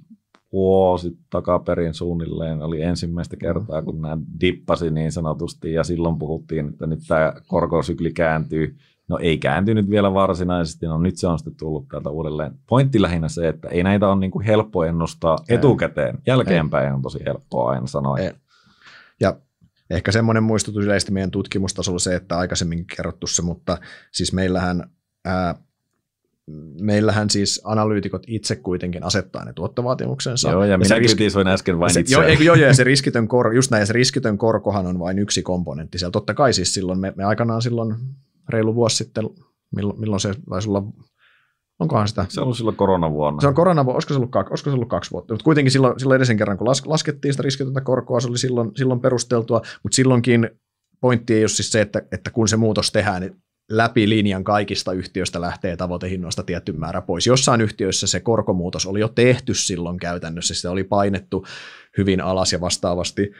vuosi takaperin suunnilleen oli ensimmäistä mm. kertaa, kun nämä dippasi niin sanotusti, ja silloin puhuttiin, että nyt tämä korkosykli kääntyy. No ei kääntynyt vielä varsinaisesti, no nyt se on sitten tullut täältä uudelleen. Pointti lähinnä se, että ei näitä ole niin kuin helppo ennustaa ei. etukäteen. Jälkeenpäin ei. on tosi helppoa aina sanoa. Ei. Ja ehkä semmoinen muistutus yleisesti meidän tutkimustasolla se, että aikaisemmin kerrottu se, mutta siis meillähän ää, meillähän siis analyytikot itse kuitenkin asettaa ne tuottovaatimuksensa. Joo, ja, ja minä riski... kritisoin äsken vain se, itseään. Joo, joo, joo, ja se riskitön korko, just näin, se riskitön korkohan on vain yksi komponentti siellä. Totta kai siis silloin, me, me aikanaan silloin reilu vuosi sitten, milloin, milloin se taisi olla Onkohan sitä? Se on ollut silloin koronavuonna. Se on koronavuonna, olisiko se ollut, kaksi, olisiko se ollut kaksi vuotta. Mutta kuitenkin silloin, silloin edellisen kerran, kun laskettiin sitä riskitöntä korkoa, se oli silloin, silloin perusteltua, mutta silloinkin pointti ei ole siis se, että, että kun se muutos tehdään, niin läpi linjan kaikista yhtiöistä lähtee tavoitehinnoista tietty määrä pois. Jossain yhtiöissä se korkomuutos oli jo tehty silloin käytännössä, se oli painettu hyvin alas ja vastaavasti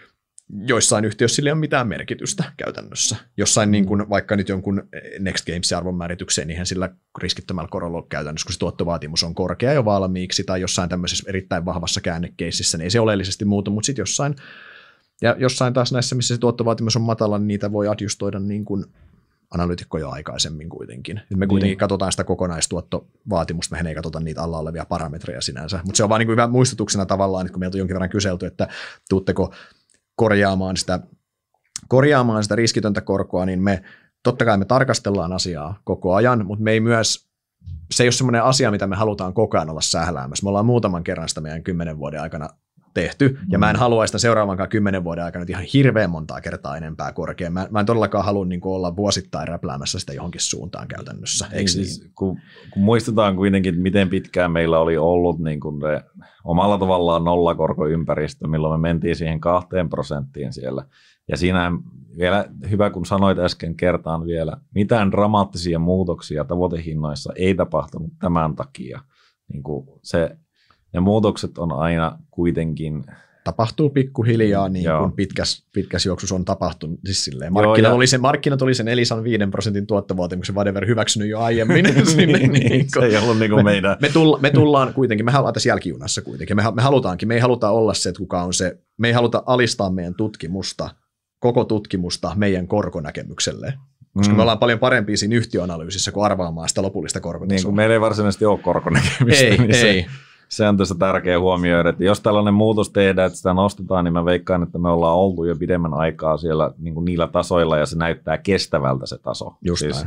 joissain yhtiöissä sillä ei ole mitään merkitystä käytännössä. Jossain niin mm. kuin, vaikka nyt jonkun Next Games arvon määritykseen, niin sillä riskittömällä korolla käytännössä, kun se tuottovaatimus on korkea jo valmiiksi, tai jossain tämmöisessä erittäin vahvassa käännekeississä, niin ei se oleellisesti muuta, mutta sitten jossain, ja jossain taas näissä, missä se tuottovaatimus on matala, niin niitä voi adjustoida niin kuin analyytikkoja aikaisemmin kuitenkin. Nyt me kuitenkin niin. katsotaan sitä kokonaistuottovaatimusta, mehän ei katsota niitä alla olevia parametreja sinänsä. Mutta se on vaan niin kuin hyvä muistutuksena tavallaan, että kun meiltä on jonkin verran kyselty, että tuutteko korjaamaan sitä, korjaamaan sitä riskitöntä korkoa, niin me totta kai me tarkastellaan asiaa koko ajan, mutta me ei myös se ei ole semmoinen asia, mitä me halutaan koko ajan olla sähläämässä. Me ollaan muutaman kerran sitä meidän kymmenen vuoden aikana tehty, ja mä en mm. halua sitä seuraavankaan kymmenen vuoden aikana nyt ihan hirveän montaa kertaa enempää korkea. Mä, mä en todellakaan halua niin kuin olla vuosittain räpläämässä sitä johonkin suuntaan käytännössä. Niin, niin, siis, Kun, kun muistetaan kuitenkin, miten pitkään meillä oli ollut niin kuin ne, omalla tavallaan nollakorkoympäristö, milloin me mentiin siihen kahteen prosenttiin siellä. Ja siinä vielä hyvä, kun sanoit äsken kertaan vielä, mitään dramaattisia muutoksia tavoitehinnoissa ei tapahtunut tämän takia. Niin kuin se ja muutokset on aina kuitenkin tapahtuu pikkuhiljaa mm, niin Joo. kuin pitkäs, pitkäs juoksus on tapahtunut. Siis silleen, markkinat, Joo, ja... oli sen, markkinat oli sen Elisan 5 prosentin tuottovaatimuksen Vadever hyväksynyt jo aiemmin. sinne, niin, niin, niin se ei ollut niin kuin me, meidän. Me, tulla, me tullaan kuitenkin, me ollaan tässä jälkijunassa kuitenkin. Me, me halutaankin, me ei haluta olla se, että kuka on se, me ei haluta alistaa meidän tutkimusta, koko tutkimusta meidän korkonäkemykselle. Koska mm. me ollaan paljon parempia siinä yhtiöanalyysissä kuin arvaamaan sitä lopullista niin, korkotasoa. Niin kuin meillä ei varsinaisesti ole korkonäkemystä. Ei, niin ei. Se, se on tässä tärkeä huomioida, että jos tällainen muutos tehdään, että sitä nostetaan, niin mä veikkaan, että me ollaan oltu jo pidemmän aikaa siellä niin kuin niillä tasoilla ja se näyttää kestävältä se taso. Just siis,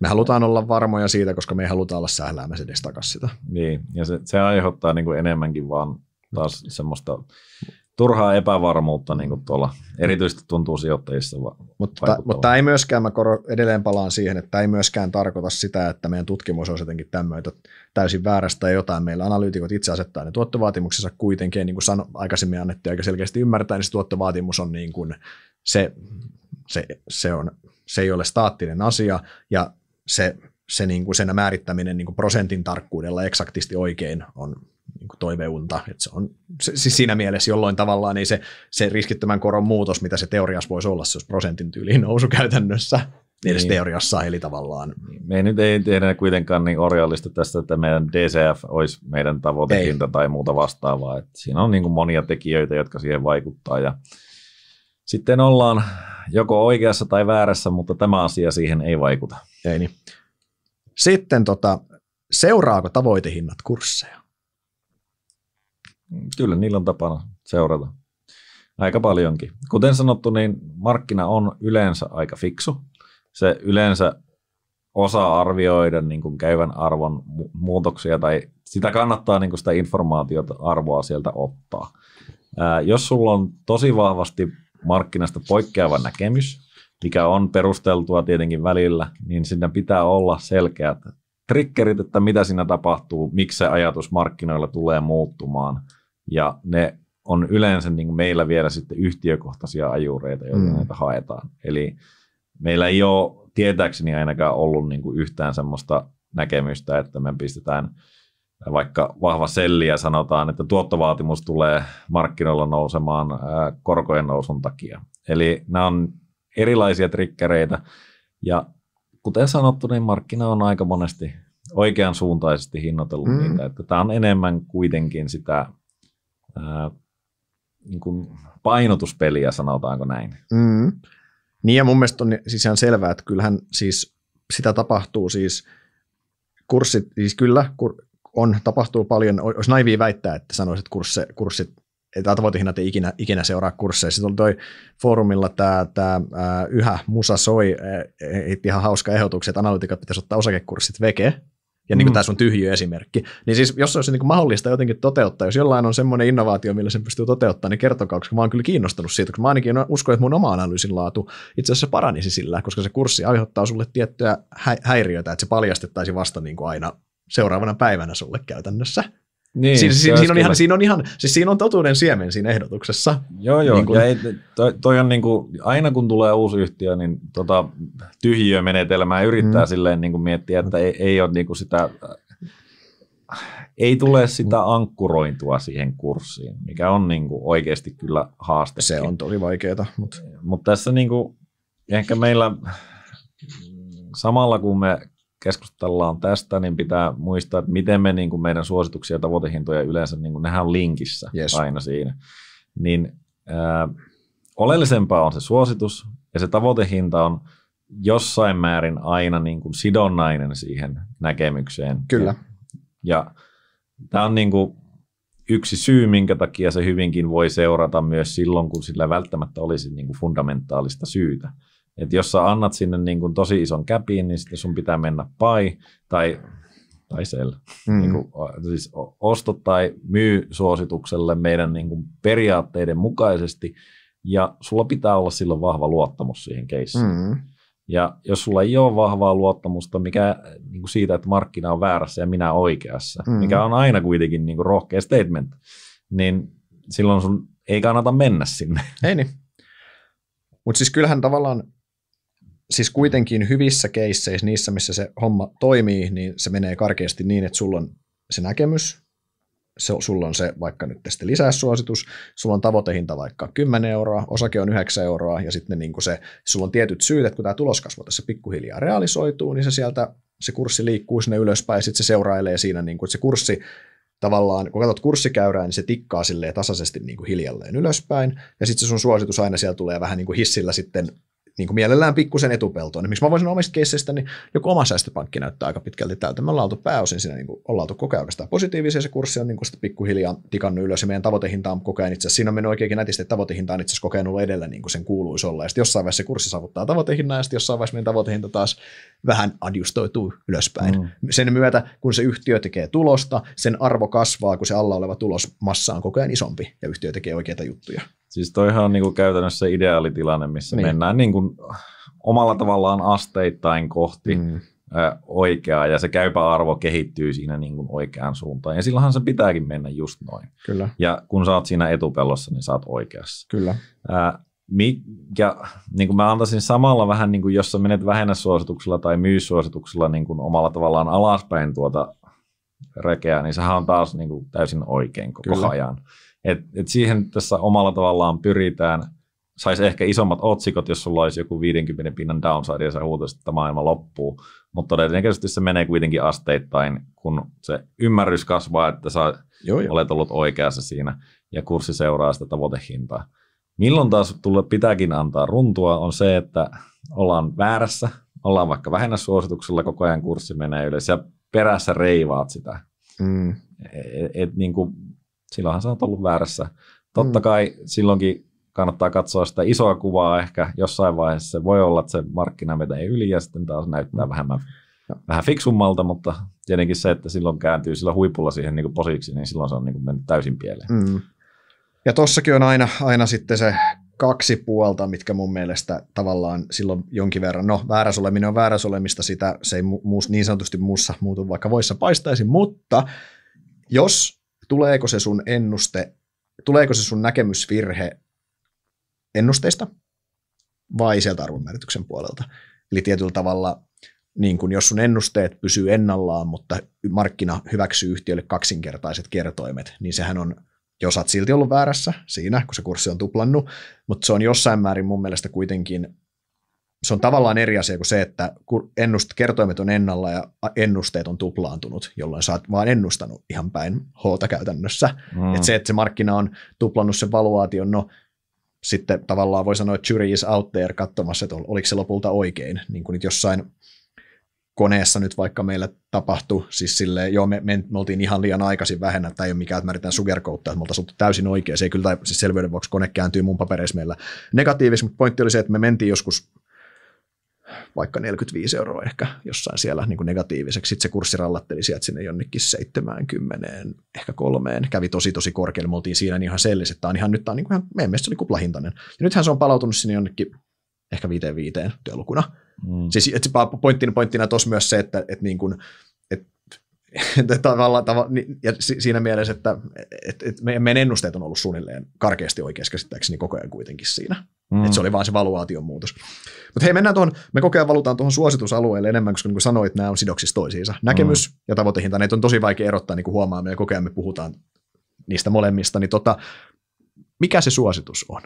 Me halutaan olla varmoja siitä, koska me ei haluta olla sähläämässä edes takaisin sitä. Niin, ja se, se aiheuttaa niin kuin enemmänkin vaan taas semmoista turhaa epävarmuutta niin kuin tuolla erityisesti tuntuu sijoittajissa Mutta, mutta ei myöskään, mä koro, edelleen palaan siihen, että ei myöskään tarkoita sitä, että meidän tutkimus on jotenkin tämmöitä täysin väärästä tai jotain. Meillä analyytikot itse asettaa ne tuottovaatimuksensa kuitenkin, niin kuin sano, aikaisemmin annettiin aika selkeästi ymmärtää, niin se tuottovaatimus on niin kuin se, se, se, on, se ei ole staattinen asia ja se, se niin kuin sen määrittäminen niin kuin prosentin tarkkuudella eksaktisti oikein on niin kuin toiveunta. Että se on se, siis siinä mielessä jollain tavallaan niin se, se riskittömän koron muutos, mitä se teoriassa voisi olla, se olisi prosentin tyyliin nousu käytännössä niin edes niin. teoriassa, eli tavallaan. Niin. Me ei nyt ei kuitenkaan niin orjallista tästä, että meidän DCF olisi meidän tavoitehinta ei. tai muuta vastaavaa. Et siinä on niin kuin monia tekijöitä, jotka siihen vaikuttaa ja sitten ollaan joko oikeassa tai väärässä, mutta tämä asia siihen ei vaikuta. Ei niin. Sitten tota, seuraako tavoitehinnat kursseja? Kyllä, niillä on tapana seurata aika paljonkin. Kuten sanottu, niin markkina on yleensä aika fiksu. Se yleensä osaa arvioida niin kuin käyvän arvon muutoksia tai sitä kannattaa niin kuin sitä informaatiota arvoa sieltä ottaa. Ää, jos sulla on tosi vahvasti markkinasta poikkeava näkemys, mikä on perusteltua tietenkin välillä, niin siinä pitää olla selkeät triggerit, että mitä siinä tapahtuu, miksi se ajatus markkinoilla tulee muuttumaan – ja ne on yleensä niin kuin meillä vielä sitten yhtiökohtaisia ajureita, joita mm. näitä haetaan. Eli meillä ei ole tietääkseni ainakaan ollut niin kuin yhtään semmoista näkemystä, että me pistetään vaikka vahva selli ja sanotaan, että tuottovaatimus tulee markkinoilla nousemaan korkojen nousun takia. Eli nämä on erilaisia trikkereitä ja kuten sanottu, niin markkina on aika monesti oikean suuntaisesti hinnoitellut mm. niitä, että tämä on enemmän kuitenkin sitä ää, niin kuin painotuspeliä, sanotaanko näin. Mm. Niin ja mun mielestä on siis ihan selvää, että kyllähän siis sitä tapahtuu siis kurssit, siis kyllä kur, on, tapahtuu paljon, olisi naivia väittää, että sanoisit, että kurssi, kurssit että tavoitehinnat ei ikinä, ikinä seuraa kursseja. Sitten oli toi foorumilla tämä, tämä yhä Musa Soi, e, e, ihan hauska ehdotuksia, että analytikat pitäisi ottaa osakekurssit veke, ja niin kuin mm. tämä sun tyhjy esimerkki. Niin siis jos se olisi niin kuin mahdollista jotenkin toteuttaa, jos jollain on semmoinen innovaatio, millä sen pystyy toteuttamaan, niin kertokaa, koska mä oon kyllä kiinnostunut siitä, koska mä ainakin uskon, että mun oma analyysin laatu itse asiassa paranisi sillä, koska se kurssi aiheuttaa sulle tiettyä hä- häiriötä, että se paljastettaisiin vasta niin kuin aina seuraavana päivänä sulle käytännössä. Niin, siinä, siinä, siinä, on ihan, siinä, on ihan, siis siinä on totuuden siemen siinä ehdotuksessa. Joo, joo. Niin kun... ja ei, toi, toi on niin kuin, aina kun tulee uusi yhtiö, niin tota, tyhjiömenetelmää yrittää mm. silleen niin kuin miettiä, että ei, ei ole niin kuin sitä ei tule sitä ankkurointua siihen kurssiin, mikä on niin kuin oikeasti kyllä haaste. Se on tosi vaikeaa. Mutta mutta tässä niin kuin, ehkä meillä samalla kun me keskustellaan tästä, niin pitää muistaa, että miten me niin kuin meidän suosituksia ja tavoitehintoja yleensä, niin kuin nehän on linkissä yes. aina siinä, niin ää, oleellisempaa on se suositus ja se tavoitehinta on jossain määrin aina niin kuin sidonnainen siihen näkemykseen. Kyllä. Ja, ja tämä on niin kuin yksi syy, minkä takia se hyvinkin voi seurata myös silloin, kun sillä välttämättä olisi niin kuin fundamentaalista syytä. Että jos sä annat sinne niin kuin tosi ison käpiin, niin sitten sun pitää mennä pai tai, tai sell. Mm. Niin kuin, siis osto tai myy suositukselle meidän niin kuin periaatteiden mukaisesti. Ja sulla pitää olla silloin vahva luottamus siihen keissiin. Mm. Ja jos sulla ei ole vahvaa luottamusta mikä, niin kuin siitä, että markkina on väärässä ja minä oikeassa, mm. mikä on aina kuitenkin niin kuin rohkea statement, niin silloin sun ei kannata mennä sinne. Ei niin. Mutta siis kyllähän tavallaan siis kuitenkin hyvissä keisseissä, niissä missä se homma toimii, niin se menee karkeasti niin, että sulla on se näkemys, se, sulla on se vaikka nyt tästä lisäsuositus, sulla on tavoitehinta vaikka 10 euroa, osake on 9 euroa ja sitten niin se, sulla on tietyt syyt, että kun tämä tuloskasvu tässä pikkuhiljaa realisoituu, niin se sieltä se kurssi liikkuu sinne ylöspäin ja sitten se seurailee siinä, niin kuin, että se kurssi tavallaan, kun katsot kurssikäyrää, niin se tikkaa silleen tasaisesti niin kuin hiljalleen ylöspäin, ja sitten se sun suositus aina siellä tulee vähän niin kuin hissillä sitten niin kuin mielellään pikkusen etupeltoon. Niin miksi mä voisin omista keisseistä, niin joku oma säästöpankki näyttää aika pitkälti tältä. Me ollaan oltu pääosin siinä, niin kuin, ollaan oltu koko ajan positiivisia, se kurssi on niin kuin sitä pikkuhiljaa tikannut ylös ja meidän tavoitehinta on koko ajan itse asiassa, siinä on mennyt oikeinkin nätisti, että tavoitehinta on itse asiassa koko ajan ollut edellä niin kuin sen kuuluisi olla. Ja sitten jossain vaiheessa se kurssi saavuttaa tavoitehinnan ja sitten jossain vaiheessa meidän tavoitehinta taas vähän adjustoituu ylöspäin. Mm. Sen myötä, kun se yhtiö tekee tulosta, sen arvo kasvaa, kun se alla oleva tulosmassa on koko ajan isompi ja yhtiö tekee oikeita juttuja. Siis toihan on niinku käytännössä se ideaalitilanne, missä niin. mennään niinku omalla tavallaan asteittain kohti mm. oikeaa ja se käypä arvo kehittyy siinä niinku oikeaan suuntaan. Ja silloinhan se pitääkin mennä just noin. Kyllä. Ja kun sä oot siinä etupellossa, niin sä oot oikeassa. Kyllä. Ää, mi, ja niin kuin mä antaisin samalla vähän, niin kuin jos sä menet suosituksella tai myy niin kuin omalla tavallaan alaspäin tuota rekeä, niin sehän on taas niin kuin täysin oikein koko Kyllä. ajan. Et, et siihen tässä omalla tavallaan pyritään. Saisi ehkä isommat otsikot, jos sulla olisi joku 50 pinnan downside ja sä huutaisit, että maailma loppuu. Mutta todennäköisesti se menee kuitenkin asteittain, kun se ymmärrys kasvaa, että sä joo, joo. olet ollut oikeassa siinä ja kurssi seuraa sitä tavoitehintaa. Milloin taas tulla, pitääkin antaa runtua on se, että ollaan väärässä, ollaan vaikka vähennä suosituksella, koko ajan kurssi menee yleensä ja perässä reivaat sitä. Mm. Et, et, niin kuin silloinhan sä oot ollut väärässä. Totta mm. kai silloinkin kannattaa katsoa sitä isoa kuvaa ehkä jossain vaiheessa. Se voi olla, että se markkina menee yli ja sitten taas näyttää mm. vähemmän, vähän fiksummalta, mutta tietenkin se, että silloin kääntyy sillä huipulla siihen niin posiksi, niin silloin se on niin mennyt täysin pieleen. Mm. Ja tossakin on aina, aina sitten se kaksi puolta, mitkä mun mielestä tavallaan silloin jonkin verran, no väärä oleminen on vääräs sitä se ei mu- niin sanotusti muussa muutu, vaikka voissa paistaisi, mutta jos tuleeko se sun ennuste, tuleeko se sun näkemysvirhe ennusteista vai sieltä arvonmäärityksen puolelta. Eli tietyllä tavalla, niin kun jos sun ennusteet pysyy ennallaan, mutta markkina hyväksyy yhtiölle kaksinkertaiset kertoimet, niin sehän on jos olet silti ollut väärässä siinä, kun se kurssi on tuplannut, mutta se on jossain määrin mun mielestä kuitenkin se on tavallaan eri asia kuin se, että kun ennust, kertoimet on ennalla ja ennusteet on tuplaantunut, jolloin sä oot vaan ennustanut ihan päin h käytännössä. Mm. Et se, että se markkina on tuplannut sen valuaation, no sitten tavallaan voi sanoa, että jury is out there katsomassa, että oliko se lopulta oikein. Niin kuin nyt jossain koneessa nyt vaikka meillä tapahtui, siis silleen, joo, me, me, me oltiin ihan liian aikaisin vähennä, tai ei ole mikään, että mä yritän sugarcoattaa, että me oltaisiin täysin oikein, se ei kyllä, tai siis selvyyden vuoksi kone kääntyy mun papereissa meillä negatiivisesti, mutta pointti oli se, että me mentiin joskus vaikka 45 euroa ehkä jossain siellä niin kuin negatiiviseksi. Sitten se kurssi rallatteli sieltä sinne jonnekin 70, ehkä kolmeen. Kävi tosi tosi korkealle. Me oltiin siinä niin ihan selliset, että tämä on ihan nyt, tämä on niin kuin ihan, meidän mielestä se oli niin kuplahintainen. Ja nythän se on palautunut sinne jonnekin ehkä viiteen viiteen työlukuna. Mm. Siis et, pointtina, pointtina tuossa myös se, että et niin kuin, et, tavalla, tava, ja siinä mielessä, että et, et meidän ennusteet on ollut suunnilleen karkeasti oikeassa käsittääkseni koko ajan kuitenkin siinä. Mm. Että se oli vaan se valuaation muutos. Mutta hei, mennään tuohon, me koko valutaan tuohon suositusalueelle enemmän, koska niin kuin sanoit, nämä on sidoksissa toisiinsa. Näkemys mm. ja tavoitehinta, ne on tosi vaikea erottaa, niin kuin huomaamme ja kokeamme puhutaan niistä molemmista. Niin tota, mikä se suositus on?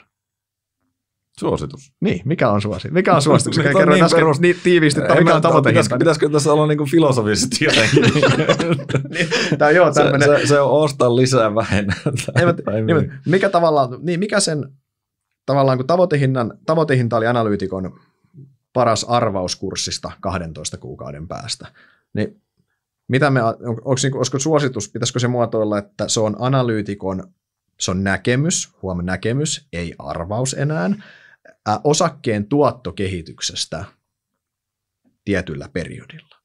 Suositus. Niin, mikä on suositus? Mikä on suositus? Mikä kerroin niin äsken perust... niin tiiviisti, että mikä on tavoitehinta. Pitäisikö, pitäisikö tässä olla niin filosofisesti jotenkin? niin, tämä joo, tämmönen... Se, se, se, on osta lisää vähennä. Niin, mikä tavallaan, niin mikä sen tavallaan kun tavoitehinnan, tavoitehinta oli analyytikon paras arvauskurssista 12 kuukauden päästä, niin mitä me, on, onko, niinku, onko suositus, pitäisikö se muotoilla, että se on analyytikon, se on näkemys, huomaa näkemys, ei arvaus enää, ää, osakkeen tuottokehityksestä tietyllä periodilla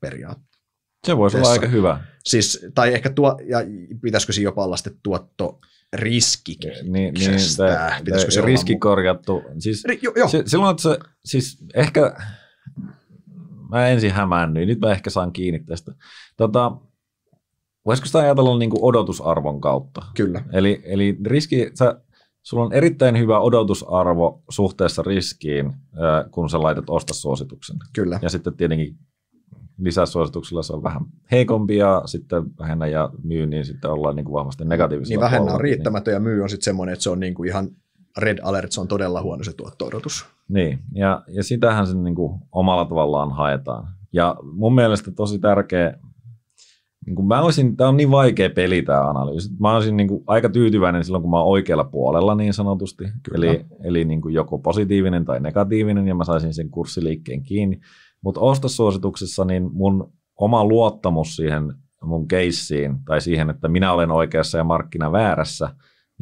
periaatteessa. Se voisi olla aika hyvä. Siis, tai ehkä tuo, ja pitäisikö siinä jopa olla sitten tuotto Riski, Niin, niin, tää, Pitäisikö niin, se riski korjattu? Siis, Ri, jo, jo. Se, silloin, että se, siis ehkä, mä ensin hämännyin, nyt mä ehkä saan kiinni tästä. Tota, voisiko sitä ajatella niin kuin odotusarvon kautta? Kyllä. Eli, eli riski, sä, sulla on erittäin hyvä odotusarvo suhteessa riskiin, kun sä laitat osta Kyllä. Ja sitten tietenkin lisäsuosituksilla se on vähän heikompi ja sitten vähennä ja myy, niin sitten ollaan niin kuin vahvasti negatiivisella Niin vähennä on niin- riittämätön niin. ja myy on sitten semmoinen, että se on niin kuin ihan red alert, se on todella huono se tuotto-odotus. Niin, ja, ja sitähän se niin kuin omalla tavallaan haetaan. Ja mun mielestä tosi tärkeä, niin kuin mä olisin, tämä on niin vaikea peli tämä analyysi, mä olisin niin kuin aika tyytyväinen silloin, kun mä oon oikealla puolella niin sanotusti, Kyllä. eli, eli niin kuin joko positiivinen tai negatiivinen, ja mä saisin sen kurssiliikkeen kiinni. Mutta ostosuosituksessa niin mun oma luottamus siihen mun keissiin tai siihen, että minä olen oikeassa ja markkina väärässä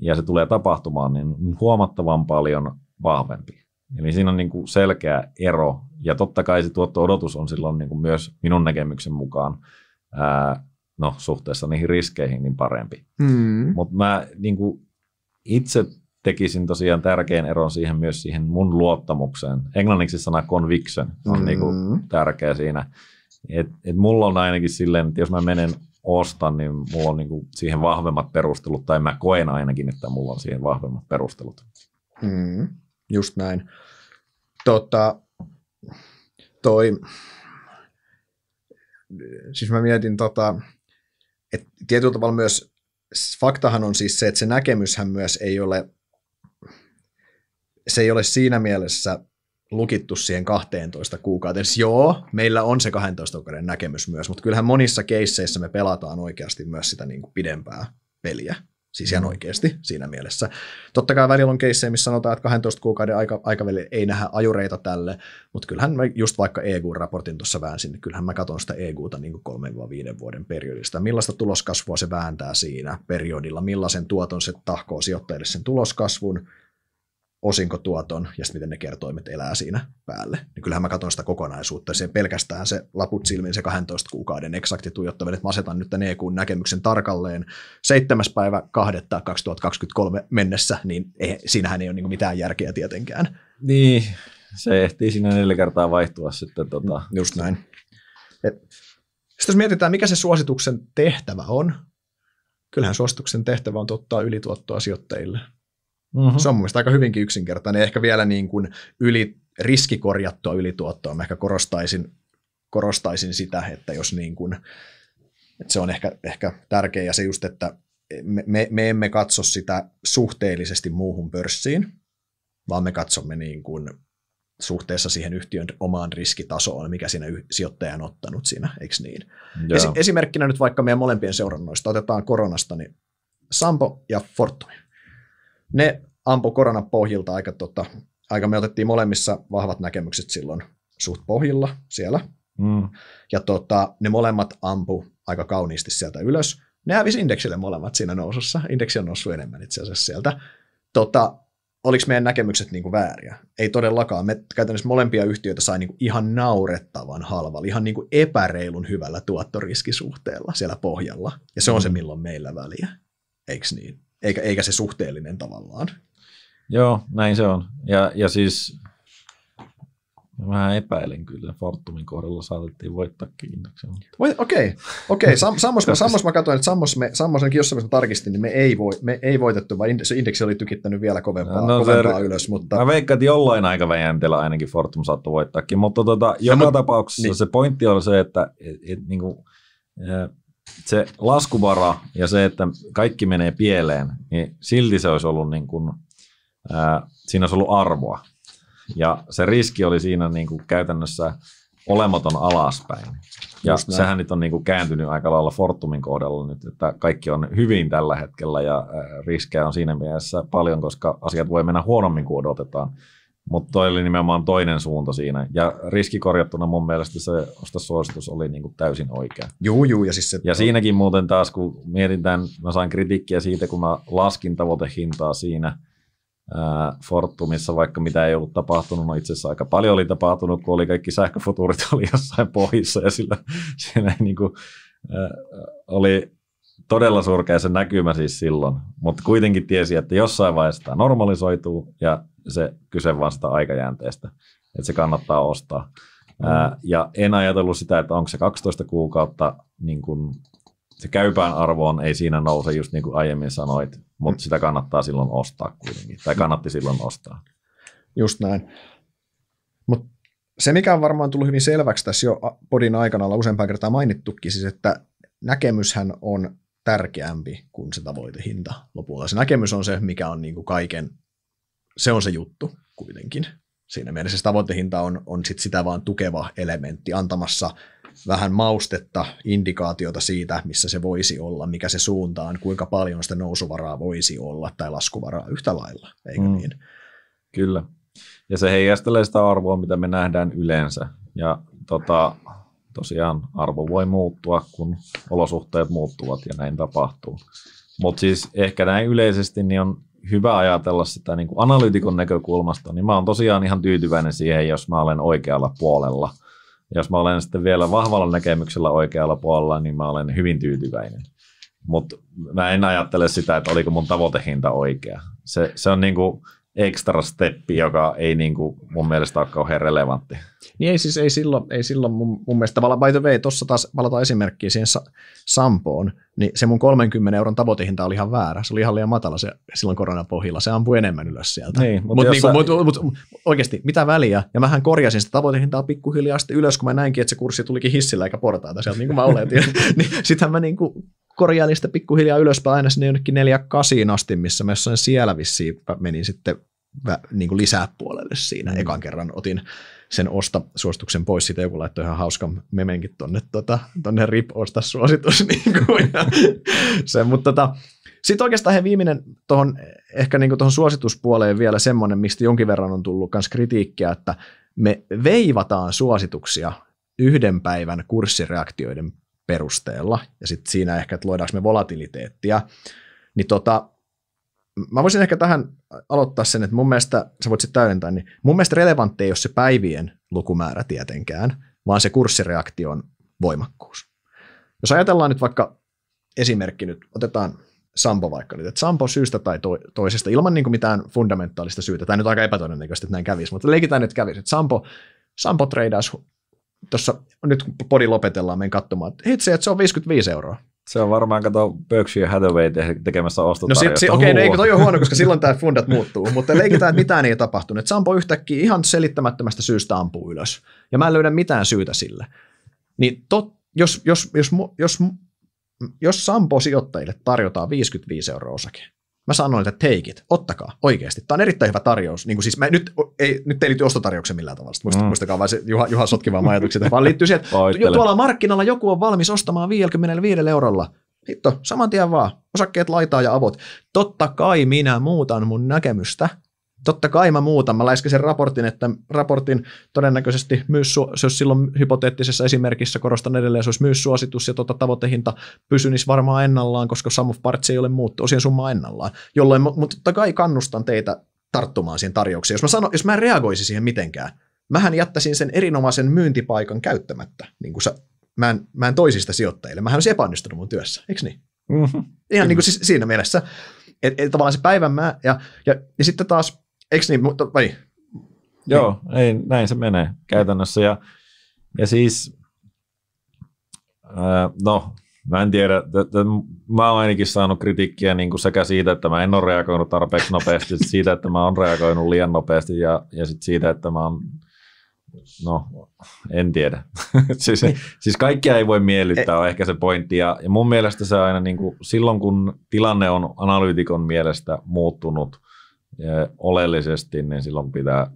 ja se tulee tapahtumaan, niin huomattavan paljon vahvempi. Eli siinä on niin kuin selkeä ero ja totta kai se tuotto-odotus on silloin niin kuin myös minun näkemyksen mukaan ää, no, suhteessa niihin riskeihin niin parempi. Mm. Mutta mä niin kuin itse tekisin tosiaan tärkeän eron siihen myös siihen mun luottamukseen. Englanniksi sana conviction on mm. niinku tärkeä siinä. Et, et mulla on ainakin silleen, että jos mä menen ostan, niin mulla on niinku siihen vahvemmat perustelut, tai mä koen ainakin, että mulla on siihen vahvemmat perustelut. Mm, just näin. Tota, toi, siis mä mietin, tota, että tietyllä tavalla myös faktahan on siis se, että se näkemyshän myös ei ole se ei ole siinä mielessä lukittu siihen 12 kuukauteen. Siis joo, meillä on se 12 kuukauden näkemys myös, mutta kyllähän monissa keisseissä me pelataan oikeasti myös sitä niin kuin pidempää peliä. Siis ihan mm. oikeasti siinä mielessä. Totta kai välillä on keissejä, missä sanotaan, että 12 kuukauden aika, aikavälillä ei nähdä ajureita tälle, mutta kyllähän mä just vaikka EU-raportin tuossa väänsin, niin kyllähän mä katson sitä EUta niin kuin 3-5 vuoden periodista. Millaista tuloskasvua se vääntää siinä periodilla, millaisen tuoton se tahkoo sijoittajille sen tuloskasvun, osinkotuoton ja sitten miten ne kertoimet elää siinä päälle. Niin kyllähän mä katson sitä kokonaisuutta. Se pelkästään se laput silmiin se 12 kuukauden eksakti tuijottaminen, että mä asetan nyt tämän EQn näkemyksen tarkalleen 7. päivä 2023 mennessä, niin ei, siinähän ei ole niin mitään järkeä tietenkään. Niin, se ehtii siinä neljä kertaa vaihtua sitten. Tota. Just näin. Et, sitten jos mietitään, mikä se suosituksen tehtävä on, kyllähän suosituksen tehtävä on tuottaa ylituottoa sijoittajille – Mm-hmm. Se on mun aika hyvinkin yksinkertainen. Ehkä vielä niin kuin yli, riskikorjattua ylituottoa mä ehkä korostaisin, korostaisin sitä, että jos niin kuin, että se on ehkä, ehkä tärkeä ja se just, että me, me emme katso sitä suhteellisesti muuhun pörssiin, vaan me katsomme niin kuin suhteessa siihen yhtiön omaan riskitasoon, mikä siinä sijoittaja on ottanut siinä, eikö niin? Esi- esimerkkinä nyt vaikka meidän molempien seurannoista, otetaan koronasta, niin Sampo ja fortuna ne ampu koronan pohjilta aika, tota, aika me otettiin molemmissa vahvat näkemykset silloin suht pohjilla siellä. Mm. Ja tota, ne molemmat ampu aika kauniisti sieltä ylös. Ne hävisi indeksille molemmat siinä nousussa. Indeksi on noussut enemmän itse asiassa sieltä. Tota, oliko meidän näkemykset niin kuin vääriä? Ei todellakaan. Me käytännössä molempia yhtiöitä sai niin ihan naurettavan halvalla, ihan niin epäreilun hyvällä tuottoriskisuhteella siellä pohjalla. Ja se on mm. se, milloin meillä väliä. Eiks niin? eikä, eikä se suhteellinen tavallaan. Joo, näin se on. Ja, ja siis vähän epäilen kyllä, Fortumin kohdalla saatettiin voittaa kiinnoksen. Okei, okei. Okay. Sam, sammos, mä, sammos mä katsoin, että sammos me, Sammos jossain mä tarkistin, niin me ei, voi, me ei voitettu, vaan se indeksi oli tykittänyt vielä kovempaa, no, no kovempaa se, ylös. Mutta... Mä veikkaan, että jollain aikavälillä ainakin Fortum saattoi voittaakin, mutta tota, joka no, tapauksessa niin. se pointti on se, että et, et, niin kuin, se laskuvara ja se, että kaikki menee pieleen, niin silti se olisi ollut niin kuin, ää, siinä olisi ollut arvoa. Ja se riski oli siinä niin kuin käytännössä olematon alaspäin. Ja Just sehän näin. nyt on niin kuin kääntynyt aika lailla Fortumin kohdalla nyt, että kaikki on hyvin tällä hetkellä ja riskejä on siinä mielessä paljon, koska asiat voi mennä huonommin kuin odotetaan. Mutta toi oli nimenomaan toinen suunta siinä. Ja riskikorjattuna mun mielestä se ostosuositus oli niinku täysin oikea. Juu, juu. Ja, siis se... ja siinäkin muuten taas, kun mietin tämän, mä sain kritiikkiä siitä, kun mä laskin tavoitehintaa siinä ää, Fortumissa, vaikka mitä ei ollut tapahtunut. No itse asiassa aika paljon oli tapahtunut, kun oli kaikki sähköfuturit oli jossain pohjissa ja sillä, siinä ei niinku, ää, oli todella surkea se näkymä siis silloin, mutta kuitenkin tiesi, että jossain vaiheessa tämä normalisoituu ja se kyse vaan sitä aikajänteestä, että se kannattaa ostaa. Ää, mm. ja en ajatellut sitä, että onko se 12 kuukautta, niin kun se käypään arvoon ei siinä nouse, just niin kuin aiemmin sanoit, mutta mm. sitä kannattaa silloin ostaa kuitenkin, tai kannatti silloin ostaa. Just näin. mut se, mikä on varmaan tullut hyvin selväksi tässä jo podin aikana, ollaan useampaan kertaan mainittukin, siis että näkemyshän on tärkeämpi kuin se tavoitehinta lopulta. Se näkemys on se, mikä on niin kuin kaiken se on se juttu kuitenkin. Siinä mielessä se tavoitehinta on, on sit sitä vaan tukeva elementti antamassa vähän maustetta, indikaatiota siitä, missä se voisi olla, mikä se suunta on, kuinka paljon sitä nousuvaraa voisi olla tai laskuvaraa yhtä lailla, eikö mm. niin? Kyllä. Ja se heijastelee sitä arvoa, mitä me nähdään yleensä. Ja tota, tosiaan arvo voi muuttua, kun olosuhteet muuttuvat ja näin tapahtuu. Mutta siis ehkä näin yleisesti niin on hyvä ajatella sitä niin kuin analyytikon näkökulmasta, niin mä oon tosiaan ihan tyytyväinen siihen, jos mä olen oikealla puolella. Jos mä olen sitten vielä vahvalla näkemyksellä oikealla puolella, niin mä olen hyvin tyytyväinen. Mutta mä en ajattele sitä, että oliko mun tavoitehinta oikea. Se, se on niin kuin, extra steppi, joka ei niin kuin mun mielestä ole kauhean relevantti. Niin ei siis, ei silloin, ei silloin mun, mun mielestä, tavallaan by the way, tuossa taas palataan esimerkkiin siihen Sampoon, niin se mun 30 euron tavoitehinta oli ihan väärä, se oli ihan liian matala se, silloin koronapohjilla, se ampui enemmän ylös sieltä. Niin, mutta mut, niin sä... mut, mut, mut, oikeasti, mitä väliä, ja mähän korjasin sitä tavoitehintaa pikkuhiljaa sitten ylös, kun mä näinkin, että se kurssi tulikin hissillä eikä portaita sieltä, niin kuin mä oletin, niin sittenhän mä niin kuin korjailin sitä pikkuhiljaa ylöspäin aina sinne jonnekin neljä kasiin asti, missä mä jossain siellä vissiin menin sitten niin kuin lisää puolelle siinä. Mm. Ekan kerran otin sen osta suosituksen pois, siitä joku laittoi ihan hauskan memenkin tuonne tota, tonne rip osta suositus. Niin kuin, ja se, mutta tota, sitten oikeastaan he viimeinen tuohon ehkä niin tuohon suosituspuoleen vielä semmoinen, mistä jonkin verran on tullut myös kritiikkiä, että me veivataan suosituksia yhden päivän kurssireaktioiden perusteella, ja sitten siinä ehkä, että luodaanko me volatiliteettia, niin tota, mä voisin ehkä tähän aloittaa sen, että mun mielestä, sä voit sitten täydentää, niin mun mielestä relevantti ei ole se päivien lukumäärä tietenkään, vaan se kurssireaktion voimakkuus. Jos ajatellaan nyt vaikka esimerkki nyt, otetaan Sampo vaikka nyt, että Sampo syystä tai toisesta, ilman niin mitään fundamentaalista syytä, tämä nyt aika epätodennäköistä, että näin kävisi, mutta leikitään nyt kävisi, että Sampo, Sampo treidaisi tuossa, nyt kun podi lopetellaan, menen katsomaan, että itse, että se on 55 euroa. Se on varmaan, kato, Berkshire Hathaway tekemässä ostotarjousta. No se, si- okei, okay, no, ei toi ole huono, koska silloin tämä fundat muuttuu, mutta leikitään, että mitään ei tapahtunut. Sampo yhtäkkiä ihan selittämättömästä syystä ampuu ylös, ja mä en löydä mitään syytä sille. Niin tot, jos, jos, jos, jos, jos, jos Sampo sijoittajille tarjotaan 55 euroa osake, Mä sanoin, että take it, ottakaa, oikeasti. Tämä on erittäin hyvä tarjous. Niin kuin siis mä, nyt, ei, nyt ei liity ostotarjouksen millään tavalla, Muist, mm. muistakaa vaan se Juha, Juha sotki vaan ajatukset, vaan liittyy siihen, että tuolla markkinalla joku on valmis ostamaan 55 eurolla. Hitto, saman tien vaan, osakkeet laitaa ja avot. Totta kai minä muutan mun näkemystä, totta kai mä muutan. Mä sen raportin, että raportin todennäköisesti myös, se olisi silloin hypoteettisessa esimerkissä, korostan edelleen, se olisi myös suositus ja tota tavoitehinta pysynisi varmaan ennallaan, koska sum of parts ei ole muuttu, osien summa ennallaan. Jolloin, mutta totta kai kannustan teitä tarttumaan siihen tarjoukseen. Jos mä, sano, jos mä en reagoisi siihen mitenkään, mähän jättäisin sen erinomaisen myyntipaikan käyttämättä. Niin kuin sä, mä, en, mä en toisista sijoittajille. Mähän olisin epäonnistunut mun työssä, eikö niin? Mm-hmm. Ihan niin kuin siis siinä mielessä. Et, et, tavallaan se päivän mä, ja, ja, ja sitten taas Eikö niin, mutta vai? Joo, niin. ei, näin se menee käytännössä. Ja, ja siis, ää, no, mä en tiedä, mä oon ainakin saanut kritiikkiä niin kuin sekä siitä, että mä en ole reagoinut tarpeeksi nopeasti, siitä, että mä oon reagoinut liian nopeasti ja, ja sit siitä, että mä oon No, en tiedä. siis, niin. siis kaikkia ei voi miellyttää, e- on ehkä se pointti. Ja, ja mun mielestä se aina niin kuin, silloin, kun tilanne on analyytikon mielestä muuttunut oleellisesti, niin silloin pitää,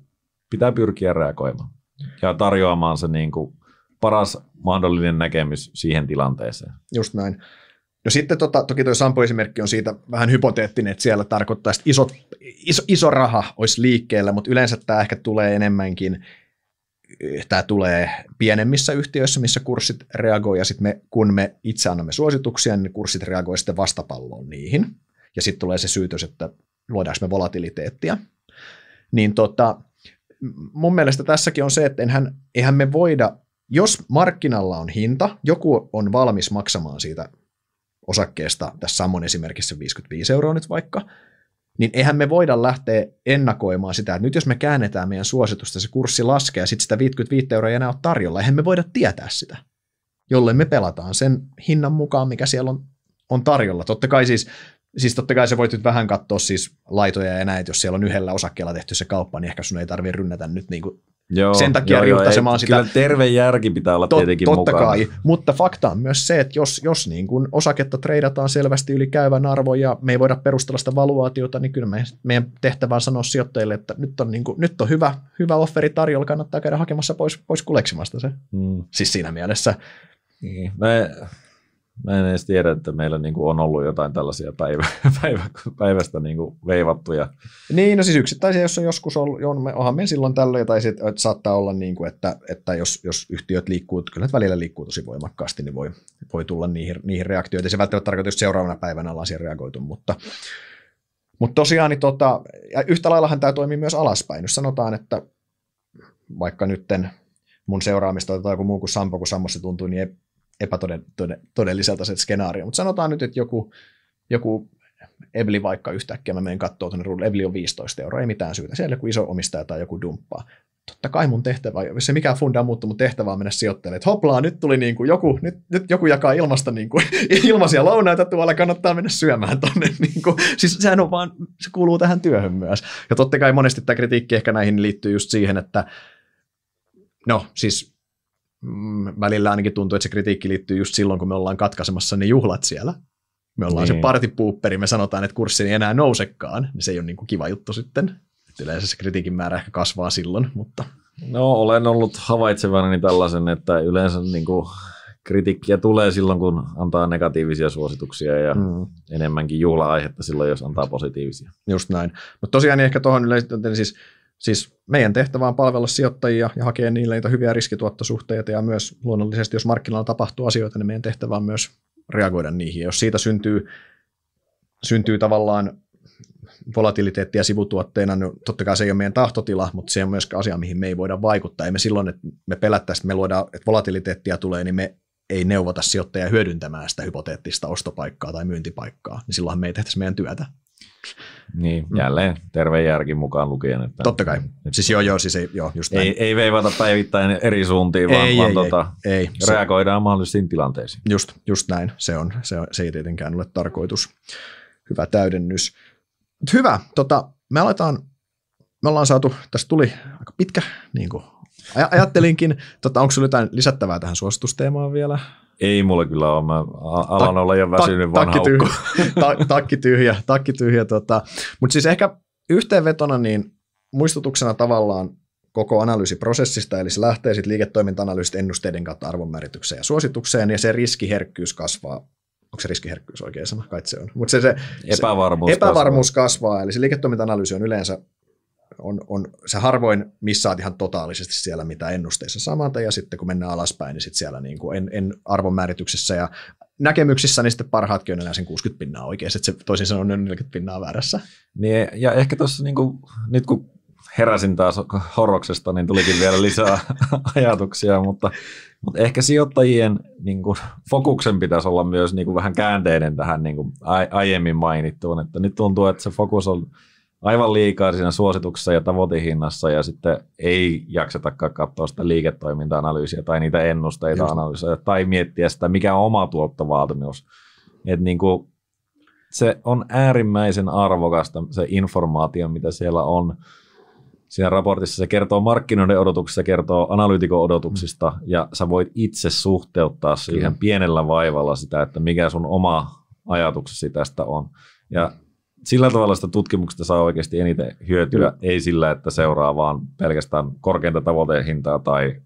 pitää pyrkiä reagoimaan ja tarjoamaan se niin kuin paras mahdollinen näkemys siihen tilanteeseen. Just näin. No sitten tota, toki tuo Sampo-esimerkki on siitä vähän hypoteettinen, että siellä tarkoittaisi, että iso, iso, iso raha olisi liikkeellä, mutta yleensä tämä ehkä tulee enemmänkin, eh, tämä tulee pienemmissä yhtiöissä, missä kurssit reagoi, ja sitten me, kun me itse annamme suosituksia, niin kurssit reagoi sitten vastapalloon niihin. Ja sitten tulee se syytös, että luodaanko me volatiliteettia, niin tota, mun mielestä tässäkin on se, että enhän, eihän me voida, jos markkinalla on hinta, joku on valmis maksamaan siitä osakkeesta, tässä on esimerkissä 55 euroa nyt vaikka, niin eihän me voida lähteä ennakoimaan sitä, että nyt jos me käännetään meidän suositusta, se kurssi laskee ja sitten sitä 55 euroa ei enää ole tarjolla, eihän me voida tietää sitä, jolle me pelataan sen hinnan mukaan, mikä siellä on, on tarjolla. Totta kai siis siis totta kai sä voit nyt vähän katsoa siis laitoja ja näitä, jos siellä on yhdellä osakkeella tehty se kauppa, niin ehkä sun ei tarvitse rynnätä nyt niin kuin Joo, sen takia joo, riuttasemaan joo, sitä. Kyllä terve järki pitää olla tietenkin totta mukana. kai, mutta fakta on myös se, että jos, jos niin kun osaketta treidataan selvästi yli käyvän arvon ja me ei voida perustella sitä valuaatiota, niin kyllä me, meidän tehtävä on sanoa sijoittajille, että nyt on, niin kun, nyt on hyvä, hyvä offeri tarjolla, kannattaa käydä hakemassa pois, pois kuleksimasta se. Hmm. Siis siinä mielessä. Niin. Me, Mä en edes tiedä, että meillä niin kuin on ollut jotain tällaisia päivä, päivä, päivästä niin kuin veivattuja. Niin, no siis yksittäisiä, jos on joskus ollut, on, me, onhan me silloin tällöin, tai sit, että saattaa olla, niin kuin, että, että jos, jos yhtiöt liikkuu, kyllä välillä liikkuu tosi voimakkaasti, niin voi, voi tulla niihin, niihin reaktioita. Se välttämättä tarkoittaa, että seuraavana päivänä ollaan siihen reagoitu, mutta, mutta tosiaan, niin tota, ja yhtä laillahan tämä toimii myös alaspäin. Jos sanotaan, että vaikka nytten mun seuraamista tai joku muu kuin Sampo, kun Sammossa tuntuu niin epätodelliselta se skenaario. Mutta sanotaan nyt, että joku, joku Evli vaikka yhtäkkiä, mä menen katsoa tuonne ruudulle, Evli on 15 euroa, ei mitään syytä, siellä joku iso omistaja tai joku dumppaa. Totta kai mun tehtävä, se mikä funda on muuttunut, mun tehtävä on mennä sijoittelemaan, että hoplaa, nyt tuli niin kuin joku, nyt, nyt joku jakaa ilmasta niin kuin, ilmaisia lounaita tuolla, kannattaa mennä syömään tonne. Niin kuin. Siis sehän on vaan, se kuuluu tähän työhön myös. Ja totta kai monesti tämä kritiikki ehkä näihin liittyy just siihen, että no siis Mm, välillä ainakin tuntuu, että se kritiikki liittyy just silloin, kun me ollaan katkaisemassa ne juhlat siellä. Me ollaan niin. se partipuupperi, me sanotaan, että kurssi ei enää nousekaan, niin se ei ole niin kuin kiva juttu sitten. Et yleensä se kritiikin määrä ehkä kasvaa silloin, mutta... No, olen ollut niin tällaisen, että yleensä niin kuin kritiikkiä tulee silloin, kun antaa negatiivisia suosituksia ja mm. enemmänkin juhla-aihetta silloin, jos antaa positiivisia. Just näin. Mutta tosiaan niin ehkä tuohon yleisesti, siis Siis meidän tehtävä on palvella sijoittajia ja hakea niille niitä hyviä riskituottosuhteita ja myös luonnollisesti, jos markkinoilla tapahtuu asioita, niin meidän tehtävä on myös reagoida niihin. Ja jos siitä syntyy, syntyy tavallaan volatiliteettia sivutuotteena, niin totta kai se ei ole meidän tahtotila, mutta se on myös asia, mihin me ei voida vaikuttaa. Ei me silloin, että me pelättäisiin, että me luodaan, että volatiliteettia tulee, niin me ei neuvota sijoittajia hyödyntämään sitä hypoteettista ostopaikkaa tai myyntipaikkaa, niin silloinhan me ei tehtäisi meidän työtä. Niin, mm. jälleen terve järki mukaan lukien. Että Totta kai. Nyt siis joo, joo, siis ei, joo, just Ei, ei veivata päivittäin eri suuntiin, vaan, ei, vaan ei, tota, ei, ei. reagoidaan se, mahdollisiin tilanteisiin. Just, just näin, se, on, se, on, se ei tietenkään ole tarkoitus. Hyvä täydennys. hyvä, tota, me aletaan, me ollaan saatu, tässä tuli aika pitkä niin kuin ajattelinkin, tota, onko sinulla jotain lisättävää tähän suositusteemaan vielä? Ei mulla kyllä ole. Mä alan ta- olla jo väsynyt ta- vanha takki tyhjä, ta- takki tyhjä, takki tyhjä tota. Mutta siis ehkä yhteenvetona niin muistutuksena tavallaan koko analyysiprosessista, eli se lähtee sitten liiketoiminta ennusteiden kautta arvonmääritykseen ja suositukseen, ja se riskiherkkyys kasvaa onko se riskiherkkyys oikein sama? kai se on. Mutta se, se, epävarmuus, se epävarmuus kasvaa. kasvaa, eli se liiketoiminta on yleensä on, on, se harvoin missaat ihan totaalisesti siellä, mitä ennusteissa samalta, ja sitten kun mennään alaspäin, niin sitten siellä niin kuin en, en arvonmäärityksessä ja näkemyksissä, niin sitten parhaatkin on enää sen 60 pinnaa oikeassa, että se toisin sanoen on 40 pinnaa väärässä. Niin, ja ehkä tuossa niin kuin, nyt kun heräsin taas horroksesta, niin tulikin vielä lisää ajatuksia, mutta, mutta ehkä sijoittajien niin kuin, fokuksen pitäisi olla myös niin kuin, vähän käänteinen tähän niin kuin, aiemmin mainittuun, että nyt tuntuu, että se fokus on aivan liikaa siinä suosituksessa ja tavoitehinnassa ja sitten ei jaksetakaan katsoa sitä liiketoiminta-analyysiä tai niitä ennusteita analyysiä tai miettiä sitä, mikä on oma tuottovaatimus. Et niin kuin, se on äärimmäisen arvokasta se informaatio, mitä siellä on siinä raportissa. Se kertoo markkinoiden odotuksista, se kertoo analyytikon odotuksista mm. ja sä voit itse suhteuttaa siihen mm. pienellä vaivalla sitä, että mikä sun oma ajatuksesi tästä on. Ja sillä tavalla sitä tutkimuksesta saa oikeasti eniten hyötyä, Kyllä. ei sillä, että seuraa vaan pelkästään korkeinta tavoitehintaa tai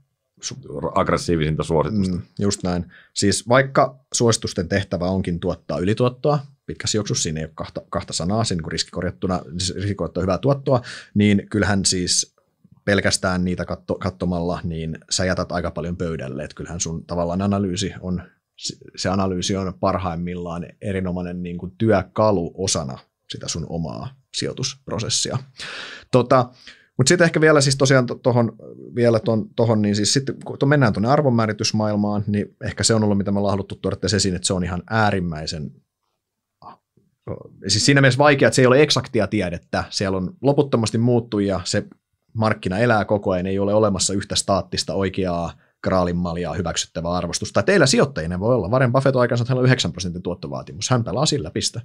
aggressiivisinta suositusta. Mm, just näin. Siis vaikka suositusten tehtävä onkin tuottaa ylituottoa, pitkässä juoksussa siinä ei ole kahta, kahta sanaa, siinä kun riskikorjattuna, siis riskikorjattua hyvää tuottoa, niin kyllähän siis pelkästään niitä katto, katsomalla, niin sä jätät aika paljon pöydälle, että kyllähän sun tavallaan analyysi on, se analyysi on parhaimmillaan erinomainen niin kuin työkalu osana sitä sun omaa sijoitusprosessia. Tota, mutta sitten ehkä vielä siis tosiaan tuohon, vielä ton, tohon, niin siis sitten kun to mennään tuonne arvonmääritysmaailmaan, niin ehkä se on ollut, mitä me ollaan haluttu tuoda tässä esiin, että se on ihan äärimmäisen siis siinä mielessä vaikea, että se ei ole eksaktia tiedettä. Siellä on loputtomasti muuttuja, se markkina elää koko ajan, ei ole olemassa yhtä staattista oikeaa graalinmaljaa hyväksyttävää arvostusta. Teillä sijoittajina voi olla. Varen Buffett on aikansa, että on 9 prosentin tuottovaatimus. Hän pelaa sillä, piste.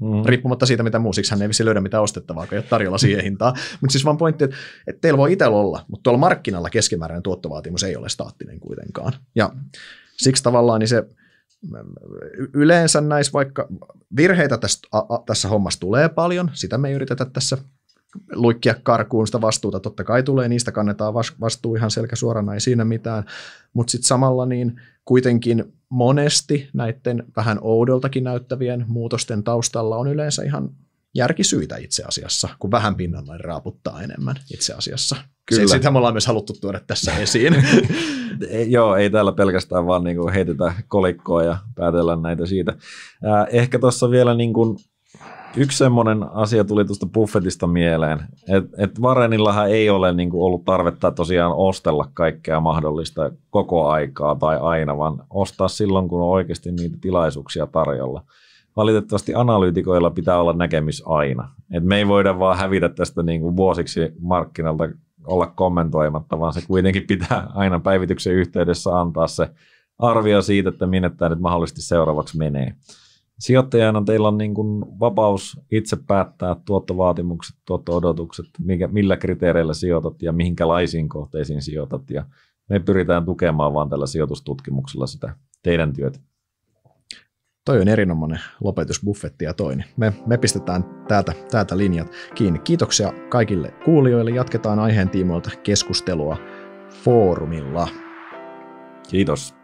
Mm. Riippumatta siitä, mitä muusiksi hän ei vissi löydä mitään ostettavaa, kun ei ole tarjolla siihen mm. hintaan. Mutta siis vaan pointti, että, että teillä voi itsellä olla, mutta tuolla markkinalla keskimääräinen tuottovaatimus ei ole staattinen kuitenkaan. Ja siksi tavallaan niin se yleensä näissä vaikka virheitä tästä, a, a, tässä hommassa tulee paljon, sitä me ei yritetä tässä luikkia karkuun sitä vastuuta, totta kai tulee, niistä kannetaan vastuu ihan selkä suorana, ei siinä mitään, mutta sitten samalla niin kuitenkin monesti näiden vähän oudoltakin näyttävien muutosten taustalla on yleensä ihan järkisyitä itse asiassa, kun vähän pinnalle raaputtaa enemmän itse asiassa. Kyllä. Se, sitä me ollaan myös haluttu tuoda tässä esiin. Joo, ei täällä pelkästään vaan niin heitetä kolikkoa ja päätellä näitä siitä. ehkä tuossa vielä niin Yksi semmoinen asia tuli tuosta Buffettista mieleen, että et Varenillahan ei ole niinku ollut tarvetta tosiaan ostella kaikkea mahdollista koko aikaa tai aina, vaan ostaa silloin, kun on oikeasti niitä tilaisuuksia tarjolla. Valitettavasti analyytikoilla pitää olla näkemys aina. Et me ei voida vaan hävitä tästä niinku vuosiksi markkinalta olla kommentoimatta, vaan se kuitenkin pitää aina päivityksen yhteydessä antaa se arvio siitä, että minne tämä nyt mahdollisesti seuraavaksi menee sijoittajana teillä on niin kuin vapaus itse päättää tuottovaatimukset, tuotto-odotukset, mikä, millä kriteereillä sijoitat ja mihinkälaisiin kohteisiin sijoitat. Ja me pyritään tukemaan vaan tällä sijoitustutkimuksella sitä teidän työtä. Toi on erinomainen buffetti ja toinen. Me, me pistetään täältä, täältä linjat kiinni. Kiitoksia kaikille kuulijoille. Jatketaan aiheen tiimoilta keskustelua foorumilla. Kiitos.